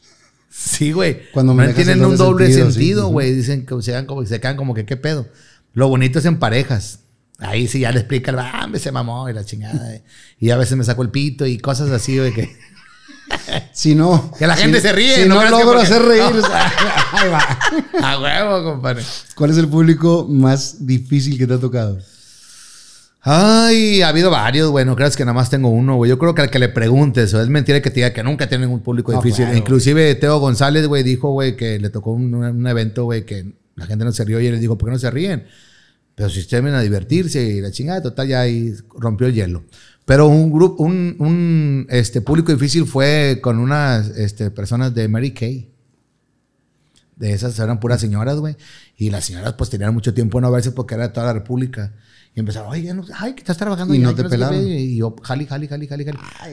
Sí, güey. Cuando me tienen un doble sentido, güey. Dicen que se, quedan como, se como que qué pedo. Lo bonito es en parejas. Ahí sí ya le explica, ah, me se mamó y la chingada. Eh". y a veces me sacó el pito y cosas así, güey, que. si no. Que la gente se ríe. Si no, logro hacer reír. A huevo, compadre. ¿Cuál es el público más difícil que te ha tocado? Ay, ha habido varios, güey. No creas que nada más tengo uno, güey. Yo creo que al que le preguntes, o es mentira que te diga que nunca tienen un público difícil. Inclusive Teo González, güey, dijo, güey, que le tocó un, evento, güey, que la gente no se rió y él dijo, ¿por qué no se ríen? Pero si ustedes vienen a divertirse y la chingada, total, ya ahí rompió el hielo. Pero un grupo, un, este, público difícil fue con unas este, personas de Mary Kay. De esas eran puras señoras, güey. Y las señoras pues tenían mucho tiempo no verse porque era toda la república. Y empezaron, ya no, ay, que estás trabajando. Y, no te y yo, jali, jali, jali, jali,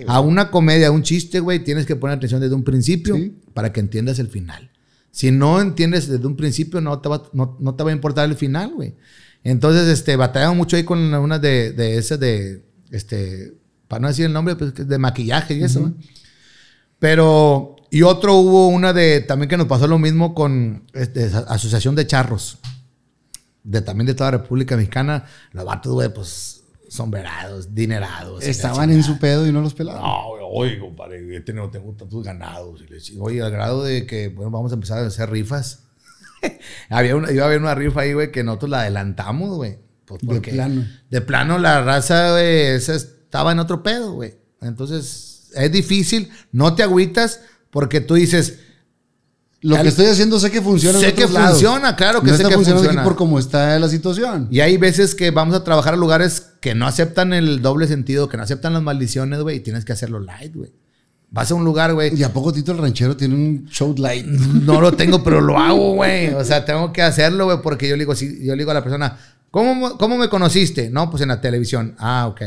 a una comedia, a un chiste, güey, tienes que poner atención desde un principio para que entiendas el final. Si no entiendes desde un principio, no te va, no, te va a importar el final, güey. Entonces, este, batallamos mucho ahí con una de esas de este, para no decir el nombre, pues, de maquillaje y eso. Pero, y otro hubo una de, también que nos pasó lo mismo con este, Asociación de Charros, de también de toda la República Mexicana, los vatos, güey, pues sombrerados, dinerados. Estaban en su pedo y no los pelaban. No, oye, compadre, tengo, este tengo tantos ganados. Y ganados. oye, al grado de que, bueno, vamos a empezar a hacer rifas. Había una, iba a haber una rifa ahí, güey, que nosotros la adelantamos, güey. Pues, de plano. De plano la raza, esa estaba en otro pedo, güey. Entonces, es difícil, no te agüitas porque tú dices... Lo que estoy haciendo sé que funciona. Sé que funciona, claro que sé que funciona. por cómo está la situación. Y hay veces que vamos a trabajar a lugares que no aceptan el doble sentido, que no aceptan las maldiciones, güey, y tienes que hacerlo light, güey. Vas a un lugar, güey. ¿Y a poco Tito el Ranchero tiene un show light? No lo tengo, pero lo hago, güey. O sea, tengo que hacerlo, güey, porque yo le digo, si, yo le digo a la persona, ¿Cómo, ¿Cómo me conociste? No, pues en la televisión. Ah, ok.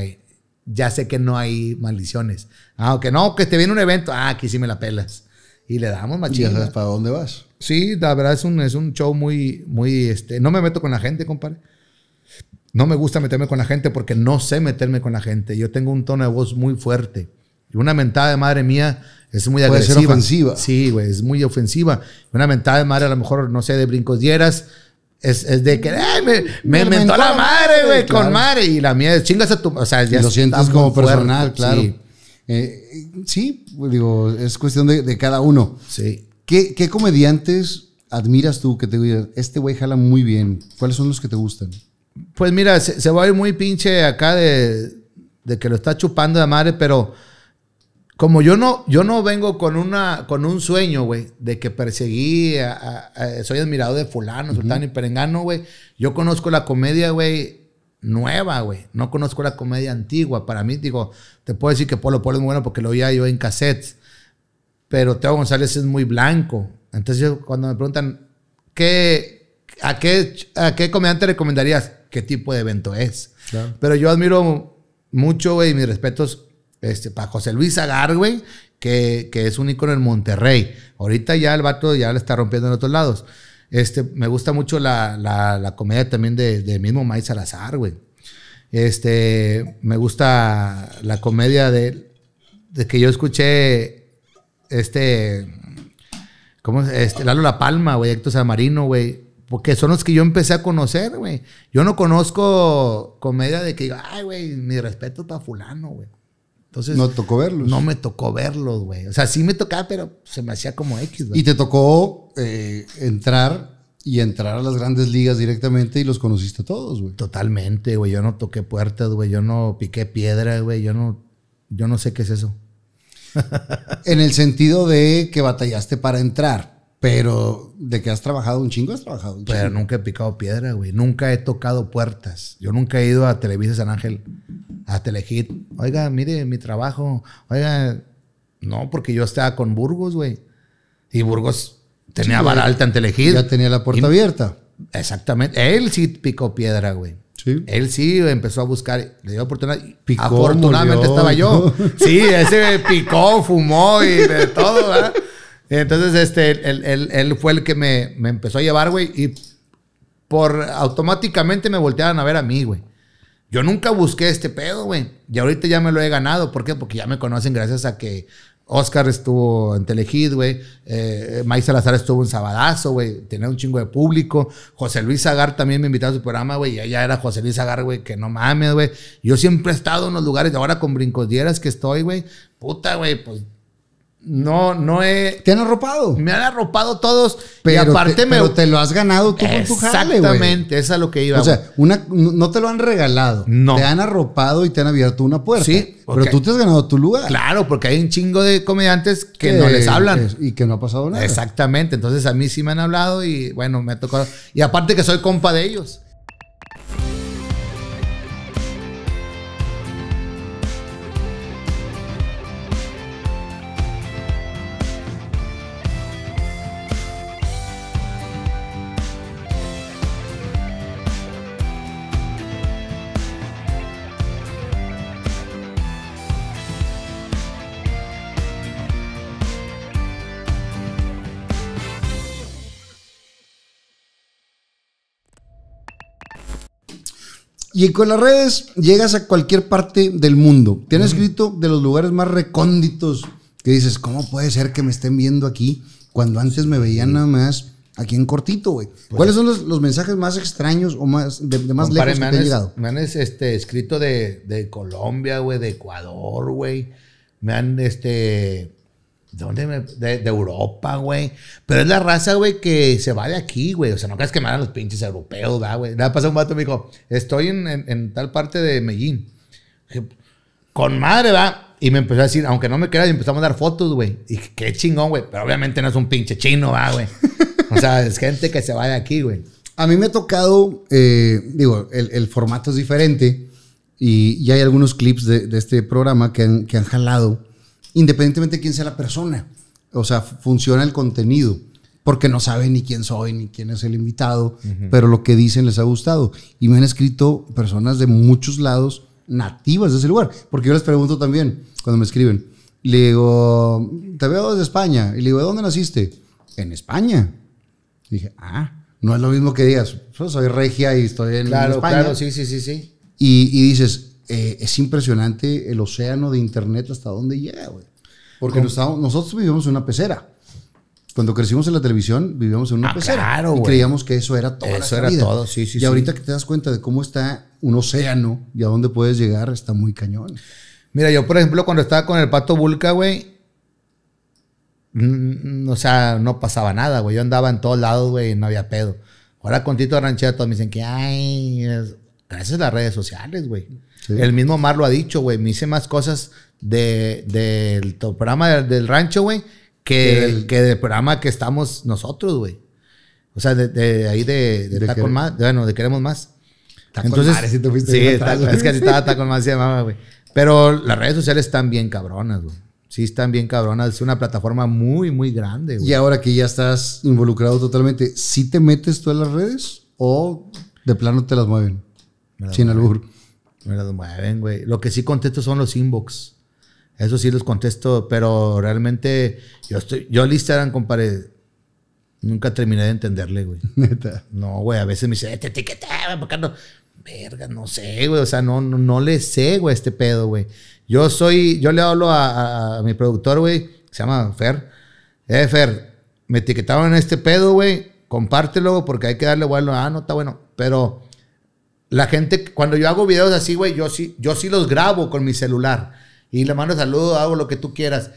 Ya sé que no hay maldiciones. Ah, ok. No, que te viene un evento. Ah, aquí sí me la pelas. Y le damos machitas. ¿Y para dónde vas? Sí, la verdad es un, es un show muy, muy, este, no me meto con la gente, compadre. No me gusta meterme con la gente porque no sé meterme con la gente. Yo tengo un tono de voz muy fuerte. Y una mentada de madre mía es muy Puede agresiva. Ser ofensiva. Sí, güey, es muy ofensiva. Una mentada de madre a lo mejor, no sé, de brincos dieras es, de que me, me, mentó la madre, güey, con madre. Y la mía es chingas a tu. O sea, ya lo sientes como personal, claro. Sí. Eh, pues, digo, es cuestión de, cada uno. Sí. ¿Qué, comediantes admiras tú que te digas, este güey jala muy bien? ¿Cuáles son los que te gustan? Pues mira, se, va a ir muy pinche acá de, de que lo está chupando la madre, pero como yo no, yo no vengo con, una, con un sueño, güey, de que perseguí, soy admirado de fulano, sultano y perengano, güey. Yo conozco la comedia, güey, nueva, güey. No conozco la comedia antigua. Para mí, digo, te puedo decir que Polo Polo es muy bueno porque lo oía yo en cassettes. Pero Teo González es muy blanco. Entonces, cuando me preguntan, ¿qué, a, qué, ¿a qué comediante recomendarías? ¿Qué tipo de evento es? Pero yo admiro mucho, güey, mis respetos este, para José Luis Agar, güey, que, es un ícono en Monterrey. Ahorita ya el vato ya le está rompiendo en otros lados. Este, me gusta mucho la, comedia también de, mismo maíz Salazar, güey. Este, me gusta la comedia de, de que yo escuché, este, ¿cómo es? Este, Lalo La Palma, güey, Héctor San Marino, güey. Porque son los que yo empecé a conocer, güey. Yo no conozco comedia de que diga, ay, güey, mi respeto para fulano, güey. Entonces, no tocó verlos. No me tocó verlos, güey. O sea, sí me tocaba, pero se me hacía como X, güey. Y te tocó eh, entrar y entrar a las grandes ligas directamente y los conociste a todos, güey. Totalmente, güey. Yo no toqué puertas, güey. Yo no piqué piedra, güey. Yo no, yo no sé qué es eso. en el sentido de que batallaste para entrar, pero de que has trabajado un chingo, has trabajado un chingo. Pero nunca he picado piedra, güey. Nunca he tocado puertas. Yo nunca he ido a Televisa San Ángel a Telehit, oiga, mire mi trabajo, oiga, no, porque yo estaba con Burgos, güey. Y Burgos tenía sí, alta en Telehit. Ya tenía la puerta abierta. Exactamente. Él sí picó piedra, güey. Sí. Él sí empezó a buscar, le dio oportunidad. Picó, Afortunadamente estaba yo. Sí, ese picó, fumó y de todo, ¿verdad? Entonces, este, él, él, fue el que me, empezó a llevar, güey, y por automáticamente me voltearon a ver a mí, güey. Yo nunca busqué este pedo, güey. Y ahorita ya me lo he ganado. ¿Por qué? Porque ya me conocen gracias a que Oscar estuvo en Telehit, güey. Eh, Salazar estuvo un Sabadazo, güey. Tenía un chingo de público. José Luis Agar también me invitó a su programa, güey. Y ella era José Luis Agar, güey. Que no mames, güey. Yo siempre he estado en los lugares. Ahora con Brincos Dieras que estoy, güey. Puta, güey. Pues no, no he. Te han arropado. Me han arropado todos. Pero aparte te, Pero te lo has ganado tú con tu jale, Exactamente, es a lo que iba. O sea, una, no te lo han regalado. No. Te han arropado y te han abierto una puerta. Sí. pero tú te has ganado tu lugar. Claro, porque hay un chingo de comediantes que, no les hablan. y que no ha pasado nada. Exactamente. Entonces a mí sí me han hablado y bueno, me ha tocado. Y aparte que soy compa de ellos. Y con las redes llegas a cualquier parte del mundo. Te escrito de los lugares más recónditos que dices, ¿cómo puede ser que me estén viendo aquí cuando antes me veían nada más aquí en cortito, güey? Pues ¿Cuáles son los, mensajes más extraños o más de, más lejos que te han llegado? Me han este, escrito de, de Colombia, güey, de Ecuador, güey. Me han este, ¿Dónde me, de, Europa, güey. Pero es la raza, güey, que se va de aquí, güey. O sea, no creas que me los pinches europeos, va, güey? Nada, pasado un vato y me dijo, estoy en, en, tal parte de Medellín. Con madre, va. Y me empezó a decir, aunque no me queda, empezamos a dar fotos, güey. Y qué chingón, güey. Pero obviamente no es un pinche chino, va, güey. O sea, es gente que se va de aquí, güey. A mí me ha tocado, eh, digo, el, el, formato es diferente. Y, ya hay algunos clips de, de este programa que han, que han jalado independientemente de quién sea la persona. O sea, funciona el contenido, porque no saben ni quién soy, ni quién es el invitado, pero lo que dicen les ha gustado. Y me han escrito personas de muchos lados nativas de ese lugar, porque yo les pregunto también cuando me escriben, le digo, te veo desde España, y le digo, ¿dónde naciste? En España. dije, ah, no es lo mismo que digas, yo soy regia y estoy en España. Claro, claro, sí, sí, sí, sí. Y, y dices, eh, es impresionante el océano de Internet hasta dónde llega, güey. Porque nosotros vivimos en una pecera. Cuando crecimos en la televisión, vivíamos en una ah, pecera. y creíamos que eso era todo. Eso era todo, sí, sí. Y ahorita que te das cuenta de cómo está un océano y a dónde puedes llegar, está muy cañón. Mira, yo, por ejemplo, cuando estaba con el pato Vulca, güey, mm, mm, o sea, no pasaba nada, güey. Yo andaba en todos lados, güey, y no había pedo. Ahora con Tito Ranchero todos me dicen que, ay, gracias a las redes sociales, güey. El mismo Mar lo ha dicho, güey. Me hice más cosas del programa del, rancho, güey, que, del, que programa que estamos nosotros, güey. O sea, de, ahí de, de, Más, bueno, de Queremos Más. Entonces, sí, es que así estaba Más, güey. Pero las redes sociales están bien cabronas, güey. Sí, están bien cabronas. Es una plataforma muy, muy grande, güey. Y ahora que ya estás involucrado totalmente, ¿sí te metes tú en las redes o de plano te las mueven? Sin albur. Me mueven, güey. Lo que sí contesto son los inbox. Eso sí los contesto, pero realmente yo estoy, yo nunca terminé de entenderle, güey. No, güey, a veces me dice, eh, te etiqueté, güey, porque no. Verga, no sé, güey. O sea, no, no, le sé, güey, este pedo, güey. Yo soy, yo le hablo a, mi productor, güey, se llama Fer. Eh, Fer, me etiquetaron en este pedo, güey. Compártelo, porque hay que darle vuelo. Ah, no, está bueno. Pero la gente, cuando yo hago videos así, güey, yo sí, yo sí los grabo con mi celular. Y le mando saludos, hago lo que tú quieras.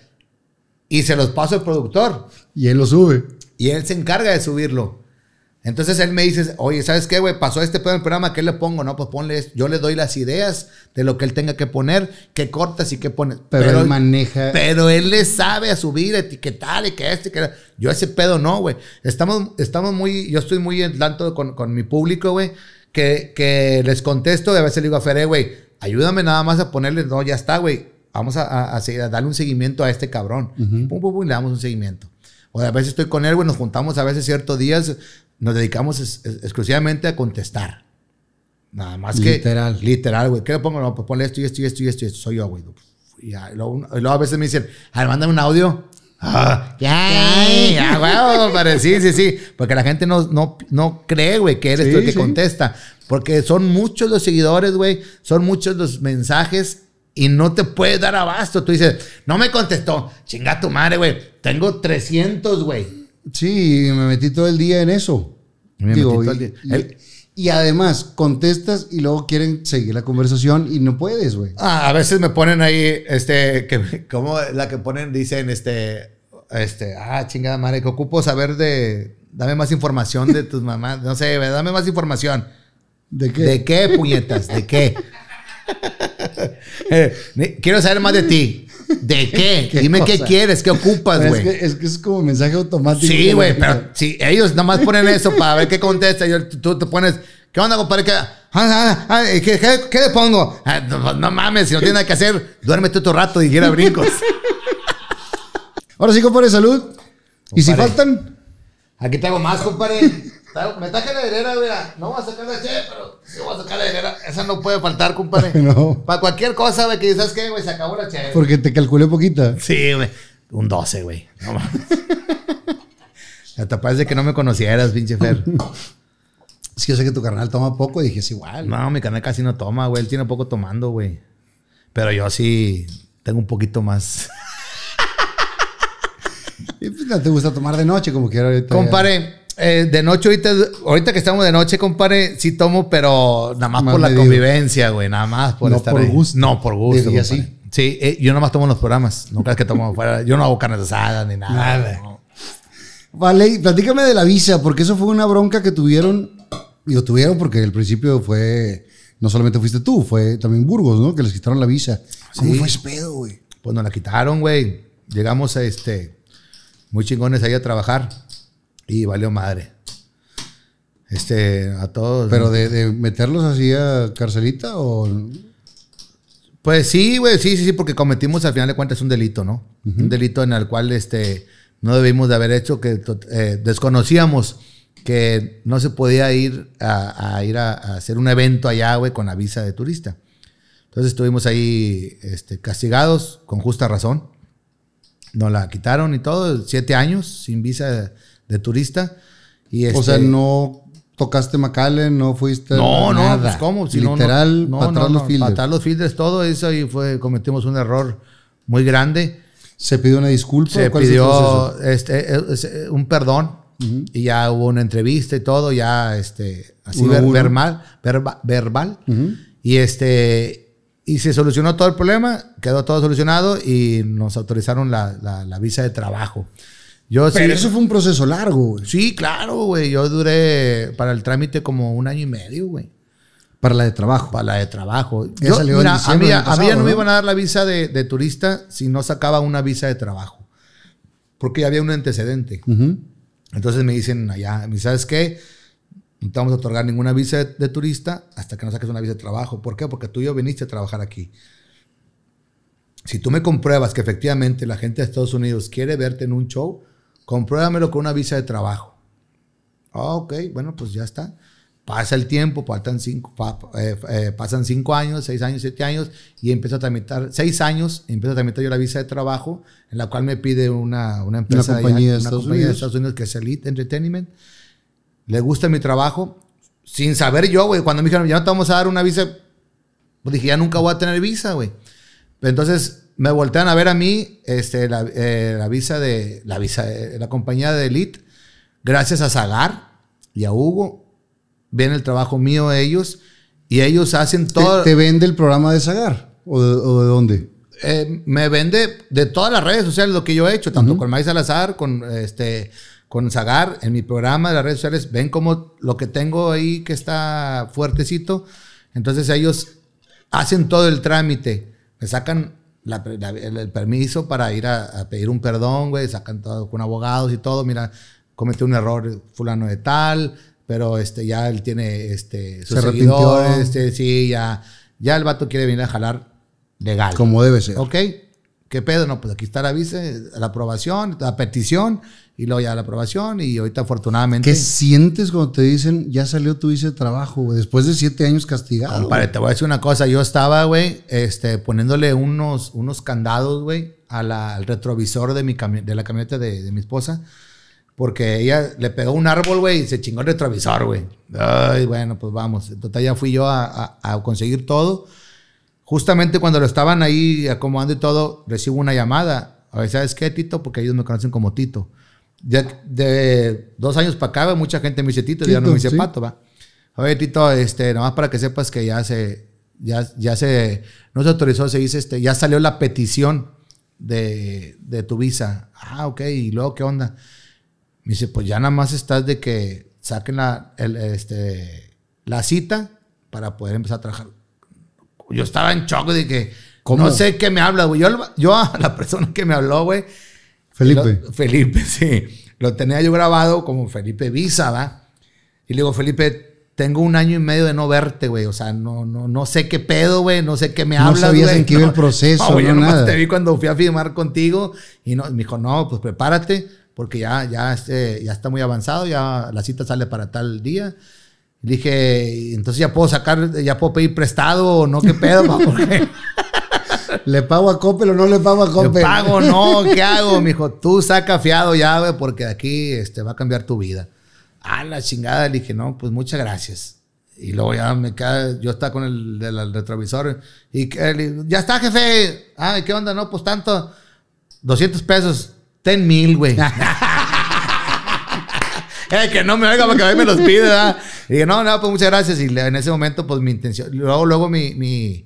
Y se los paso al productor. Y él lo sube. Y él se encarga de subirlo. Entonces él me dice, oye, ¿sabes qué, güey? Pasó este pedo en el programa, ¿qué le pongo? No, pues ponle, yo le doy las ideas de lo que él tenga que poner, qué cortas y qué pones. Pero, él maneja. Pero él le sabe a subir, etiquetar y que este, que Yo ese pedo no, güey. Estamos, estamos muy, yo estoy muy en tanto con, con mi público, güey que, les contesto, de a veces le digo a Feré, güey, ayúdame nada más a ponerle, no, ya está, güey, vamos a, a, a, darle un seguimiento a este cabrón. Pum, pum, pum, le damos un seguimiento. O a veces estoy con él, güey, nos juntamos a veces ciertos días, nos dedicamos exclusivamente a contestar. Nada más que. Literal. Literal, güey. ¿Qué le pongo? No, pues ponle esto y esto y esto y esto Soy yo, güey. Pues, y luego, luego, a veces me dicen, a ver, mándame un audio. Ah, ya, huevo, sí, sí, sí. Porque la gente no, no, no cree, güey, que eres tú el que contesta. Porque son muchos los seguidores, güey. Son muchos los mensajes y no te puedes dar abasto. Tú dices, no me contestó. Chinga tu madre, güey. Tengo 300, güey. Sí, me metí todo el día en eso. Me metí todo el día y además contestas y luego quieren seguir la conversación y no puedes, güey. Ah, a veces me ponen ahí, este, que, como la que ponen, dicen, este, este, ah, chingada madre, que ocupo saber de, dame más información de tus mamás, no sé, dame más información. ¿De qué? ¿De qué, puñetas? ¿De qué? Eh, quiero saber más de ti. ¿De qué? Dime qué quieres, qué ocupas, güey. Es, que, es, como mensaje automático. Sí, güey, pero si ellos nomás ponen eso para ver qué contesta, y tú te pones, ¿qué onda, compadre? ¿Qué, ah, ah, ah, le pongo? Pues, no, mames, si no tiene nada que hacer, Duérmete otro rato y quiera brincos. Ahora sí, compadre, salud. Y si faltan. Aquí te hago más, compadre. Me taje la heredera, mira. No voy a sacar la che, pero sí voy a sacar la heredera. Esa no puede faltar, compadre. no. Para cualquier cosa, güey, que dices que, güey, se acabó la che. Porque te calculé poquita. Sí, güey. Un 12, güey. No más. Hasta parece que no me conocieras, pinche Fer. Es que yo sé que tu carnal toma poco y dije, es igual. No, mi carnal casi no toma, güey. Él tiene poco tomando, güey. Pero yo sí tengo un poquito más. y pues no te gusta tomar de noche como quiero ahorita. Compare, eh, de noche, ahorita, ahorita que estamos de noche, compadre, sí tomo, pero nada más, por la convivencia, güey, nada más por no estar por Gusto. No, por gusto. sí. Sí, eh, yo nada más tomo los programas, Nunca es que tomo fuera. Yo no hago carnes asadas ni nada. Vale, platícame de la visa, porque eso fue una bronca que tuvieron, y lo tuvieron porque al principio fue, no solamente fuiste tú, fue también Burgos, ¿no? Que les quitaron la visa. Sí. ¿Cómo fue ese pedo, güey? Pues nos la quitaron, güey. Llegamos este, muy chingones ahí a trabajar y valió madre. Este, a todos. ¿Pero de, meterlos así a carcelita o...? Pues sí, güey, sí, sí, sí, porque cometimos al final de cuentas un delito, ¿no? Un delito en el cual este, no debimos de haber hecho, que eh, desconocíamos que no se podía ir a, ir a, hacer un evento allá, güey, con la visa de turista. Entonces estuvimos ahí este, castigados, con justa razón. Nos la quitaron y todo, siete años sin visa de turista. Y o este, sea, no tocaste macalle no fuiste. No, no, pues cómo. Literal, patar los filtres Patar los fielders, todo eso y fue, cometimos un error muy grande. ¿Se pidió una disculpa? Se pidió este, eh, eh, un perdón y ya hubo una entrevista y todo, ya este, así verbal, verbal. Y este. Y se solucionó todo el problema, quedó todo solucionado y nos autorizaron la, la, la visa de trabajo. Pero eso fue un proceso largo, Sí, claro, güey. Yo duré para el trámite como un año y medio, güey. Para la de trabajo. Para la de trabajo. a mí, no me iban a dar la visa de, turista si no sacaba una visa de trabajo. Porque había un antecedente. Entonces me dicen allá, ¿sabes qué? No te vamos a otorgar ninguna visa de, de, turista hasta que no saques una visa de trabajo. ¿Por qué? Porque tú y yo viniste a trabajar aquí. Si tú me compruebas que efectivamente la gente de Estados Unidos quiere verte en un show, compruébamelo con una visa de trabajo. Ah, ok, bueno, pues ya está. Pasa el tiempo, faltan cinco, eh, eh, pasan cinco años, seis años, siete años, y empiezo a tramitar, seis años, empiezo a tramitar yo la visa de trabajo, en la cual me pide una, una empresa, una de, una Estados Unidos que es Elite Entertainment. Le gusta mi trabajo, sin saber yo, güey, cuando me dijeron, ya no te vamos a dar una visa, pues dije, ya nunca voy a tener visa, güey. Entonces, me voltean a ver a mí este, la, eh, visa de la visa eh, la compañía de Elite, gracias a Zagar y a Hugo, ven el trabajo mío ellos y ellos hacen todo. ¿Te, vende el programa de Zagar o de, dónde? Eh, me vende de todas las redes sociales lo que yo he hecho, tanto con Maíz Salazar, con este con Zagar, en mi programa de las redes sociales, ven como lo que tengo ahí que está fuertecito. Entonces ellos hacen todo el trámite, me sacan el permiso para ir a, pedir un perdón, güey, sacan todo con abogados y todo, mira, cometió un error fulano de tal, pero este, ya él tiene este, Se seguidores, este, sí, ya, ya el vato quiere venir a jalar legal. Como debe ser. Ok, ¿Qué pedo? No, pues aquí está la visa, la aprobación, la petición, y luego ya la aprobación, y ahorita afortunadamente. ¿Qué sientes cuando te dicen, ya salió tu visa de trabajo, después de siete años castigado? Vale, te voy a decir una cosa, yo estaba, güey, este, poniéndole unos, unos candados, güey, al retrovisor de, mi de la camioneta de, mi esposa, porque ella le pegó un árbol, güey, y se chingó el retrovisor, güey. Ay, bueno, pues vamos. total ya fui yo a, a, a conseguir todo Justamente cuando lo estaban ahí acomodando y todo, recibo una llamada. A ver, ¿sabes qué, Tito? Porque ellos me conocen como Tito. Ya de dos años para acá, mucha gente me dice Tito, y no me dice Pato, va. Oye, Tito, este, nomás para que sepas que ya se, ya, ya se, no se autorizó, se dice, este, ya salió la petición de, tu visa. Ah, ok, y luego, ¿qué onda? Me dice, pues ya nada más estás de que saquen la, este, la cita para poder empezar a trabajar yo estaba en shock de que ¿Cómo? no sé qué me habla, güey. Yo, yo a la persona que me habló, güey. Felipe. Felipe, sí. Lo tenía yo grabado como Felipe Visa, ¿va? Y le digo, Felipe, tengo un año y medio de no verte, güey. O sea, no, no, no sé qué pedo, güey. No sé qué me habla No sabías en qué iba el proceso, yo nada. te vi cuando fui a firmar contigo. Y no, me dijo, no, pues prepárate. Porque ya, ya, este, ya está muy avanzado. Ya la cita sale para tal día. Le dije, entonces ya puedo sacar, ya puedo pedir prestado o no, qué pedo, ¿Le pago a Coppel o no le pago a Coppel? ¿Le pago no? ¿Qué hago? Me dijo, tú saca fiado ya, güey, porque de aquí este, va a cambiar tu vida. Ah, la chingada. Le dije, no, pues muchas gracias. Y luego ya me queda, yo estaba con el, del retrovisor. Y ya está, jefe. Ah, ¿qué onda? No, pues tanto. 200 pesos. Ten mil, güey. es eh, que no me oiga porque a mí me los pide, ¿verdad? Y dije, no, no, pues muchas gracias. Y en ese momento, pues mi intención, luego, luego mi,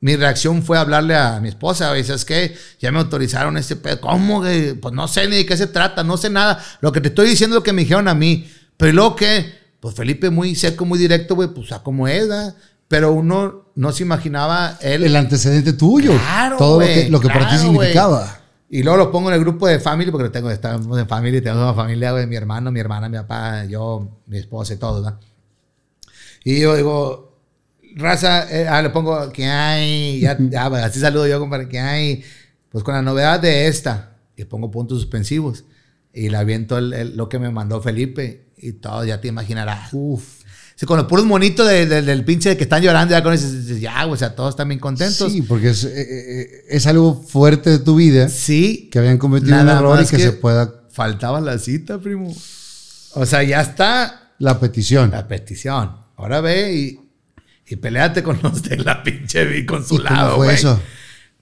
reacción fue hablarle a mi esposa, y ¿sabes qué? Ya me autorizaron este pedo. ¿Cómo? Pues no sé ni de qué se trata, no sé nada. Lo que te estoy diciendo es lo que me dijeron a mí. Pero luego que, pues Felipe muy seco, muy directo, güey, pues a como es, ¿verdad? Pero uno no se imaginaba él. El antecedente tuyo. Claro, Todo lo que, para ti significaba. Y luego lo pongo en el grupo de familia, porque tengo, estamos en familia, tenemos una familia, güey, mi hermano, mi hermana, mi papá, yo, mi esposa y todo, ¿verdad? Y yo digo, raza, eh, ah, le pongo, que hay, ya, pues, así saludo yo, compadre, que hay, pues con la novedad de esta, y pongo puntos suspensivos, y le aviento el, lo que me mandó Felipe, y todo, ya te imaginarás, uff. con los puros monitos del pinche que están llorando, ya con eso, ya, o sea, todos están bien contentos. Sí, porque es, eh, eh, es algo fuerte de tu vida. Sí. Que habían cometido un error y que, que se pueda. Faltaba la cita, primo. O sea, ya está. La petición. La petición. Ahora ve y, y peleate con los de la pinche consulado, güey.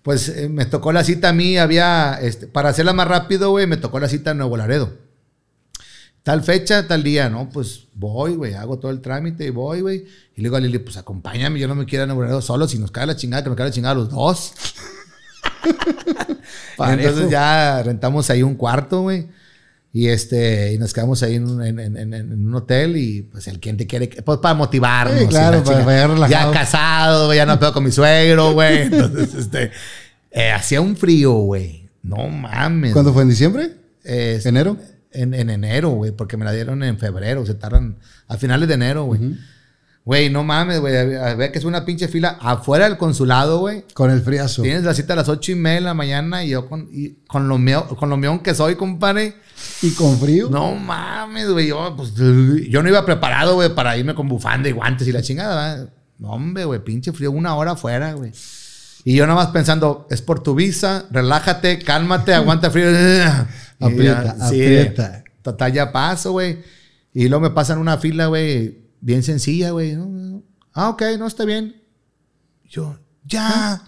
Pues eh, me tocó la cita a mí, había, este, para hacerla más rápido, güey, me tocó la cita en Nuevo Laredo. Tal fecha, tal día, ¿no? Pues voy, güey, hago todo el trámite y voy, güey. Y le digo a Lili, pues acompáñame, yo no me quiero a Nuevo Laredo solo, si nos cae la chingada, que me cae la chingada los dos. Entonces ya rentamos ahí un cuarto, güey. Y, este, y nos quedamos ahí en, un, hotel y pues el cliente quiere, pues para motivarnos. claro, para Ya casado, ya no pedo con mi suegro, güey. Entonces, este, eh, hacía un frío, güey. No mames. ¿Cuándo fue en diciembre? Este, ¿Enero? En, enero, güey, porque me la dieron en febrero, se tardan a finales de enero, güey. Güey, no mames, güey. Ve que es una pinche fila afuera del consulado, güey. Con el friazo. Tienes la cita a las ocho y media de la mañana y yo con, con, lo, mío, con lo meón que soy, compadre. ¿Y con frío? No mames, güey. Yo, pues, yo no iba preparado, güey, para irme con bufanda y guantes y la chingada, No, hombre, güey, pinche frío, una hora afuera, güey. Y yo nada más pensando, es por tu visa, relájate, cálmate, aguanta frío. aprieta, aprieta. Total, ya paso, güey. Y luego me pasan una fila, güey bien sencilla, güey. Ah, ok, no, está bien. Yo, ya.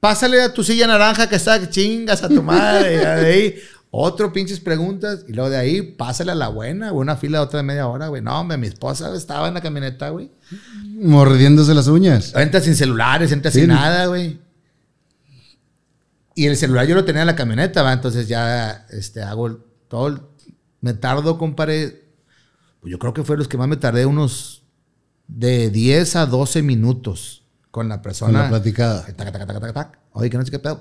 Pásale a tu silla naranja que está chingas a tu madre. de ahí, otro pinches preguntas. Y luego de ahí, pásale a la buena, Una fila de otra media hora, güey. No, hombre, mi esposa estaba en la camioneta, güey. Mordiéndose las uñas. Entra sin celulares, entra sin nada, güey. Y el celular yo lo tenía en la camioneta, ¿va? Entonces ya este, hago todo. El, me tardo, compadre, pues yo creo que fue los que más me tardé unos de 10 a 12 minutos con la persona. platicada. Oye, que no sé qué pedo.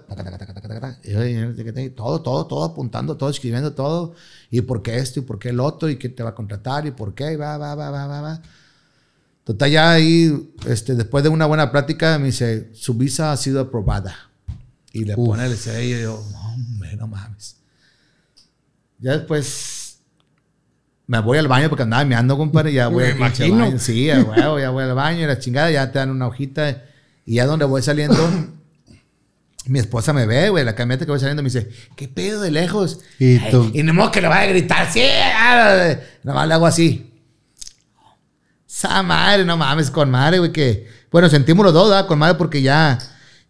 Todo, todo, todo apuntando, todo escribiendo, todo. Y por qué esto, y por qué el otro, y qué te va a contratar, y por qué, y va, va, va, va, va, va. Total, ya ahí, este, después de una buena plática, me dice, su visa ha sido aprobada. Y le pone el sello y yo, hombre, no mames. Ya después me voy al baño porque andaba meando, compadre, ya voy Sí, ya, voy al baño y la chingada, ya te dan una hojita. Y ya donde voy saliendo, mi esposa me ve, güey, la camioneta que voy saliendo me dice, ¿qué pedo de lejos? Y, no que le vaya a gritar, sí, nada ah, más le hago así. Esa madre, no mames, con madre, güey, que... Bueno, sentimos los dos, Con madre porque ya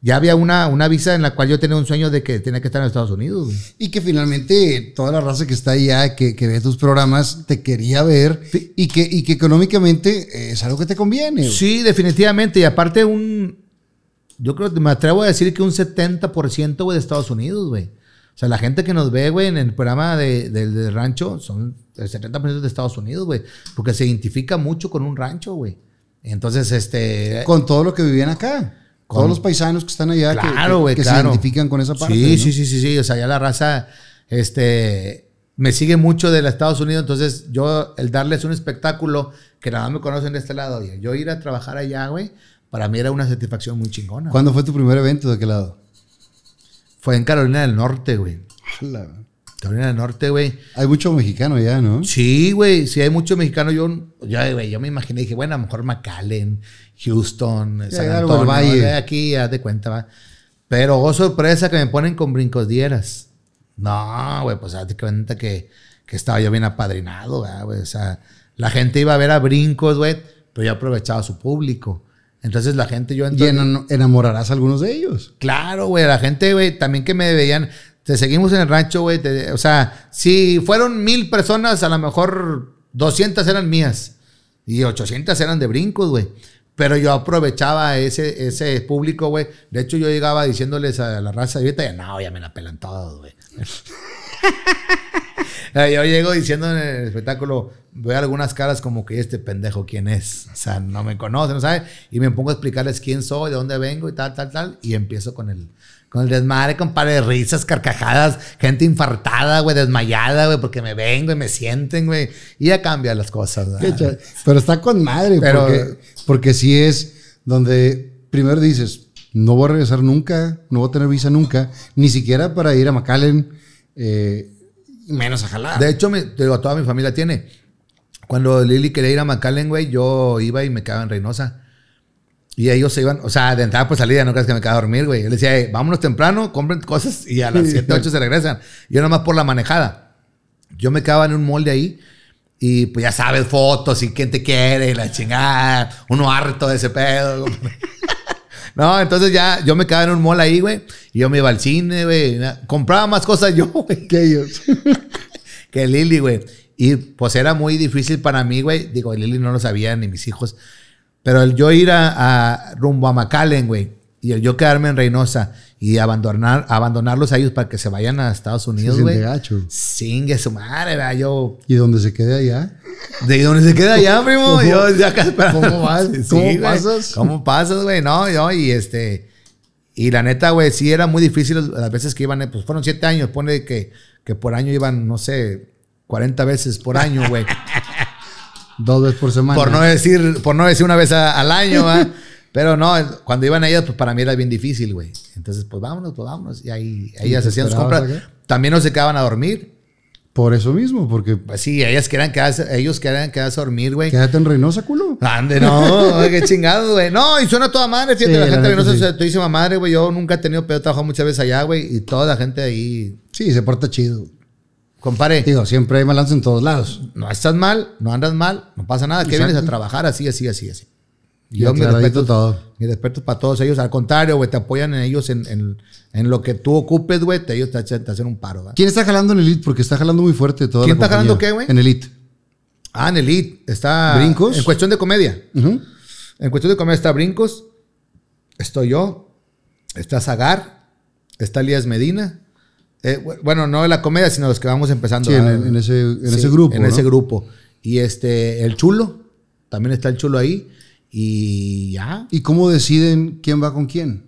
ya había una, una visa en la cual yo tenía un sueño de que tenía que estar en Estados Unidos. Y que finalmente toda la raza que está allá, ah, que, que ve tus programas, te quería ver y, que, y que económicamente eh, es algo que te conviene. Sí, definitivamente. Y aparte un, yo creo que me atrevo a decir que un 70% güey, de Estados Unidos, güey. O sea, la gente que nos ve, güey, en el programa Del rancho son el 70% de Estados Unidos, güey. Porque se identifica mucho con un rancho, güey. Entonces, este... Con todo lo que vivían acá. Todos los paisanos que están allá que, se identifican con esa parte. Sí, sí, sí, sí, sí. O sea, ya la raza este, me sigue mucho de los Estados Unidos. Entonces, yo, el darles un espectáculo que nada más me conocen de este lado, yo ir a trabajar allá, güey, para mí era una satisfacción muy chingona. ¿Cuándo fue tu primer evento? ¿De qué lado? Fue en Carolina del Norte, güey. Carolina del Norte, güey. Hay mucho mexicano ya, ¿no? Sí, güey, sí hay muchos mexicanos. Yo, ya, yo me imaginé, dije, bueno, a lo mejor McAllen, Houston, San Antonio, aquí, ya de cuenta, va. Pero, oh, sorpresa, que me ponen con brincos dieras. No, güey, pues de cuenta que, que estaba yo bien apadrinado, güey. O sea, la gente iba a ver a brincos, güey, pero yo aprovechaba su público. Entonces la gente, yo... Entonces, ¿Y enamorarás a algunos de ellos? Claro, güey. La gente, güey, también que me veían te seguimos en el rancho, güey. O sea, si fueron mil personas, a lo mejor 200 eran mías y 800 eran de brincos, güey. Pero yo aprovechaba ese, ese público, güey. De hecho, yo llegaba diciéndoles a la raza de ya no, ya me la pelan todos, güey. Eh, yo llego diciendo en el espectáculo, veo algunas caras como que este pendejo quién es. O sea, no me conoce, no sabe. Y me pongo a explicarles quién soy, de dónde vengo y tal, tal, tal. Y empiezo con el, con el desmadre, par de risas, carcajadas, gente infartada, güey, desmayada, güey, porque me ven, güey, me sienten, güey. Y ya cambian las cosas, Pero está con madre, porque, porque sí es donde primero dices, no voy a regresar nunca, no voy a tener visa nunca, ni siquiera para ir a McAllen, eh, menos a jalar. De hecho, me, toda mi familia tiene. Cuando Lili quería ir a McAllen, güey, yo iba y me quedaba en Reynosa. Y ellos se iban, o sea, de entrada por pues, salida, no creas que me quedaba a dormir, güey. Yo les decía, vámonos temprano, compren cosas y a las 7, 8 se regresan. Yo nomás por la manejada. Yo me quedaba en un molde ahí y pues ya sabes, fotos y quién te quiere la chingada, uno harto de ese pedo. no, entonces ya yo me quedaba en un mall ahí, güey. Y yo me iba al cine, güey. Compraba más cosas yo, que ellos. que Lili, güey. Y pues era muy difícil para mí, güey. Digo, Lili no lo sabía, ni mis hijos pero el yo ir a, rumbo a McAllen, güey, y el yo quedarme en Reynosa y abandonar, abandonarlos a ellos para que se vayan a Estados Unidos, güey. que su madre, yo. ¿Y dónde se quede allá? ¿De dónde se queda allá, primo? yo ya ¿Cómo vas? ¿Cómo pasas? ¿Cómo pasas, güey? No, yo, y este. Y la neta, güey, sí era muy difícil las veces que iban, eh, pues fueron siete años, pone que, que por año iban, no sé, 40 veces por año, güey. Dos veces por semana. Por no decir, por no decir una vez al año, ¿va? Pero no, cuando iban ellas, pues para mí era bien difícil, güey. Entonces, pues vámonos, pues vámonos. Y ahí ellas hacían sus compras. También no se quedaban a dormir. Por eso mismo, porque. Pues sí, ellas querían quedarse, ellos querían quedarse a dormir, güey. Quédate en Reynosa, culo. Ande, no, qué chingado, güey. No, y suena toda madre, fíjate, la gente de Reynosa sí. es tuísima madre, güey. Yo nunca he tenido pedo, he trabajado muchas veces allá, güey. Y toda la gente ahí. Sí, se porta chido. Compare. Digo, siempre hay malandros en todos lados. No estás mal, no andas mal, no pasa nada. Que vienes a trabajar así, así, así, así. Yo, me respeto todo. y respeto para todos ellos. Al contrario, güey, te apoyan en ellos en, lo que tú ocupes, güey. Ellos te, hacen un paro, ¿Quién está jalando en Elite? Porque está jalando muy fuerte todo ¿Quién está jalando qué, güey? En Elite. Ah, en Elite. Está. Brincos. En cuestión de comedia. En cuestión de comedia está Brincos. Estoy yo. Está Zagar. Está Elías Medina. Eh, bueno, no de la comedia, sino los que vamos empezando. en, ese, grupo. En ese grupo. Y este, el chulo, también está el chulo ahí. Y ya. ¿Y cómo deciden quién va con quién?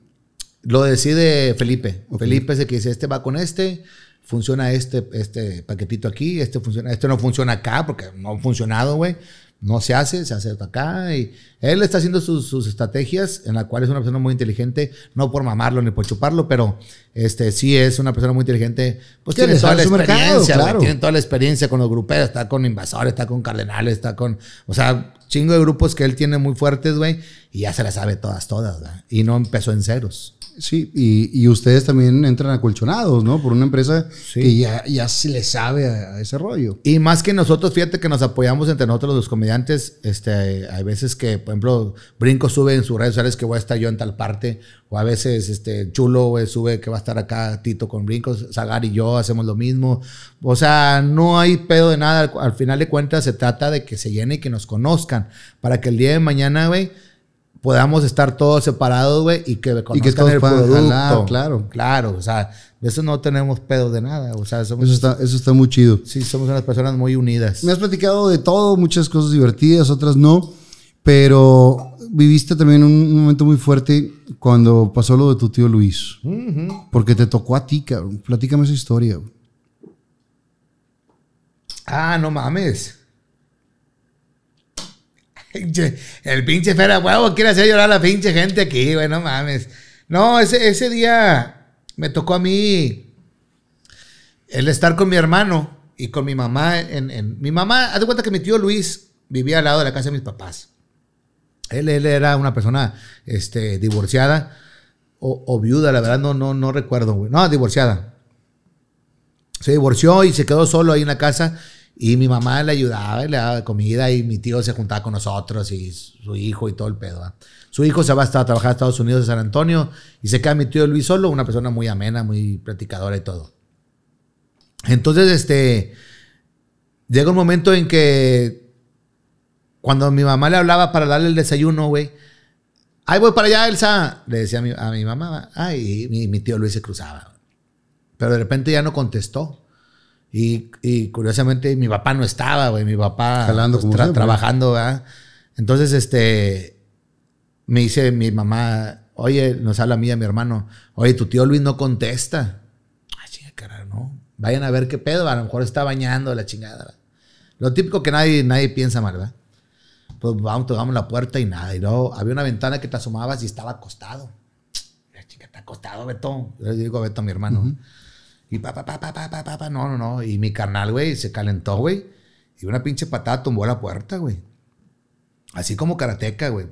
Lo decide Felipe. Felipe es el que dice, este va con este, funciona este, este paquetito aquí, este funciona, este no funciona acá, porque no ha funcionado, güey no se hace, se hace acá. Y él está haciendo sus, estrategias, en la cual es una persona muy inteligente, no por mamarlo ni por chuparlo, pero este sí es una persona muy inteligente. Pues tiene toda la experiencia, mercado, tiene toda la experiencia con los gruperos, está con invasores, está con cardenales, está con, o sea, chingo de grupos que él tiene muy fuertes, güey, y ya se las sabe todas, todas, y no empezó en ceros. Sí, y, ustedes también entran acolchonados, ¿no? Por una empresa sí. que ya, ya, se le sabe a, ese rollo. Y más que nosotros, fíjate que nos apoyamos entre nosotros los comediantes. Este, hay, veces que, por ejemplo, Brinco sube en sus redes sociales que voy a estar yo en tal parte. O a veces este, Chulo sube que va a estar acá Tito con Brinco. Zagar y yo hacemos lo mismo. O sea, no hay pedo de nada. Al, al final de cuentas se trata de que se llene y que nos conozcan. Para que el día de mañana, güey podamos estar todos separados, güey, y que conozcan y que el producto. claro. Claro, o sea, de eso no tenemos pedo de nada, o sea, eso, está, eso está muy chido. Sí, somos unas personas muy unidas. Me has platicado de todo, muchas cosas divertidas, otras no, pero viviste también un, momento muy fuerte cuando pasó lo de tu tío Luis, porque te tocó a ti, cabrón. Platícame esa historia. Ah, no mames el pinche Fera Huevo quiere hacer llorar a la pinche gente aquí, güey, no mames. No, ese, día me tocó a mí el estar con mi hermano y con mi mamá. En, mi mamá, haz de cuenta que mi tío Luis vivía al lado de la casa de mis papás. Él, él era una persona este, divorciada o, viuda, la verdad no, no, no recuerdo. No, divorciada. Se divorció y se quedó solo ahí en la casa y mi mamá le ayudaba, le daba comida y mi tío se juntaba con nosotros y su hijo y todo el pedo. Su hijo se va a, trabajar a Estados Unidos, a San Antonio, y se queda mi tío Luis solo, una persona muy amena, muy platicadora y todo. Entonces, este, llega un momento en que cuando mi mamá le hablaba para darle el desayuno, güey, ¡ay, voy para allá, Elsa! Le decía a mi, mamá, ay, y mi tío Luis se cruzaba. Pero de repente ya no contestó y, curiosamente mi papá no estaba, güey. Mi papá pues, trabajando, ¿verdad? Entonces, este, me dice mi mamá, oye, nos habla a mí a mi hermano, oye, tu tío Luis no contesta. Ay, ah, chinga, carajo, no. Vayan a ver qué pedo, a lo mejor está bañando la chingada. Lo típico que nadie, nadie piensa mal, ¿verdad? Pues vamos, tocamos la puerta y nada. Y luego había una ventana que te asomabas y estaba acostado. La chica está acostado, Beto. le digo a Beto, mi hermano. Y pa, pa, pa, pa, pa, pa, no, no, no. Y mi carnal, güey, se calentó, güey. Y una pinche patada tumbó la puerta, güey. Así como karateca, güey.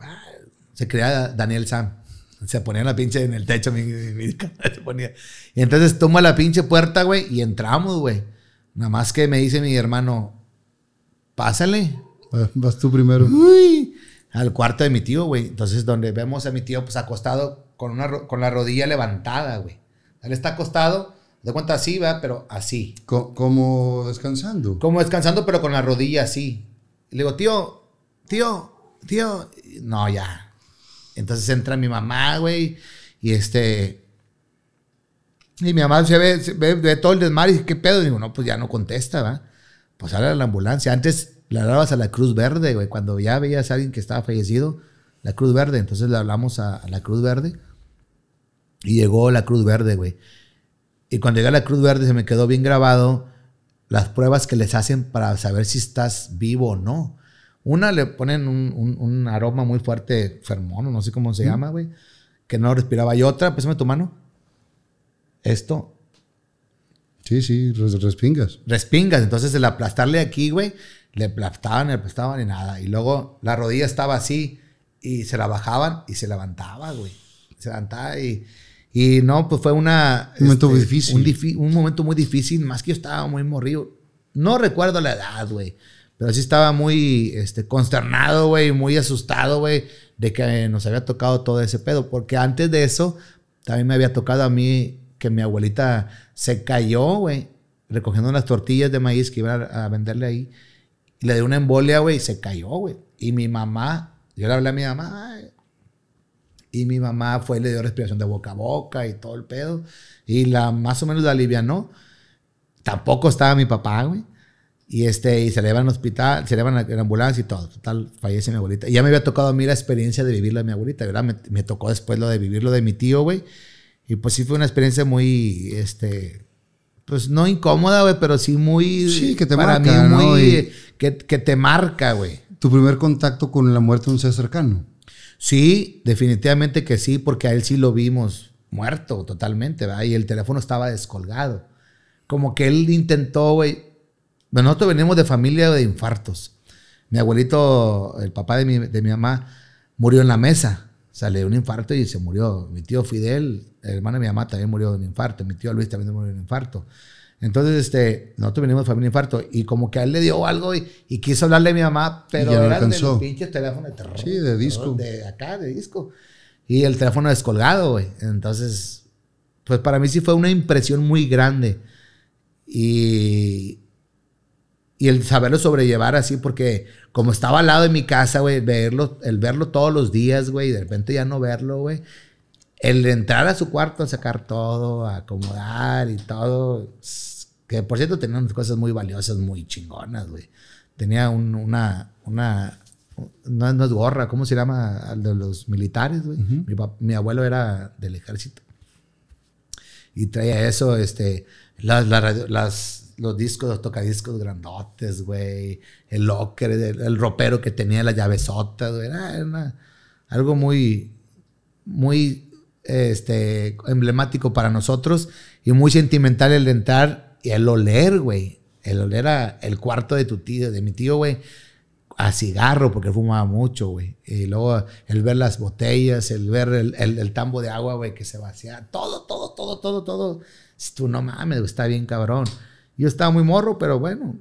Se creía Daniel Sam. Se ponía la pinche en el techo, mi, mi se ponía. Y entonces tumba la pinche puerta, güey, y entramos, güey. Nada más que me dice mi hermano, pásale. Ah, vas tú primero. Uy, al cuarto de mi tío, güey. Entonces, donde vemos a mi tío, pues acostado con, una, con la rodilla levantada, güey. Él está acostado de cuenta así, va, pero así. como descansando. Como descansando, pero con la rodilla así. le digo, tío, tío, tío. No, ya. Entonces entra mi mamá, güey. Y este. Y mi mamá se ve, ve, todo el desmar y qué pedo. Y digo, no, pues ya no contesta, va. Pues sale a la ambulancia. Antes le hablabas a la Cruz Verde, güey. Cuando ya veías a alguien que estaba fallecido, la Cruz Verde. Entonces le hablamos a la Cruz Verde. Y llegó la Cruz Verde, güey. Y cuando llegué a la Cruz Verde se me quedó bien grabado las pruebas que les hacen para saber si estás vivo o no. Una le ponen un, aroma muy fuerte, fermón, no sé cómo se llama, güey, que no respiraba. Y otra, pésame tu mano. Esto. Sí, sí, respingas. Respingas. Entonces, el aplastarle aquí, güey, le aplastaban, le aplastaban y nada. Y luego la rodilla estaba así y se la bajaban y se levantaba, güey. Se levantaba y y no, pues fue una... Un momento este, Un, momento muy difícil, más que yo estaba muy morrido. No recuerdo la edad, güey. Pero sí estaba muy este, consternado, güey, muy asustado, güey, de que nos había tocado todo ese pedo. Porque antes de eso, también me había tocado a mí que mi abuelita se cayó, güey, recogiendo unas tortillas de maíz que iba a, venderle ahí. le dio una embolia, güey, y se cayó, güey. Y mi mamá, yo le hablé a mi mamá, y mi mamá fue y le dio respiración de boca a boca y todo el pedo. Y la más o menos la alivianó. Tampoco estaba mi papá, güey. Y, este, y se le llevan al hospital, se le a la ambulancia y todo. Total, fallece mi abuelita. ya me había tocado a mí la experiencia de vivirlo de mi abuelita, ¿verdad? Me, me, tocó después lo de vivirlo de mi tío, güey. Y pues sí fue una experiencia muy, este, pues no incómoda, güey, pero sí muy... Sí, que te para marca, mí muy... Que, que te marca, güey. Tu primer contacto con la muerte de un ser cercano. Sí, definitivamente que sí, porque a él sí lo vimos muerto totalmente, ¿verdad? Y el teléfono estaba descolgado. Como que él intentó, güey. nosotros venimos de familia de infartos. Mi abuelito, el papá de mi, mamá, murió en la mesa. O sea, un infarto y se murió. Mi tío Fidel, el hermano de mi mamá, también murió de un infarto. Mi tío Luis también murió de un infarto. Entonces, este, nosotros venimos de familia infarto y como que a él le dio algo y, quiso hablarle a mi mamá, pero era de los pinches teléfonos de terror. Sí, de disco. De acá, de disco. Y el teléfono descolgado, güey. Entonces, pues para mí sí fue una impresión muy grande. Y, y el saberlo sobrellevar así, porque como estaba al lado de mi casa, güey, verlo, el verlo todos los días, güey, y de repente ya no verlo, güey, el entrar a su cuarto, a sacar todo, acomodar y todo. Que por cierto tenía unas cosas muy valiosas, muy chingonas, güey. Tenía una, una, no, es gorra, ¿cómo se llama? Al de los militares, güey. mi, abuelo era del ejército. Y traía eso, este, las, las, los discos, los tocadiscos grandotes, güey. El locker, el, ropero que tenía las llavesota, güey. Era, algo muy, muy este, emblemático para nosotros y muy sentimental el entrar y el oler, güey. El oler a el cuarto de tu tío, de mi tío, güey, a cigarro, porque fumaba mucho, güey. Y luego el ver las botellas, el ver el, el, tambo de agua, güey, que se vacía. Todo, todo, todo, todo, todo. Tú no mames, está bien cabrón. Yo estaba muy morro, pero bueno.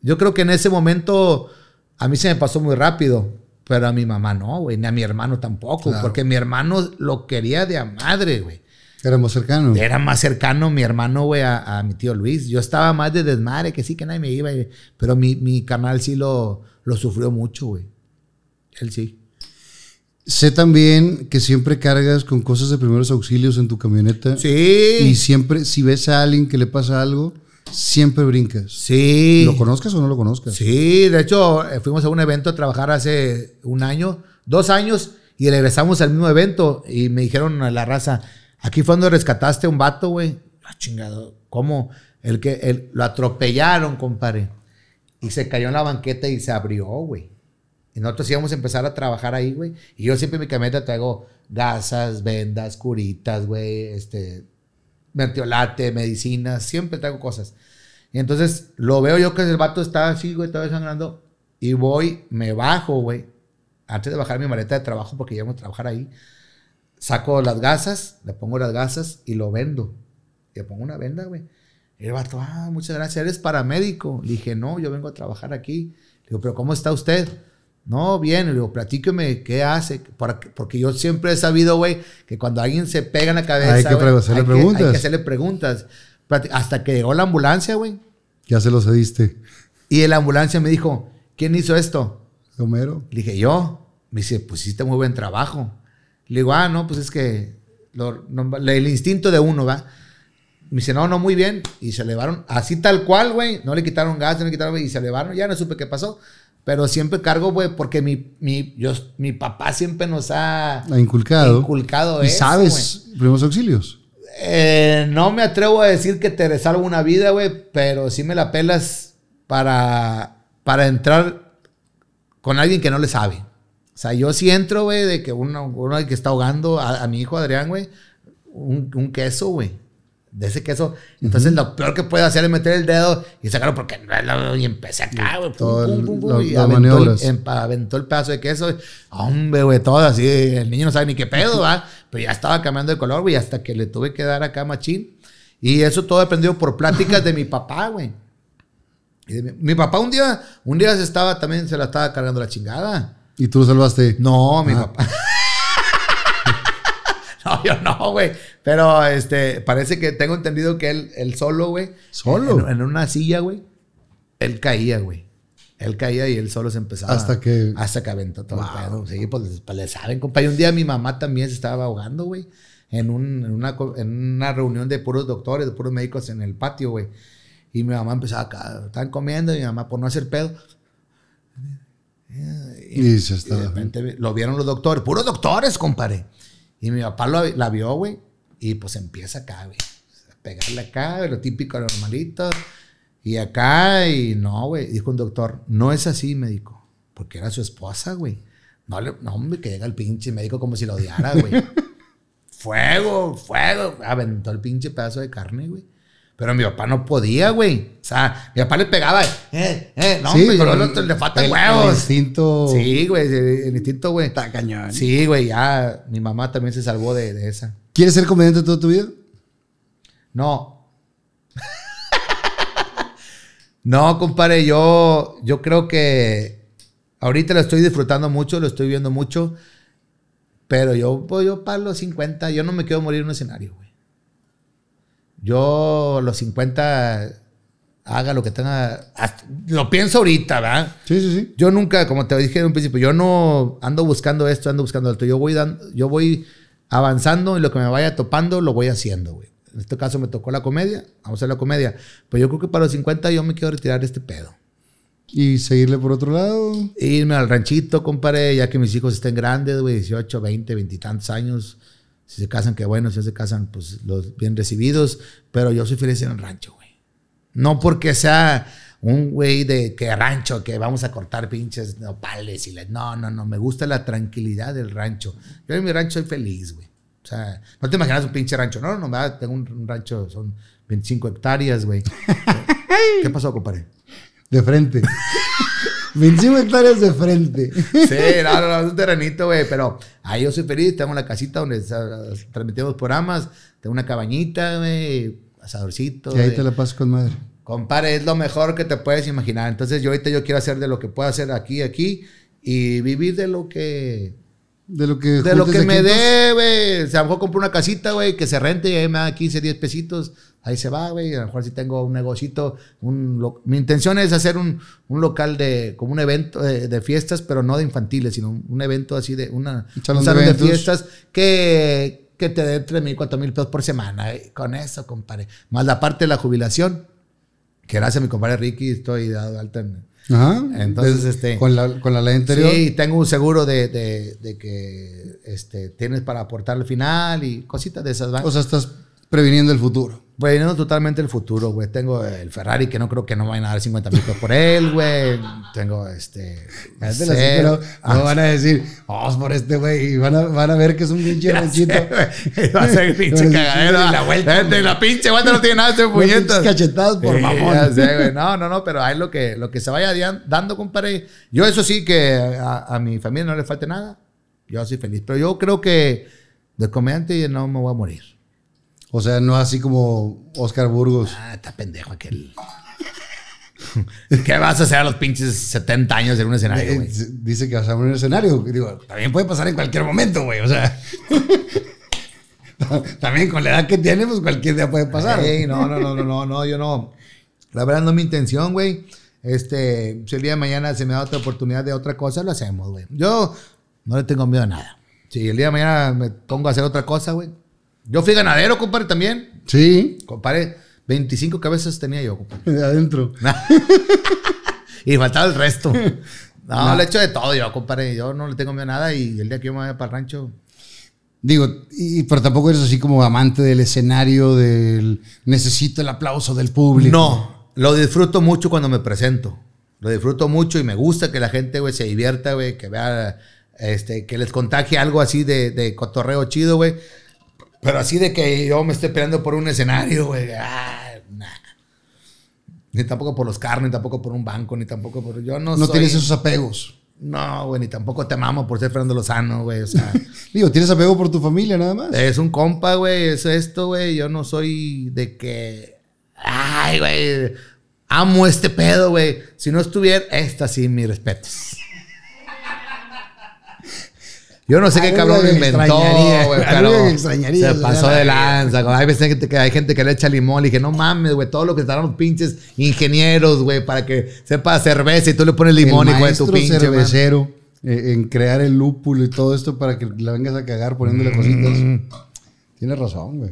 Yo creo que en ese momento a mí se me pasó muy rápido. Pero a mi mamá no, güey, ni a mi hermano tampoco, porque mi hermano lo quería de a madre, güey. Era más cercano. Era más cercano mi hermano, güey, a, mi tío Luis. Yo estaba más de desmadre, que sí, que nadie me iba. pero mi, mi canal sí lo, lo sufrió mucho, güey. Él sí. Sé también que siempre cargas con cosas de primeros auxilios en tu camioneta. Sí. Y siempre, si ves a alguien que le pasa algo, siempre brincas. Sí. ¿Lo conozcas o no lo conozcas? Sí, de hecho, eh, fuimos a un evento a trabajar hace un año, dos años, y regresamos al mismo evento. Y me dijeron a la raza, aquí fue donde rescataste a un vato, güey. Ah, chingado, ¿cómo? El que lo atropellaron, compadre. Y se cayó en la banqueta y se abrió, güey. Y nosotros íbamos a empezar a trabajar ahí, güey. Y yo siempre en mi camioneta traigo gasas, vendas, curitas, güey, este, mertiolate, medicina, siempre traigo cosas. Y entonces lo veo yo que el vato está así, güey, todavía sangrando. Y voy, me bajo, güey. Antes de bajar mi maleta de trabajo, porque íbamos a trabajar ahí, saco las gasas, le pongo las gasas y lo vendo. Le pongo una venda, güey. Y el vato, ah, muchas gracias, eres paramédico. Le dije, no, yo vengo a trabajar aquí. Le digo, pero ¿cómo está usted? No, bien, le digo, platíqueme qué hace. Porque yo siempre he sabido, güey, que cuando alguien se pega en la cabeza. Hay que hacerle preguntas. Hasta que llegó la ambulancia, güey. Ya se lo cediste. Y la ambulancia me dijo, ¿quién hizo esto? Homero. Le dije, yo. Me dice, pues hiciste muy buen trabajo. Le digo, ah, no, pues es que el instinto de uno, ¿va? Me dice, no, no, muy bien. Y se elevaron así tal cual, güey. No le quitaron gas, no le quitaron, y se elevaron. Ya no supe qué pasó. Pero siempre cargo, güey, porque mi, mi, mi papá siempre nos ha inculcado. inculcado ¿Y sabes Primos auxilios? Eh, no me atrevo a decir que te salvo una vida, güey, pero sí me la pelas para, para entrar con alguien que no le sabe. O sea, yo sí entro, güey, de que uno, uno que está ahogando a, mi hijo Adrián, güey, un, un queso, güey de ese queso. Entonces, lo peor que puede hacer es meter el dedo y sacarlo porque y empecé acá, güey. y aventó el, em, el, pedazo de queso. Hombre, güey, todo así. El niño no sabe ni qué pedo, va. Pero ya estaba cambiando de color, güey, hasta que le tuve que dar acá machín. Y eso todo dependió por pláticas de mi papá, güey. Mi, papá un día, un día se estaba también, se la estaba cargando la chingada. ¿Y tú lo salvaste? No, mi ah. papá. no, yo no, güey. Pero este, parece que tengo entendido que él, solo, güey. Solo. En, una silla, güey. Él caía, güey. Él caía y él solo se empezaba. Hasta que. Hasta que aventó todo el pedo. Sí, pues, le pues, saben, compadre. un día mi mamá también se estaba ahogando, güey. En, una, reunión de puros doctores, de puros médicos en el patio, güey. Y mi mamá empezaba acá. Están comiendo y mi mamá, por no hacer pedo. Y, se y de repente lo vieron los doctores. Puros doctores, compadre. Y mi papá la vio, güey. Y pues empieza acá, güey. pegarle acá, lo típico, normalito. Y acá, y no, güey. Dijo un doctor, no es así, médico. Porque era su esposa, güey. No, le, no, hombre, que llega el pinche médico como si lo odiara, güey. fuego, fuego. Aventó el pinche pedazo de carne, güey. Pero mi papá no podía, güey. O sea, mi papá le pegaba, eh, eh, no, sí, pero le falta huevos. El instinto. Sí, güey, el, instinto, güey. Está cañón. Sí, güey, ya mi mamá también se salvó de, de esa. ¿Quieres ser comediante toda tu vida? No. no, compadre, yo, yo creo que ahorita lo estoy disfrutando mucho, lo estoy viendo mucho, pero yo, pues, yo para los 50, yo no me quiero morir en un escenario, güey. Yo los 50 haga lo que tenga. lo pienso ahorita, ¿verdad? Sí, sí, sí. Yo nunca, como te dije en un principio, yo no ando buscando esto, ando buscando esto. Yo voy dando, yo voy avanzando y lo que me vaya topando, lo voy haciendo, güey. En este caso me tocó la comedia, vamos a la comedia. Pero yo creo que para los 50 yo me quiero retirar de este pedo. ¿Y seguirle por otro lado? Irme al ranchito, compadre, ya que mis hijos estén grandes, güey, 18, 20, 20 y tantos años. Si se casan, qué bueno, si se casan, pues los bien recibidos. Pero yo soy feliz en el rancho, güey. No porque sea un güey de que rancho, que vamos a cortar pinches nopales y les no, no, no, me gusta la tranquilidad del rancho. Yo en mi rancho soy feliz, güey. O sea, no te imaginas un pinche rancho. No, no, no tengo un, rancho, son 25 hectáreas, güey. ¿Qué pasó, compadre? De frente. 25 hectáreas de frente. Sí, no, no, es un terrenito, güey. Pero ahí yo soy feliz. Tengo la casita donde transmitimos programas. Tengo una cabañita, güey. Asadorcito. Y ahí te la paso con madre. Compare, es lo mejor que te puedes imaginar. Entonces yo ahorita yo quiero hacer de lo que pueda hacer aquí, aquí y vivir de lo que... De lo que, de lo que me dé, güey. O a lo mejor compro una casita, güey, que se rente y ahí me da 15, 10 pesitos. Ahí se va, güey. A lo mejor si tengo un negocito. Un Mi intención es hacer un, local de, como un evento de, fiestas, pero no de infantiles, sino un, evento así de una, un salón, de, fiestas que, te dé 3 mil, 4 mil pesos por semana. Con eso, compadre. Más la parte de la jubilación que gracias a mi compadre Ricky estoy dado alta Entonces, este. Con la, ley interior Sí, tengo un seguro de, que este, tienes para aportar al final y cositas de esas. O sea, estás Previniendo el futuro. Previniendo totalmente el futuro, güey. Tengo el Ferrari que no creo que no vayan a dar 50 mil por él, güey. Tengo este. Cero. Ah. No, van a decir, vamos oh, por este, güey. Y van a, van a ver que es un pinche ranchito. Va a ser pinche cagadero. la vuelta. Eh, la pinche vuelta no tiene nada de puñetas. cachetados por mamón. No, no, no, pero ahí lo que, lo que se vaya dando, compadre. Yo, eso sí, que a, mi familia no le falte nada. Yo soy feliz. Pero yo creo que de comediante no me voy a morir. O sea, no así como Oscar Burgos. Ah, está pendejo aquel. ¿Qué vas a hacer a los pinches 70 años en un escenario, eh, güey? Eh, dice que vas a morir un escenario. Digo, también puede pasar en cualquier momento, güey. O sea, también con la edad que tenemos, pues, cualquier día puede pasar. Sí, no, no, no, no, no, yo no. La verdad no es mi intención, güey. Este, si el día de mañana se me da otra oportunidad de otra cosa, lo hacemos, güey. Yo no le tengo miedo a nada. Si el día de mañana me pongo a hacer otra cosa, güey, yo fui ganadero, compadre, también. Sí. Compadre, 25 cabezas tenía yo, compadre. De adentro. y faltaba el resto. No, le echo de todo yo, compadre. Yo no le tengo miedo a nada y el día que yo me vaya para rancho. Digo, y, pero tampoco eres así como amante del escenario, del necesito el aplauso del público. No, lo disfruto mucho cuando me presento. Lo disfruto mucho y me gusta que la gente, güey, se divierta, güey, que vea, este, que les contagie algo así de, de cotorreo chido, güey. Pero así de que yo me esté peleando por un escenario, güey. Ah, ni tampoco por los carros, ni tampoco por un banco, ni tampoco por. Yo no, No tienes esos apegos. No, güey, ni tampoco te amo por ser Fernando Lozano, güey. O sea, Digo, tienes apego por tu familia nada más. es un compa, güey, es esto, güey. Yo no soy de que. Ay, güey, amo este pedo, güey. Si no estuviera, esta sí, mis respetos. Yo no sé qué cabrón inventó, güey, pero se pasó de lanza. Hay veces que hay gente que le echa limón y dije, no mames, güey, todo lo que estaban los pinches ingenieros, güey, para que sepa cerveza y tú le pones limón y güey, tu pinche cervecero eh, en crear el lúpulo y todo esto para que la vengas a cagar poniéndole mm. cositas. Tienes razón, güey.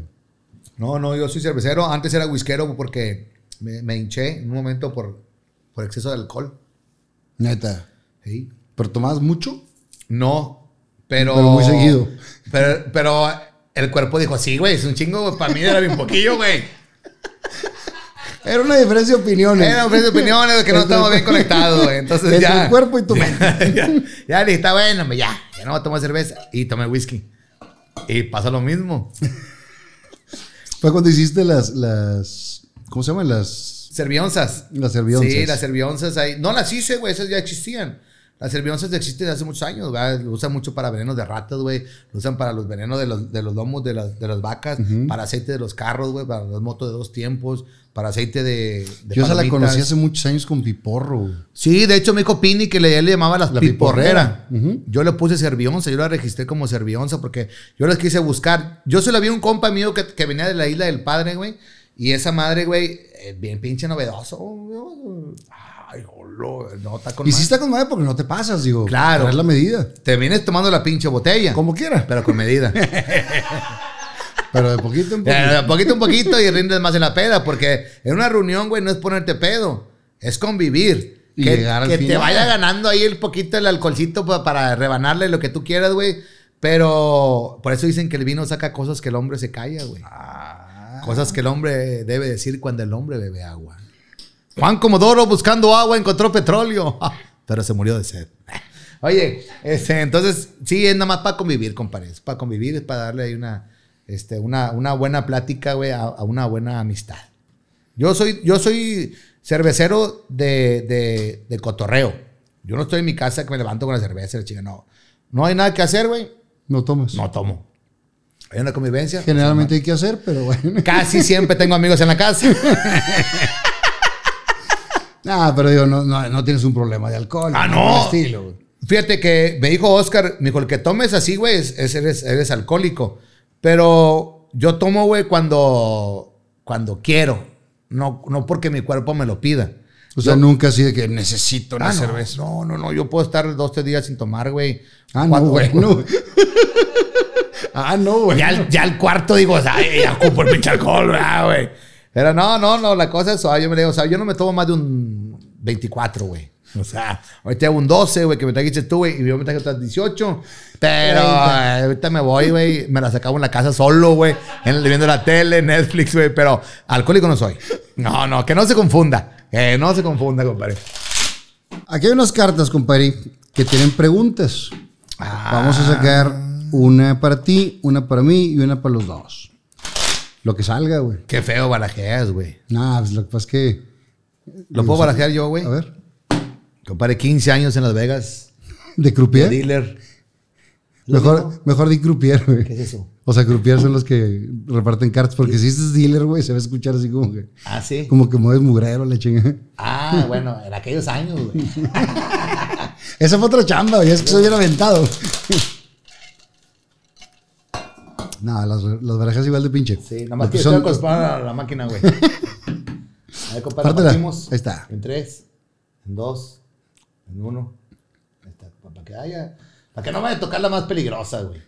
No, no, yo soy cervecero. Antes era whiskero porque me, hinché en un momento por, por exceso de alcohol. Neta. ¿Pero tomabas mucho? No, pero, muy seguido. Pero, pero el cuerpo dijo, sí, güey, es un chingo, para mí era bien poquillo, güey. Era una diferencia de opiniones. Era una diferencia de opiniones que no estamos bien conectados, Entonces ya. tu cuerpo y tu mente. ya, ya, está bueno, ya. Ya no tomo cerveza y tomé whisky. Y pasa lo mismo. Fue cuando hiciste las, las, ¿cómo se llaman? Las... Servionzas. Las servionzas. Sí, las servionzas ahí. No las hice, güey, esas ya existían. Las se existen desde hace muchos años, güey. Lo usan mucho para venenos de ratas, güey. Lo usan para los venenos de los, de los lomos de las, de las vacas, para aceite de los carros, güey, para las motos de dos tiempos, para aceite de. Yo se la conocí hace muchos años con piporro, Sí, de hecho, mi copini Pini que le, él le llamaba las la piporrera. Yo le puse servionza, yo la registré como servionza porque yo las quise buscar. Yo solo la vi un compa mío que, venía de la isla del padre, güey. Y esa madre, güey, eh, bien pinche novedoso no con Y si está con madre porque no te pasas, digo. Claro. Es la medida. Te vienes tomando la pinche botella. Como quieras. Pero con medida. pero de poquito en poquito. De poquito poquito y rindes más en la peda porque en una reunión, güey, no es ponerte pedo, es convivir. que, te vaya ganando ahí el poquito el alcoholcito para rebanarle lo que tú quieras, güey. Pero por eso dicen que el vino saca cosas que el hombre se calla, güey. Ah. Cosas que el hombre debe decir cuando el hombre bebe agua. Juan Comodoro buscando agua encontró petróleo, pero se murió de sed. Oye, este, entonces sí, es nada más para convivir, compadre. Es para convivir, es para darle ahí una, este, una, una buena plática, güey, a, una buena amistad. Yo soy, yo soy cervecero de, de, cotorreo. Yo no estoy en mi casa que me levanto con la cerveza, la chica, no. No hay nada que hacer, güey. No tomas. No tomo. Hay una convivencia. Generalmente hay que hacer, pero bueno. Casi siempre tengo amigos en la casa. Ah, pero digo, no, no, no tienes un problema de alcohol. Ah, no. Fíjate que me dijo Oscar, me dijo, el que tomes así, güey, eres, alcohólico. Pero yo tomo, güey, cuando, cuando quiero. No, no porque mi cuerpo me lo pida. O sea, nunca así de que necesito una ah, cerveza. No, no, no. Yo puedo estar dos, tres días sin tomar, güey. Ah, no, ah, no, güey. Ya, ya, el cuarto digo, ay ya ocupo el pinche alcohol, güey. Era, no, no, no, la cosa es ah, Yo me digo, o sea, yo no me tomo más de un 24, güey. O sea, ahorita hago un 12, güey, que me trajiste tú, güey, y yo me traje otras 18. Pero eh, ahorita me voy, güey, me la sacaba en la casa solo, güey, viendo la tele, Netflix, güey, pero alcohólico no soy. No, no, que no se confunda, que no se confunda, compadre. Aquí hay unas cartas, compadre, que tienen preguntas. Vamos a sacar ah. una para ti, una para mí y una para los dos. Lo que salga, güey. Qué feo barajeas, güey. Nah, pues lo que pasa es que. ¿Lo puedo barajear yo, güey? A ver. compare 15 años en Las Vegas. ¿De croupier? De dealer. Mejor, mejor di croupier, güey. ¿Qué es eso? O sea, croupier son los que reparten cartas. Porque si es dealer, güey, se va a escuchar así como que. Ah, sí. Como que mueves mugrero, la chinga. Ah, bueno, en aquellos años, güey. Esa fue otra chamba, güey. es que soy hubiera aventado. No, las, barajas igual de pinche. Sí, nada más que, que son... a la máquina, güey. A ver, compadre, Ahí está. En tres, en dos, en uno. Ahí está. Para que haya... Para que no vaya a tocar la más peligrosa, güey.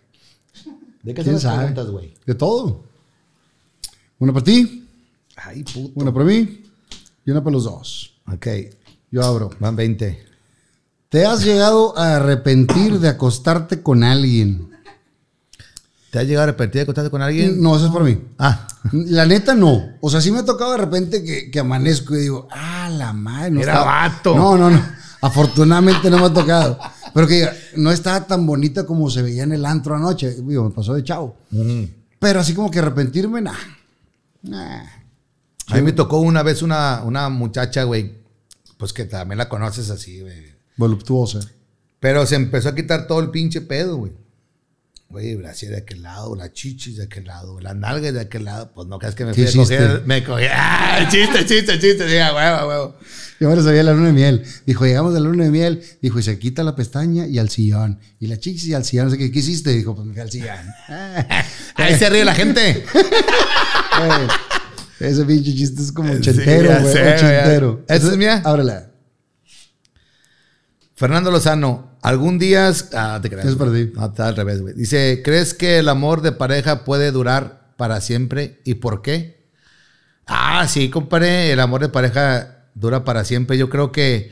¿De qué son las preguntas, güey? De todo. Una para ti. Ay, puto. Una para mí. Y una para los dos. Ok. Yo abro. Van 20. ¿Te has llegado a arrepentir de acostarte con alguien? ¿Te ha llegado a repetir de contarte con alguien? No, eso es por mí. Ah. La neta, no. O sea, sí me ha tocado de repente que, amanezco y digo, ah, la madre. No Era vato. No, no, no. Afortunadamente no me ha tocado. Pero que no estaba tan bonita como se veía en el antro anoche. Digo, me pasó de chavo. Mm. Pero así como que arrepentirme, nada. A mí me tocó una vez una, una muchacha, güey, pues que también la conoces así, güey. Voluptuosa. Pero se empezó a quitar todo el pinche pedo, güey güey, Brasil de aquel lado, la chichis de aquel lado, la nalga de aquel lado, pues no creas que me fui a me cogí, ¡ah! Chiste, chiste, chiste, diga, huevo, huevo. Yo me sabía la luna de miel. Dijo, llegamos a la luna de miel, dijo, y se quita la pestaña y al sillón. Y la chichis y al sillón, no sé qué, hiciste? Dijo, pues me fui al sillón. Ahí se ríe la gente. Ese pinche chiste es como ochentero, güey, sí, Esa es mía. Ábrela. Fernando Lozano, Algún día. Ah, te crees. al revés, güey. Dice: ¿Crees que el amor de pareja puede durar para siempre y por qué? Ah, sí, compadre. El amor de pareja dura para siempre. Yo creo que,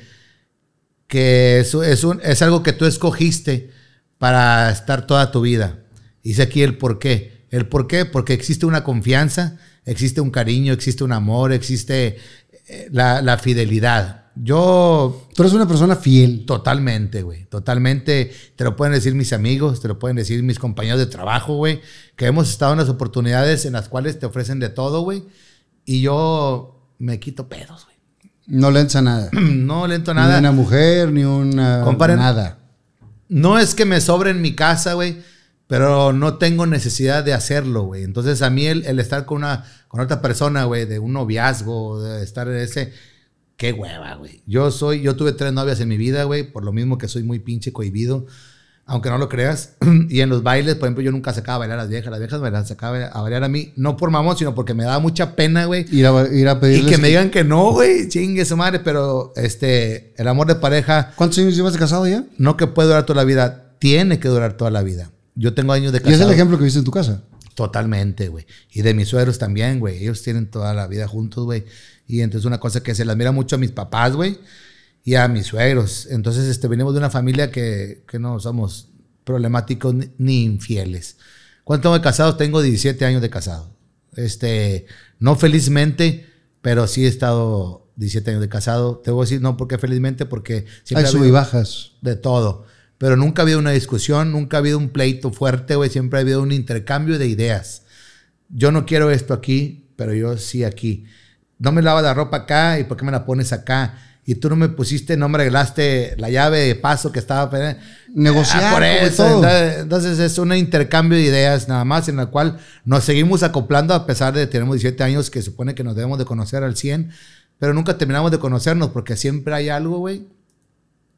que eso es, un, es algo que tú escogiste para estar toda tu vida. Dice aquí el por qué. ¿El por qué? Porque existe una confianza, existe un cariño, existe un amor, existe eh, la, la fidelidad yo... Tú eres una persona fiel. Totalmente, güey. Totalmente. Te lo pueden decir mis amigos, te lo pueden decir mis compañeros de trabajo, güey. Que hemos estado en las oportunidades en las cuales te ofrecen de todo, güey. Y yo me quito pedos, güey. No lento nada. no lento nada. Ni una mujer, ni una... nada. No es que me sobre en mi casa, güey. Pero no tengo necesidad de hacerlo, güey. Entonces a mí el, estar con una con otra persona, güey, de un noviazgo, de estar en ese Qué hueva, güey. Yo soy, yo tuve tres novias en mi vida, güey, por lo mismo que soy muy pinche cohibido, aunque no lo creas. y en los bailes, por ejemplo, yo nunca sacaba a bailar a las viejas, las viejas me las sacaba a bailar a mí, no por mamón, sino porque me daba mucha pena, güey. Ir a, pedirles. Y que, me digan que no, güey, chingue su madre, pero este, el amor de pareja. ¿Cuántos años llevas de casado ya? No que puede durar toda la vida, tiene que durar toda la vida. Yo tengo años de casado. Y es el ejemplo que viste en tu casa. Totalmente, güey. Y de mis suegros también, güey. Ellos tienen toda la vida juntos, güey. Y entonces una cosa que se las mira mucho a mis papás, güey, y a mis suegros. Entonces, este, venimos de una familia que, que no somos problemáticos ni, infieles. ¿Cuánto he casado? Tengo 17 años de casado. Este, no felizmente, pero sí he estado 17 años de casado. Te voy a decir, no porque felizmente, porque siempre hay sub bajas. De todo. Pero nunca ha habido una discusión, nunca ha habido un pleito fuerte, güey. Siempre ha habido un intercambio de ideas. Yo no quiero esto aquí, pero yo sí aquí no me lavas la ropa acá y por qué me la pones acá. Y tú no me pusiste, no me arreglaste la llave de paso que estaba Negociando ah, por eso. Entonces es un intercambio de ideas nada más en la cual nos seguimos acoplando a pesar de que tenemos 17 años que supone que nos debemos de conocer al 100, pero nunca terminamos de conocernos porque siempre hay algo, güey,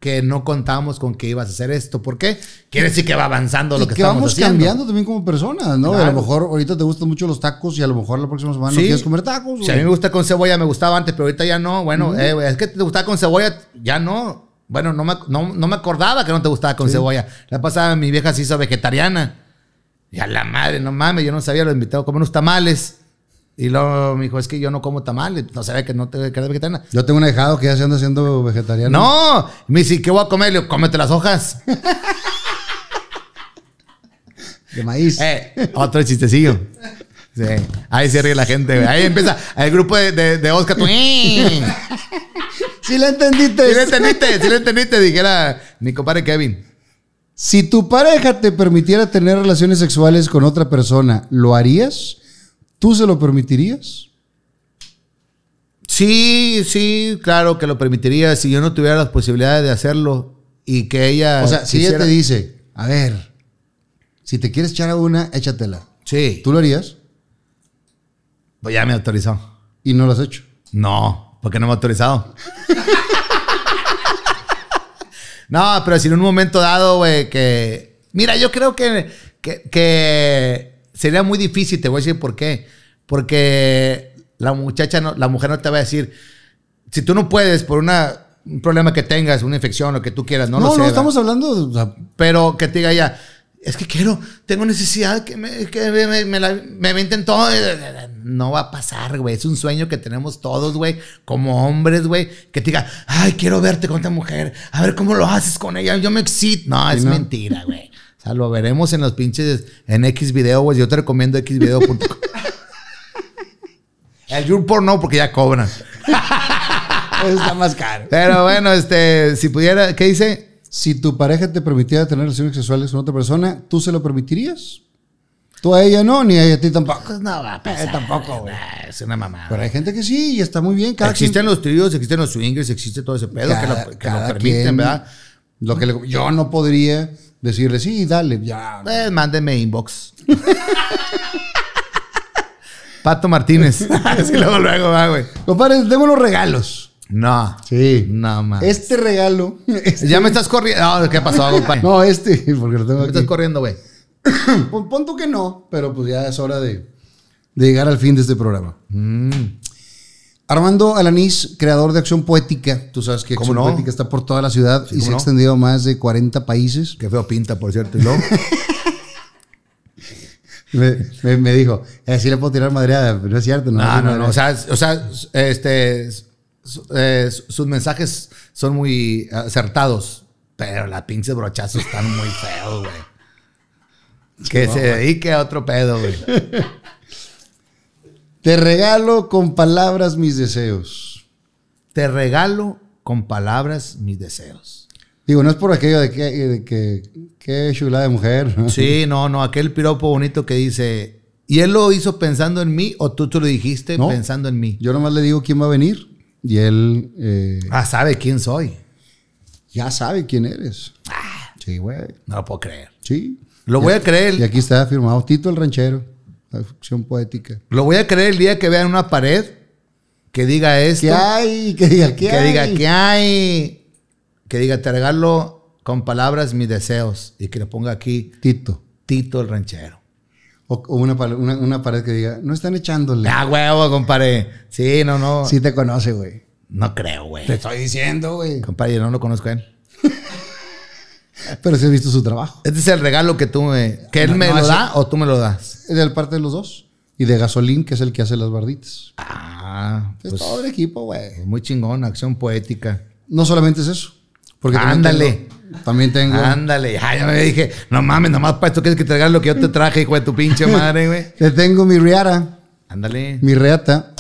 que no contábamos con que ibas a hacer esto. ¿Por qué? Quiere decir que va avanzando lo y que, que estamos vamos cambiando también como personas, ¿no? A lo mejor ahorita te gustan mucho los tacos y a lo mejor la próxima semana no quieres comer tacos. Si a mí me gusta con cebolla, me gustaba antes, pero ahorita ya no. Bueno, eh, es que te gustaba con cebolla, ya no. Bueno, no me, no, me acordaba que no te gustaba con cebolla. La pasada mi vieja se hizo vegetariana. Y a la madre, no mames, yo no sabía, lo invitado a comer unos tamales. Y luego me dijo, es que yo no como tamales, no sabe que no te queda vegetariana. Yo tengo un dejado que ya se anda siendo vegetariano. No, me dice, ¿qué voy a comer? Le cómete las hojas. De maíz. Eh, otro chistecillo. Sí. Ahí se ríe la gente, Ahí empieza el grupo de, Oscar. Si la entendiste. Si lo entendiste, si la entendiste, dijera mi compadre Kevin. Si tu pareja te permitiera tener relaciones sexuales con otra persona, ¿lo harías? ¿Tú se lo permitirías? Sí, sí, claro que lo permitiría si yo no tuviera las posibilidades de hacerlo y que ella. O sea, si ella te dice, a ver, si te quieres echar a una, échatela. Sí. ¿Tú lo harías? Pues ya me autorizado. ¿Y no lo has hecho? No, porque no me ha autorizado. no, pero si en un momento dado, güey, que. Mira, yo creo que sería muy difícil, te voy a decir por qué. Porque la muchacha, no, la mujer no te va a decir, si tú no puedes por una un problema que tengas, una infección, lo que tú quieras, no, no lo sé. No, no, estamos hablando. pero que te diga ella, es que quiero, tengo necesidad, que me, que me, me, me, todo. No va a pasar, güey. Es un sueño que tenemos todos, güey, como hombres, güey. Que te diga, ay, quiero verte con esta mujer, a ver cómo lo haces con ella, yo me excito. No, es mentira, güey. O sea, lo veremos en los pinches, en X video, güey. Yo te recomiendo Video El YouPorn no, porque ya cobran. Está más caro. Pero bueno, este, si pudiera, ¿qué dice? Si tu pareja te permitiera tener relaciones sexuales con otra persona, ¿tú se lo permitirías? Tú a ella no, ni a ti tampoco. Pues no, va eh, tampoco, güey. es una mamá Pero hay gente que sí, y está muy bien. Cada existen los tríos, existen los swingers, existe todo ese pedo que, lo, permiten, ¿verdad? Lo que yo no podría decirle, sí, dale, ya. Pues, mándeme inbox. Pato Martínez. Así ah, luego, luego va, güey. Compadre, tengo unos regalos. No. Sí. nada más. Este regalo. Este ya me estás corriendo. No, ¿qué pasó, compadre? no, este, porque lo tengo Me estás corriendo, güey. Pues, Ponto que no, pero pues ya es hora de, llegar al fin de este programa. Mm. Armando Alanís, creador de Acción Poética. Tú sabes que Acción Poética está por toda la ciudad y se ha extendido a más de 40 países. Qué feo pinta, por cierto. me, dijo, eh, si le puedo tirar madreada, pero no es cierto. No, no, no. o sea, o sea este, eh, sus mensajes son muy acertados, pero las pinche brochazo están muy feos, güey. Que se dedique a otro pedo, güey. Te regalo con palabras mis deseos. Te regalo con palabras mis deseos. Digo, no es por aquello de que, qué chulada de mujer. Sí, no, no, aquel piropo bonito que dice, ¿y él lo hizo pensando en mí o tú te lo dijiste pensando en mí? Yo nomás le digo quién va a venir y él... Eh, ah, sabe quién soy. Ya sabe quién eres. Ah, sí, güey. No lo puedo creer. Sí. Lo voy a creer. Y aquí está firmado Tito el Ranchero. La ficción poética. Lo voy a creer el día que vean una pared que diga esto. ¿Qué hay? Que diga, que hay? diga, ¿qué hay? Que diga, te regalo con palabras mis deseos. Y que le ponga aquí Tito. Tito el ranchero. O, una, pared que diga, no están echándole. Ah, huevo, compadre. Sí, no, no. Sí te conoce, güey. No creo, güey. Te estoy diciendo, güey. Compadre, yo no lo conozco a él. Pero sí he visto su trabajo. Este es el regalo que tú me. ¿Que él me lo da o tú me lo das? Es de parte de los dos. Y de Gasolín, que es el que hace las barditas. Ah, es pues, todo el equipo, güey. Muy chingón, acción poética. No solamente es eso. Porque Ándale. También tengo. Ándale. ya me dije, no mames, nomás para esto quieres que te regale lo que yo te traje, hijo de tu pinche madre, güey. Te tengo mi Riara. Ándale. Mi Riata.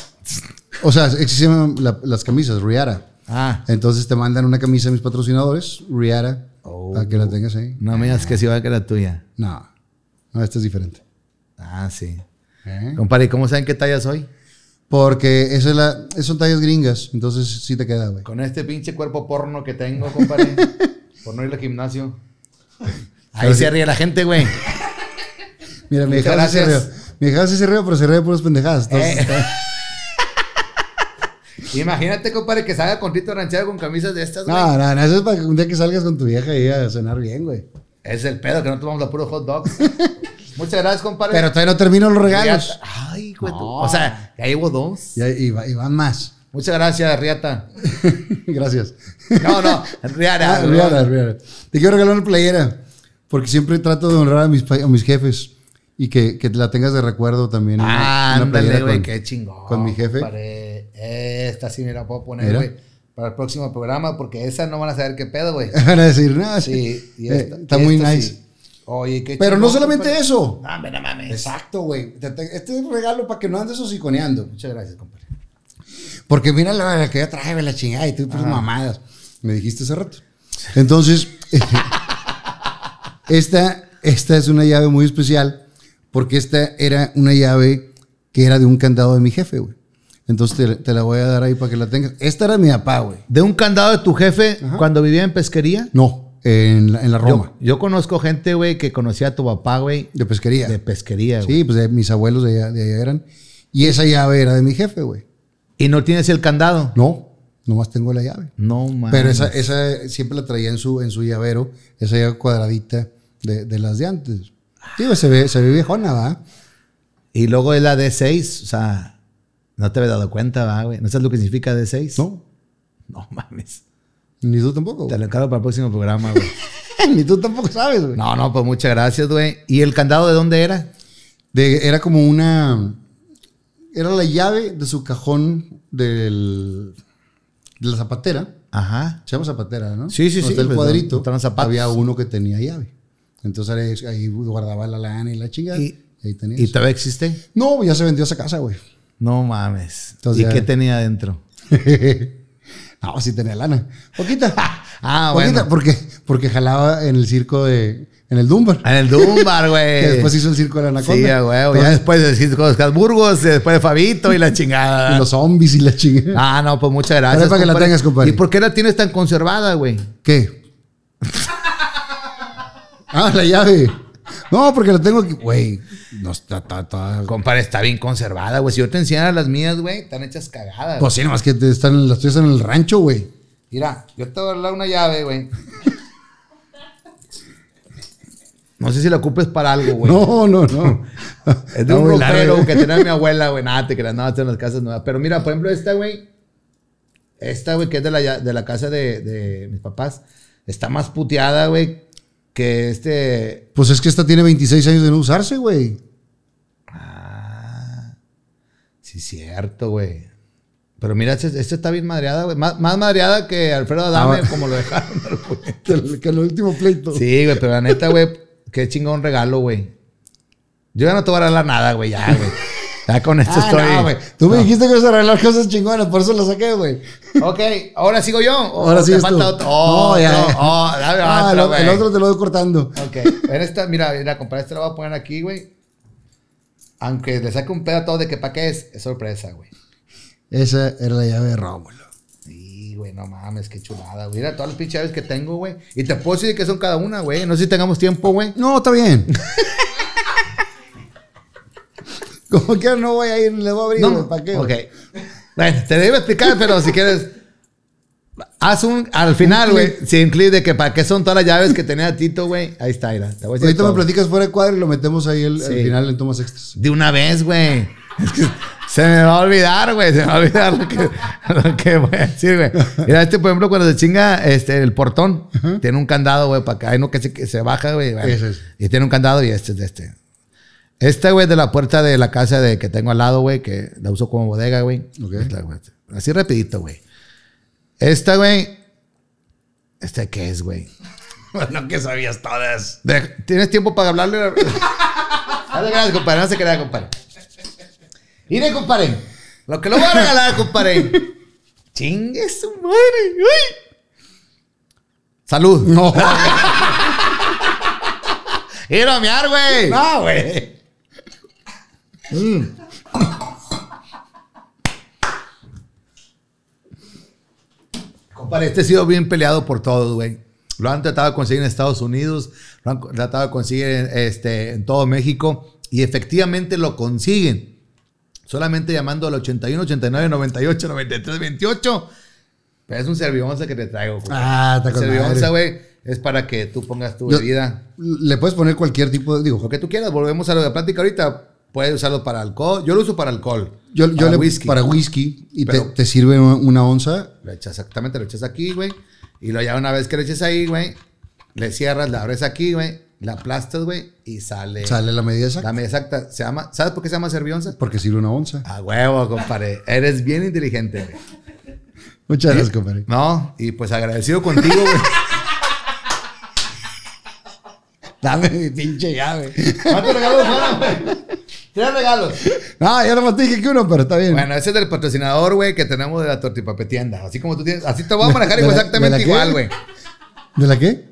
O sea, existen las camisas, Riara. Ah. Entonces te mandan una camisa a mis patrocinadores, Riara. Oh. Para que la tengas ahí. No me digas que si va a que la tuya. No. No, esta es diferente. Ah, sí. ¿Eh? ¿y ¿cómo saben qué talla soy? Porque es la, son tallas gringas, entonces sí te queda, güey. Con este pinche cuerpo porno que tengo, compadre, por no ir al gimnasio. Ahí se ríe la gente, güey. Mira, mi hija se ríe. Mi hija sí se ríe, pero se ríe por las pendejadas. Eh. Imagínate, compadre, que salga con Tito Ranchero con camisas de estas, güey. No, no, no, eso es para que un día que salgas con tu vieja Y a cenar bien, güey. Es el pedo, que no tomamos los puros hot dogs. Muchas gracias, compadre. Pero todavía no termino los regalos. Ay, güey. O sea, ya llevo dos. y, van más. Muchas gracias, Riata. gracias. No, no, Riata. Riata, Riata. Te quiero regalar una playera. Porque siempre trato de honrar a mis, a mis jefes. Y que, que la tengas de recuerdo también. Ah, güey, qué chingón. Con mi jefe. Esta sí me puedo poner, güey. Para el próximo programa, porque esa no van a saber qué pedo, güey. Van a decir, no, sí. Eh, está muy nice. Oye, qué Pero no solamente eso. no mames. Exacto, güey. Este es un regalo para que no andes hociconeando. Muchas gracias, compadre. Porque mira la, que yo traje, la chingada, y tú pues mamadas. Me dijiste hace rato. Entonces, esta, esta es una llave muy especial porque esta era una llave que era de un candado de mi jefe, güey. Entonces te, la voy a dar ahí para que la tengas. Esta era mi papá, güey. ¿De un candado de tu jefe cuando vivía en pesquería? No, en la, Roma. Yo, conozco gente, güey, que conocía a tu papá, güey. De pesquería. De pesquería, güey. Sí, pues de, mis abuelos de allá, eran. Y esa llave era de mi jefe, güey. ¿Y no tienes el candado? No, nomás tengo la llave. No, mames. Pero esa, siempre la traía en su, en su llavero, esa llave cuadradita de, de las de antes se ve, se ve nada. Y luego es la D6, o sea, no te había dado cuenta, güey. ¿No sabes lo que significa D6? No. No mames. Ni tú tampoco. Te lo encargo para el próximo programa, güey. Ni tú tampoco sabes, güey. No, no, pues muchas gracias, güey. ¿Y el candado de dónde era? era como una. Era la llave de su cajón del, de la zapatera. Ajá. Se llama zapatera, ¿no? Sí, sí, sí. el pues, cuadrito. Había uno que tenía llave. Entonces ahí guardaba la lana y la chingada. ¿Y, ahí ¿y todavía existe? No, ya se vendió esa casa, güey. No mames. ¿Y qué tenía adentro? no, sí tenía lana. Poquita. ah, bueno. Poquita, porque, porque jalaba en el circo de, en el Dumbar. En el Dumbar, güey. después hizo el circo de la Anaconda. Sí, güey. después del circo de los Casburgos, después de Fabito y la chingada. y los zombies y la chingada. Ah, no, pues muchas gracias. para que la tengas, compadre. ¿Y por qué la tienes tan conservada, güey? ¿Qué? Ah, la llave. No, porque la tengo aquí. Güey, no está, está, está. Compadre, está bien conservada, güey. Si yo te enseñara las mías, güey, están hechas cagadas. Pues sí, nomás que están, las tuyas en el rancho, güey. Mira, yo te voy a dar una llave, güey. No sé si la ocupes para algo, güey. No, no, no. es de un ropero que tenía mi abuela, güey. Nada, te creas, nada, no, en las casas nuevas. Pero mira, por ejemplo, esta, güey. Esta, güey, que es de la, de la casa de, de mis papás. Está más puteada, güey, que este... Pues es que esta tiene 26 años de no usarse, güey. Ah, sí, cierto, güey. Pero mira, esta este está bien madreada, güey. Más, madreada que Alfredo Adame, como lo dejaron. que, el último pleito. Sí, güey, pero la neta, güey, qué chingón regalo, güey. Yo ya no te voy a regalar nada, güey, ya, güey. Ya con esto ah, estoy. güey. Tú me dijiste que ibas a arreglar cosas chingonas, por eso lo saqué, güey. Ok, ahora sigo yo. Ahora sí. falta Oh, ya. Oh, ah, el otro te lo voy cortando. Ok. Mira, mira, la este esta voy a poner aquí, güey. Aunque le saque un pedo a todo de que pa' qué es, es sorpresa, güey. Esa era la llave de Rómulo. Sí, güey, no mames, qué chulada, güey. Mira todas las pinches llaves que tengo, güey. Y te puedo decir que son cada una, güey. No sé si tengamos tiempo, güey. No, está bien. Como que no voy a ir, le voy a abrir no, ¿Para qué? Ok. Bueno, te debo explicar, pero si quieres... Haz un, al final, güey, sin clic de que para qué son todas las llaves que tenía Tito, güey. Ahí está, Ira. Te voy a decir Ahorita me platicas fuera de cuadro y lo metemos ahí al final en tomas extras. De una vez, güey. se me va a olvidar, güey. Se me va a olvidar lo que, que voy a decir, güey. Mira, este, por ejemplo, cuando se chinga este, el portón, tiene un candado, güey, para que Hay uno que se, se baja, güey. Y tiene un candado y este es de este. Esta, güey, de la puerta de la casa de que tengo al lado, güey, que la uso como bodega, güey. Así rapidito, güey. Esta, güey. este qué es, güey? bueno, que sabías todas. ¿Tienes tiempo para hablarle? Ah, Dale gracias, compadre. No se crea, compadre. Mire, compadre. Lo que lo voy a regalar, compadre. Chingue su madre. Uy. Salud. No. Ir a güey. No, güey. Mm. este ha sido bien peleado por todos, güey. Lo han tratado de conseguir en Estados Unidos, lo han tratado de conseguir en, este, en todo México y efectivamente lo consiguen. Solamente llamando al 81, 89, 98, 93, 28. Pero es un servionza que te traigo. Güey. Ah, está güey, es para que tú pongas tu bebida. Le puedes poner cualquier tipo de. Digo, que tú quieras. Volvemos a lo de plática ahorita. Puedes usarlo para alcohol. Yo lo uso para alcohol. Yo, para yo le, whisky. Para whisky. Y te, sirve una onza. Lo echas exactamente, lo echas aquí, güey. Y lo ya una vez que lo eches ahí, güey, le cierras, la abres aquí, güey. La aplastas, güey, y sale. Sale la medida exacta. La medida exacta. Se llama, ¿Sabes por qué se llama servionza? Porque sirve una onza. A huevo, compadre. Eres bien inteligente, güey. Muchas gracias, compadre. No, y pues agradecido contigo, güey. Dame mi pinche llave. ¿Cuánto regalos güey? Tres regalos. No, yo nomás dije que uno, pero está bien. Bueno, ese es del patrocinador, güey, que tenemos de la tortipapetienda. Así como tú tienes. Así te voy a manejar exactamente igual, güey. ¿De la qué?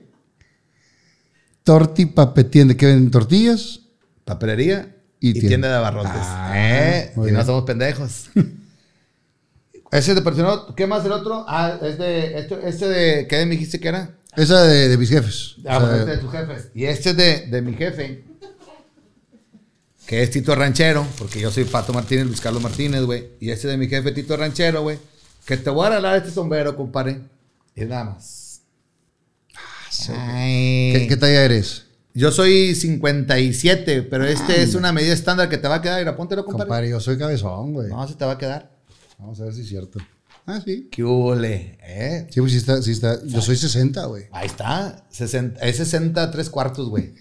Tortipapetienda. ¿Qué venden? ¿Tortillas? Papelería y, tienda. de abarrotes. Ah, ¿Eh? Y no somos pendejos. ese es de patrocinador. ¿Qué más del otro? Ah, es de. Este, de. ¿Qué me dijiste que era? Esa de, de mis jefes. Ah, o este de tus jefes. Y este es de, de mi jefe que es Tito Ranchero, porque yo soy Pato Martínez, Luis Carlos Martínez, güey. Y este de mi jefe, Tito Ranchero, güey. Que te voy a regalar este sombrero, compadre. Y nada más. ¿Qué, ¿Qué, talla eres? Yo soy 57, pero este es una medida estándar que te va a quedar. Y póntelo, compadre. Compadre, yo soy cabezón, güey. No, se te va a quedar. Vamos a ver si es cierto. Ah, sí. ¿Qué hule. ¿Eh? Sí, pues sí está, sí está. Yo soy 60, güey. Ahí está. 60, es 60, tres cuartos, güey.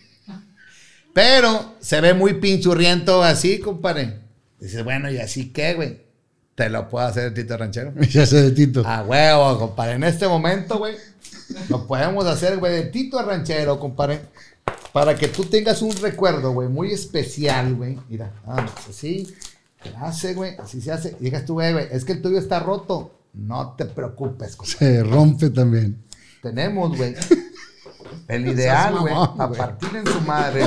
Pero se ve muy pinchurriento así, compadre. Dices, bueno, ¿y así qué, güey? Te lo puedo hacer de Tito Ranchero. Ya sé de Tito. A huevo, compadre. En este momento, güey, lo podemos hacer, güey, de Tito Ranchero, compadre. Para que tú tengas un recuerdo, güey, muy especial, güey. Mira, vamos, así se hace, güey. Así se hace. Digas tú, eh, güey, es que el tuyo está roto. No te preocupes, compadre. Se rompe también. Tenemos, güey. El ideal, güey, a partir en su madre,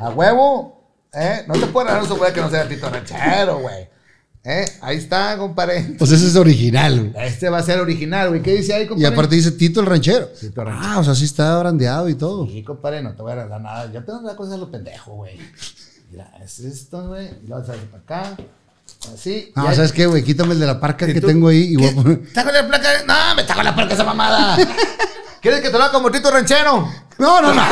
A huevo, ¿eh? No te puedo dar un puede que no sea Tito Ranchero, güey. ¿Eh? Ahí está, compadre. Pues ese es original, güey. Este va a ser original, güey. ¿Qué dice ahí, compadre? Y aparte dice Tito el Ranchero. Ah, o sea, sí está brandeado y todo. Sí, compadre, no te voy a dar nada. Yo tengo una cosa de lo pendejo, güey. Mira, es esto, güey. Y lo vas a salir para acá. Así. No, ¿sabes qué, güey? Quítame el de la parca que tengo ahí y voy a poner. ¿Está con la placa? No, me está con la parca esa mamada. ¿Quieres que te lo haga como Tito Ranchero? No, no, no.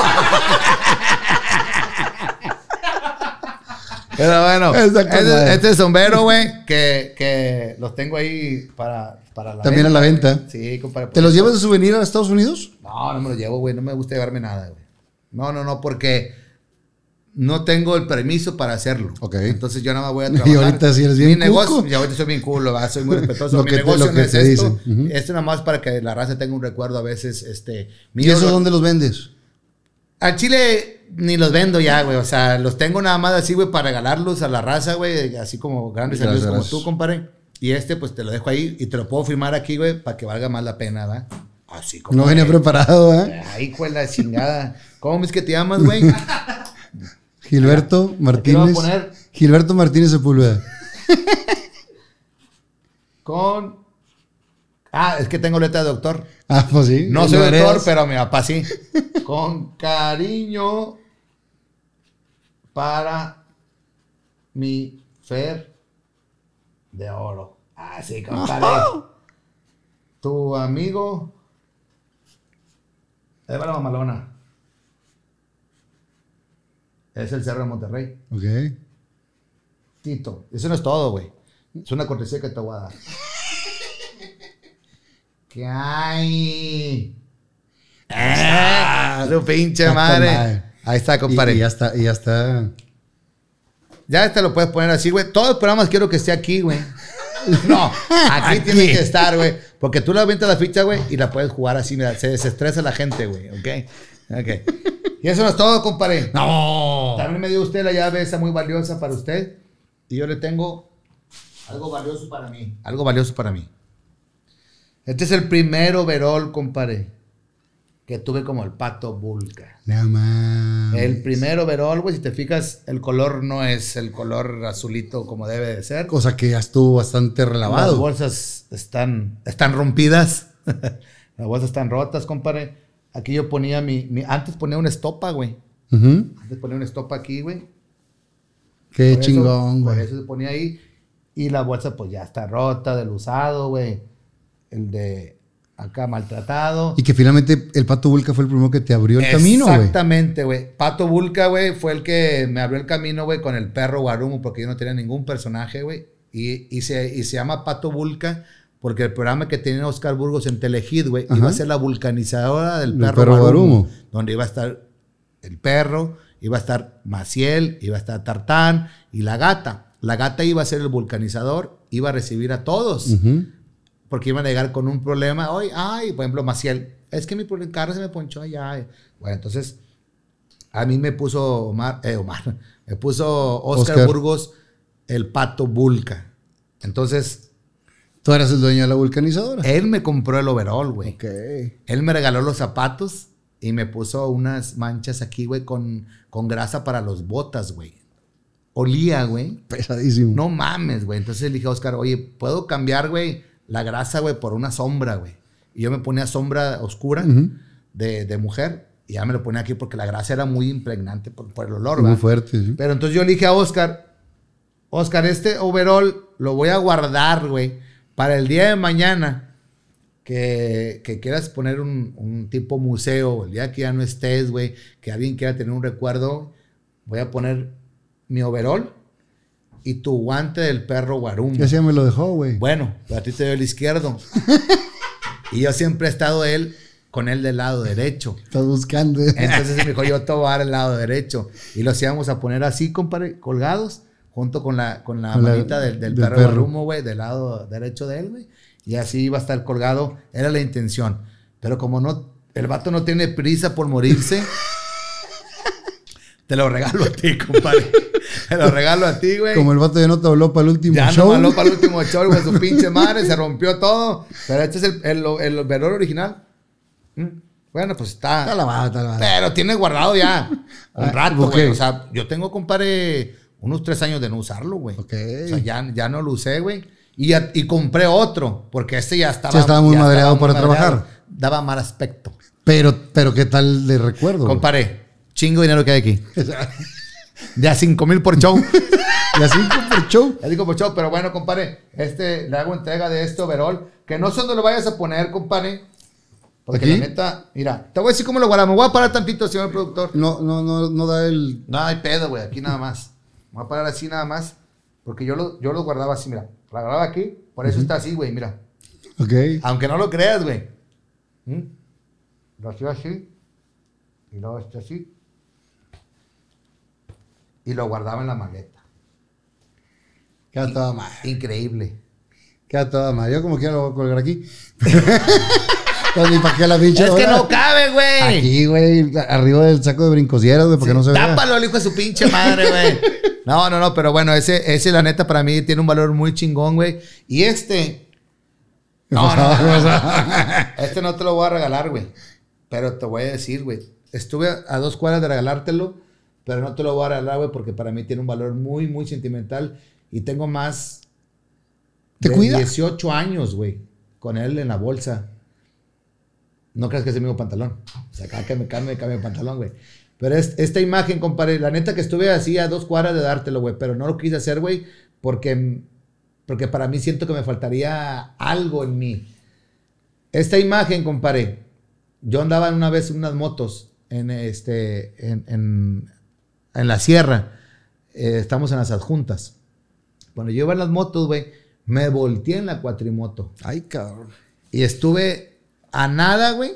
Pero bueno, este, este, sombrero, güey, que, que, los tengo ahí para, para la También a la venta. Sí, compadre. ¿Te los llevas de souvenir a Estados Unidos? No, no me los llevo, güey. No me gusta llevarme nada, güey. No, no, no, porque no tengo el permiso para hacerlo. Okay. Entonces yo nada más voy a trabajar. Y ahorita sí eres bien Mi negocio, ya ahorita soy bien culo, ¿verdad? soy muy respetuoso. mi negocio te, no es esto. nada más para que la raza tenga un recuerdo a veces. Este, ¿Y eso dónde los vendes? A Chile ni los vendo ya, güey. O sea, los tengo nada más así, güey, para regalarlos a la raza, güey. Así como grandes amigos como tú, compadre. Y este, pues te lo dejo ahí y te lo puedo firmar aquí, güey, para que valga más la pena, ¿verdad? Así como. No venía preparado, ¿eh? Ahí cuál la chingada. ¿Cómo es que te llamas, güey? Gilberto Martínez. Poner? Gilberto Martínez Sepúlveda. Con. Ah, es que tengo letra de doctor. Ah, pues sí. No soy doctor, pero mi papá sí. Con cariño para mi Fer de oro. Así, ah, Tu amigo. Eva la mamalona. Es el Cerro de Monterrey. Ok. Tito. Eso no es todo, güey. Es una cortesía que te voy a dar. ¿Qué hay? ¡Ah! Su pinche madre. Ahí está, compadre. Y, ya está, y ya está. Ya este lo puedes poner así, güey. Todos los programas quiero que esté aquí, güey. No, aquí, tiene que estar, güey. Porque tú le avientas la ficha, güey, y la puedes jugar así, mira. Se desestresa la gente, güey, ¿ok? Y eso no es todo, compadre. No. También me dio usted la llave esa muy valiosa para usted. Y yo le tengo algo valioso para mí. Algo valioso para mí. Este es el primer overall, compadre, que tuve como el pato vulca. Nada más. El primer overall, güey, si te fijas, el color no es el color azulito como debe de ser. Cosa que ya estuvo bastante relavado. Las bolsas están, están rompidas. Las bolsas están rotas, compadre. Aquí yo ponía mi, antes ponía una estopa, güey. Antes ponía una estopa aquí, güey. Qué chingón, güey. eso se ponía ahí. Y la bolsa, pues ya está rota, del usado, güey. El de acá maltratado. Y que finalmente el Pato Vulca fue el primero que te abrió el camino, güey. Exactamente, güey. Pato Vulca, güey, fue el que me abrió el camino, güey, con el perro Guarumo, porque yo no tenía ningún personaje, güey. Y, se, y se llama Pato Vulca porque el programa que tenía Oscar Burgos en Telehit, güey, iba a ser la vulcanizadora del perro, perro donde iba a estar el perro, iba a estar Maciel, iba a estar Tartán y la gata. La gata iba a ser el vulcanizador, iba a recibir a todos, porque iban a llegar con un problema. Hoy, ay, por ejemplo, Maciel, es que mi carro se me ponchó allá. Bueno, entonces a mí me puso Omar, eh, Omar me puso Oscar. Burgos el pato vulca. Entonces Tú eras el dueño de la vulcanizadora. Él me compró el overall, güey. Ok. Él me regaló los zapatos y me puso unas manchas aquí, güey, con, con grasa para los botas, güey. Olía, güey. Pesadísimo. No mames, güey. Entonces le dije a Oscar, oye, ¿puedo cambiar, güey, la grasa, güey, por una sombra, güey? Y yo me ponía sombra oscura de, mujer y ya me lo ponía aquí porque la grasa era muy impregnante por, el olor, Muy fuerte, Pero entonces yo le dije a Oscar, Oscar, este overall lo voy a guardar, güey para el día de mañana, que, que quieras poner un, tipo museo, el día que ya no estés, güey, que alguien quiera tener un recuerdo, voy a poner mi overol y tu guante del perro guarum. Ya se me lo dejó, güey. Bueno, pero a ti te dio el izquierdo. y yo siempre he estado él con él del lado derecho. Estás buscando. Entonces me dijo, yo te voy a dar el lado derecho. Y lo íbamos a poner así, compadre, colgados junto con la, con la, manita del, perro, de güey, del lado derecho de él, güey. Y así iba a estar colgado. Era la intención. Pero como no, el vato no tiene prisa por morirse. Te lo regalo a ti, compadre. Te lo regalo a ti, güey. Como el vato ya no te habló para el último ya show. Ya no habló para el último show, güey. Su pinche madre, se rompió todo. Pero este es el, el, original. Mm. Bueno, pues está. Está lavado, está lavado. Pero tiene guardado ya un rato, güey. O sea, yo tengo, compadre, unos tres años de no usarlo, güey. Ok. O sea, ya, ya no lo usé, güey. Y, y, compré otro, porque este ya estaba... Ya estaba muy madreado para trabajar. Daba mal aspecto. Pero, pero ¿qué tal de recuerdo? Comparé. Chingo dinero que hay aquí. De a 5 mil por show. De a 5 por show. Ya cinco por show. Pero bueno, compadre, este, le hago entrega de este overall. Que no sé dónde lo vayas a poner, compadre. Porque la neta, mira, te voy a decir cómo lo guardamos. Me voy a parar tantito, señor productor. No, no, no, no da el. No hay pedo, güey. Aquí nada más voy a parar así nada más, porque yo yo lo guardaba así, mira, Lo agarraba aquí, por eso está así, güey, mira. Ok. Aunque no lo creas, güey. ¿Mm? Lo hacía así, y luego este así, y lo guardaba en la maleta. Queda toda más Increíble. Queda toda más. Yo como quiero lo voy a colgar aquí. Es que no cabe, güey. Aquí, güey, arriba del saco de brincosieros, güey, porque no se ve. Tápalo, hijo de su pinche madre, güey. No, no, no, pero bueno, ese, ese, la neta, para mí tiene un valor muy chingón, güey. Y este. No, no, no, Este no te lo voy a regalar, güey. Pero te voy a decir, güey. Estuve a dos cuadras de regalártelo, pero no te lo voy a regalar, güey, porque para mí tiene un valor muy, muy sentimental. Y tengo más. ¿Te de cuida? 18 años, güey, con él en la bolsa. No creas que es el mismo pantalón. O sea, cada que me cambio, de el pantalón, güey. Pero esta imagen, compadre, la neta que estuve así a dos cuadras de dártelo, güey. Pero no lo quise hacer, güey, porque, porque para mí siento que me faltaría algo en mí. Esta imagen, compadre, yo andaba una vez unas motos en, este, en, la sierra. Eh, estamos en las adjuntas. Cuando yo iba en las motos, güey, me volteé en la cuatrimoto. Ay, cabrón. Y estuve a nada, güey,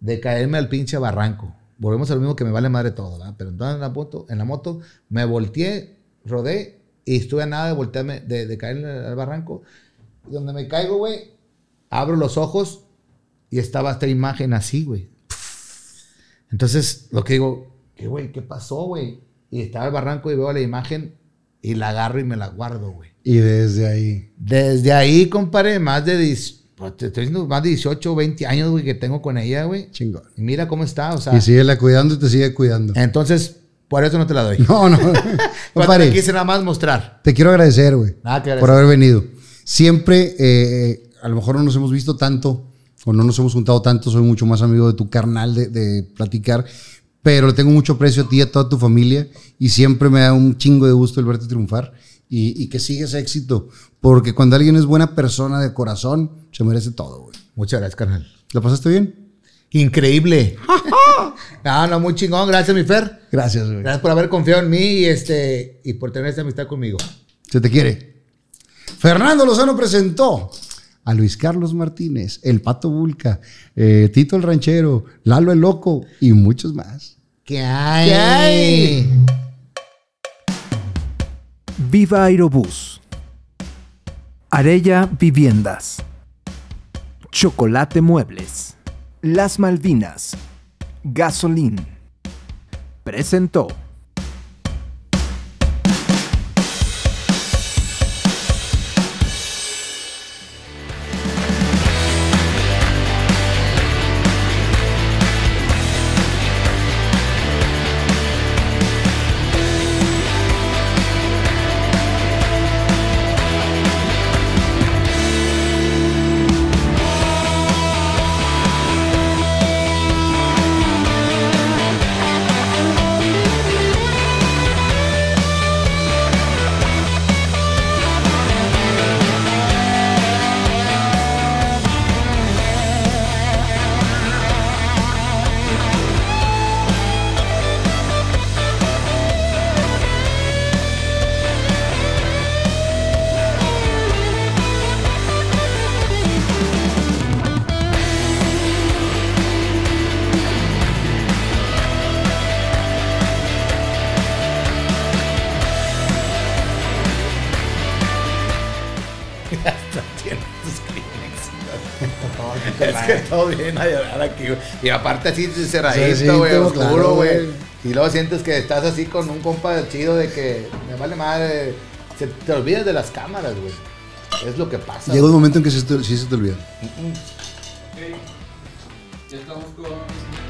de caerme al pinche barranco. Volvemos a lo mismo que me vale madre todo, ¿verdad? Pero entonces en la moto, en la moto me volteé, rodé y estuve a nada de voltearme, de, caer al barranco. Y donde me caigo, güey, abro los ojos y estaba esta imagen así, güey. Entonces, lo que digo, ¿qué, güey? ¿Qué pasó, güey? Y estaba el barranco y veo la imagen y la agarro y me la guardo, güey. Y desde ahí. Desde ahí, compadre, más de pues te estoy diciendo más de 18, 20 años, güey, que tengo con ella, güey. Chingón. Y mira cómo está, o sea. Y sigue la cuidando y te sigue cuidando. Entonces, por eso no te la doy. No, no. Cuando te quise nada más mostrar. Te quiero agradecer, güey. Por haber venido. Siempre, eh, a lo mejor no nos hemos visto tanto o no nos hemos juntado tanto. Soy mucho más amigo de tu carnal de, de platicar. Pero le tengo mucho precio a ti y a toda tu familia. Y siempre me da un chingo de gusto el verte triunfar y, y que sigas éxito. Porque cuando alguien es buena persona de corazón, se merece todo, güey. Muchas gracias, carnal. ¿lo pasaste bien? Increíble. no, ah, no, muy chingón. Gracias, mi Fer. Gracias, güey. Gracias por haber confiado en mí y, este, y por tener esta amistad conmigo. Se te quiere. Fernando Lozano presentó a Luis Carlos Martínez, el Pato Vulca, eh, Tito el Ranchero, Lalo el Loco y muchos más. ¿Qué hay? ¿Qué hay? Viva Aerobús, Arella Viviendas, Chocolate Muebles, Las Malvinas, Gasolín. Presentó. Y aparte así cerradito, güey, oscuro, güey. y luego sientes que estás así con un compa chido de que me vale madre. Se, te olvidas de las cámaras, güey. Es lo que pasa. Llega un momento en que sí, se te olvida. Ok. Ya estamos con.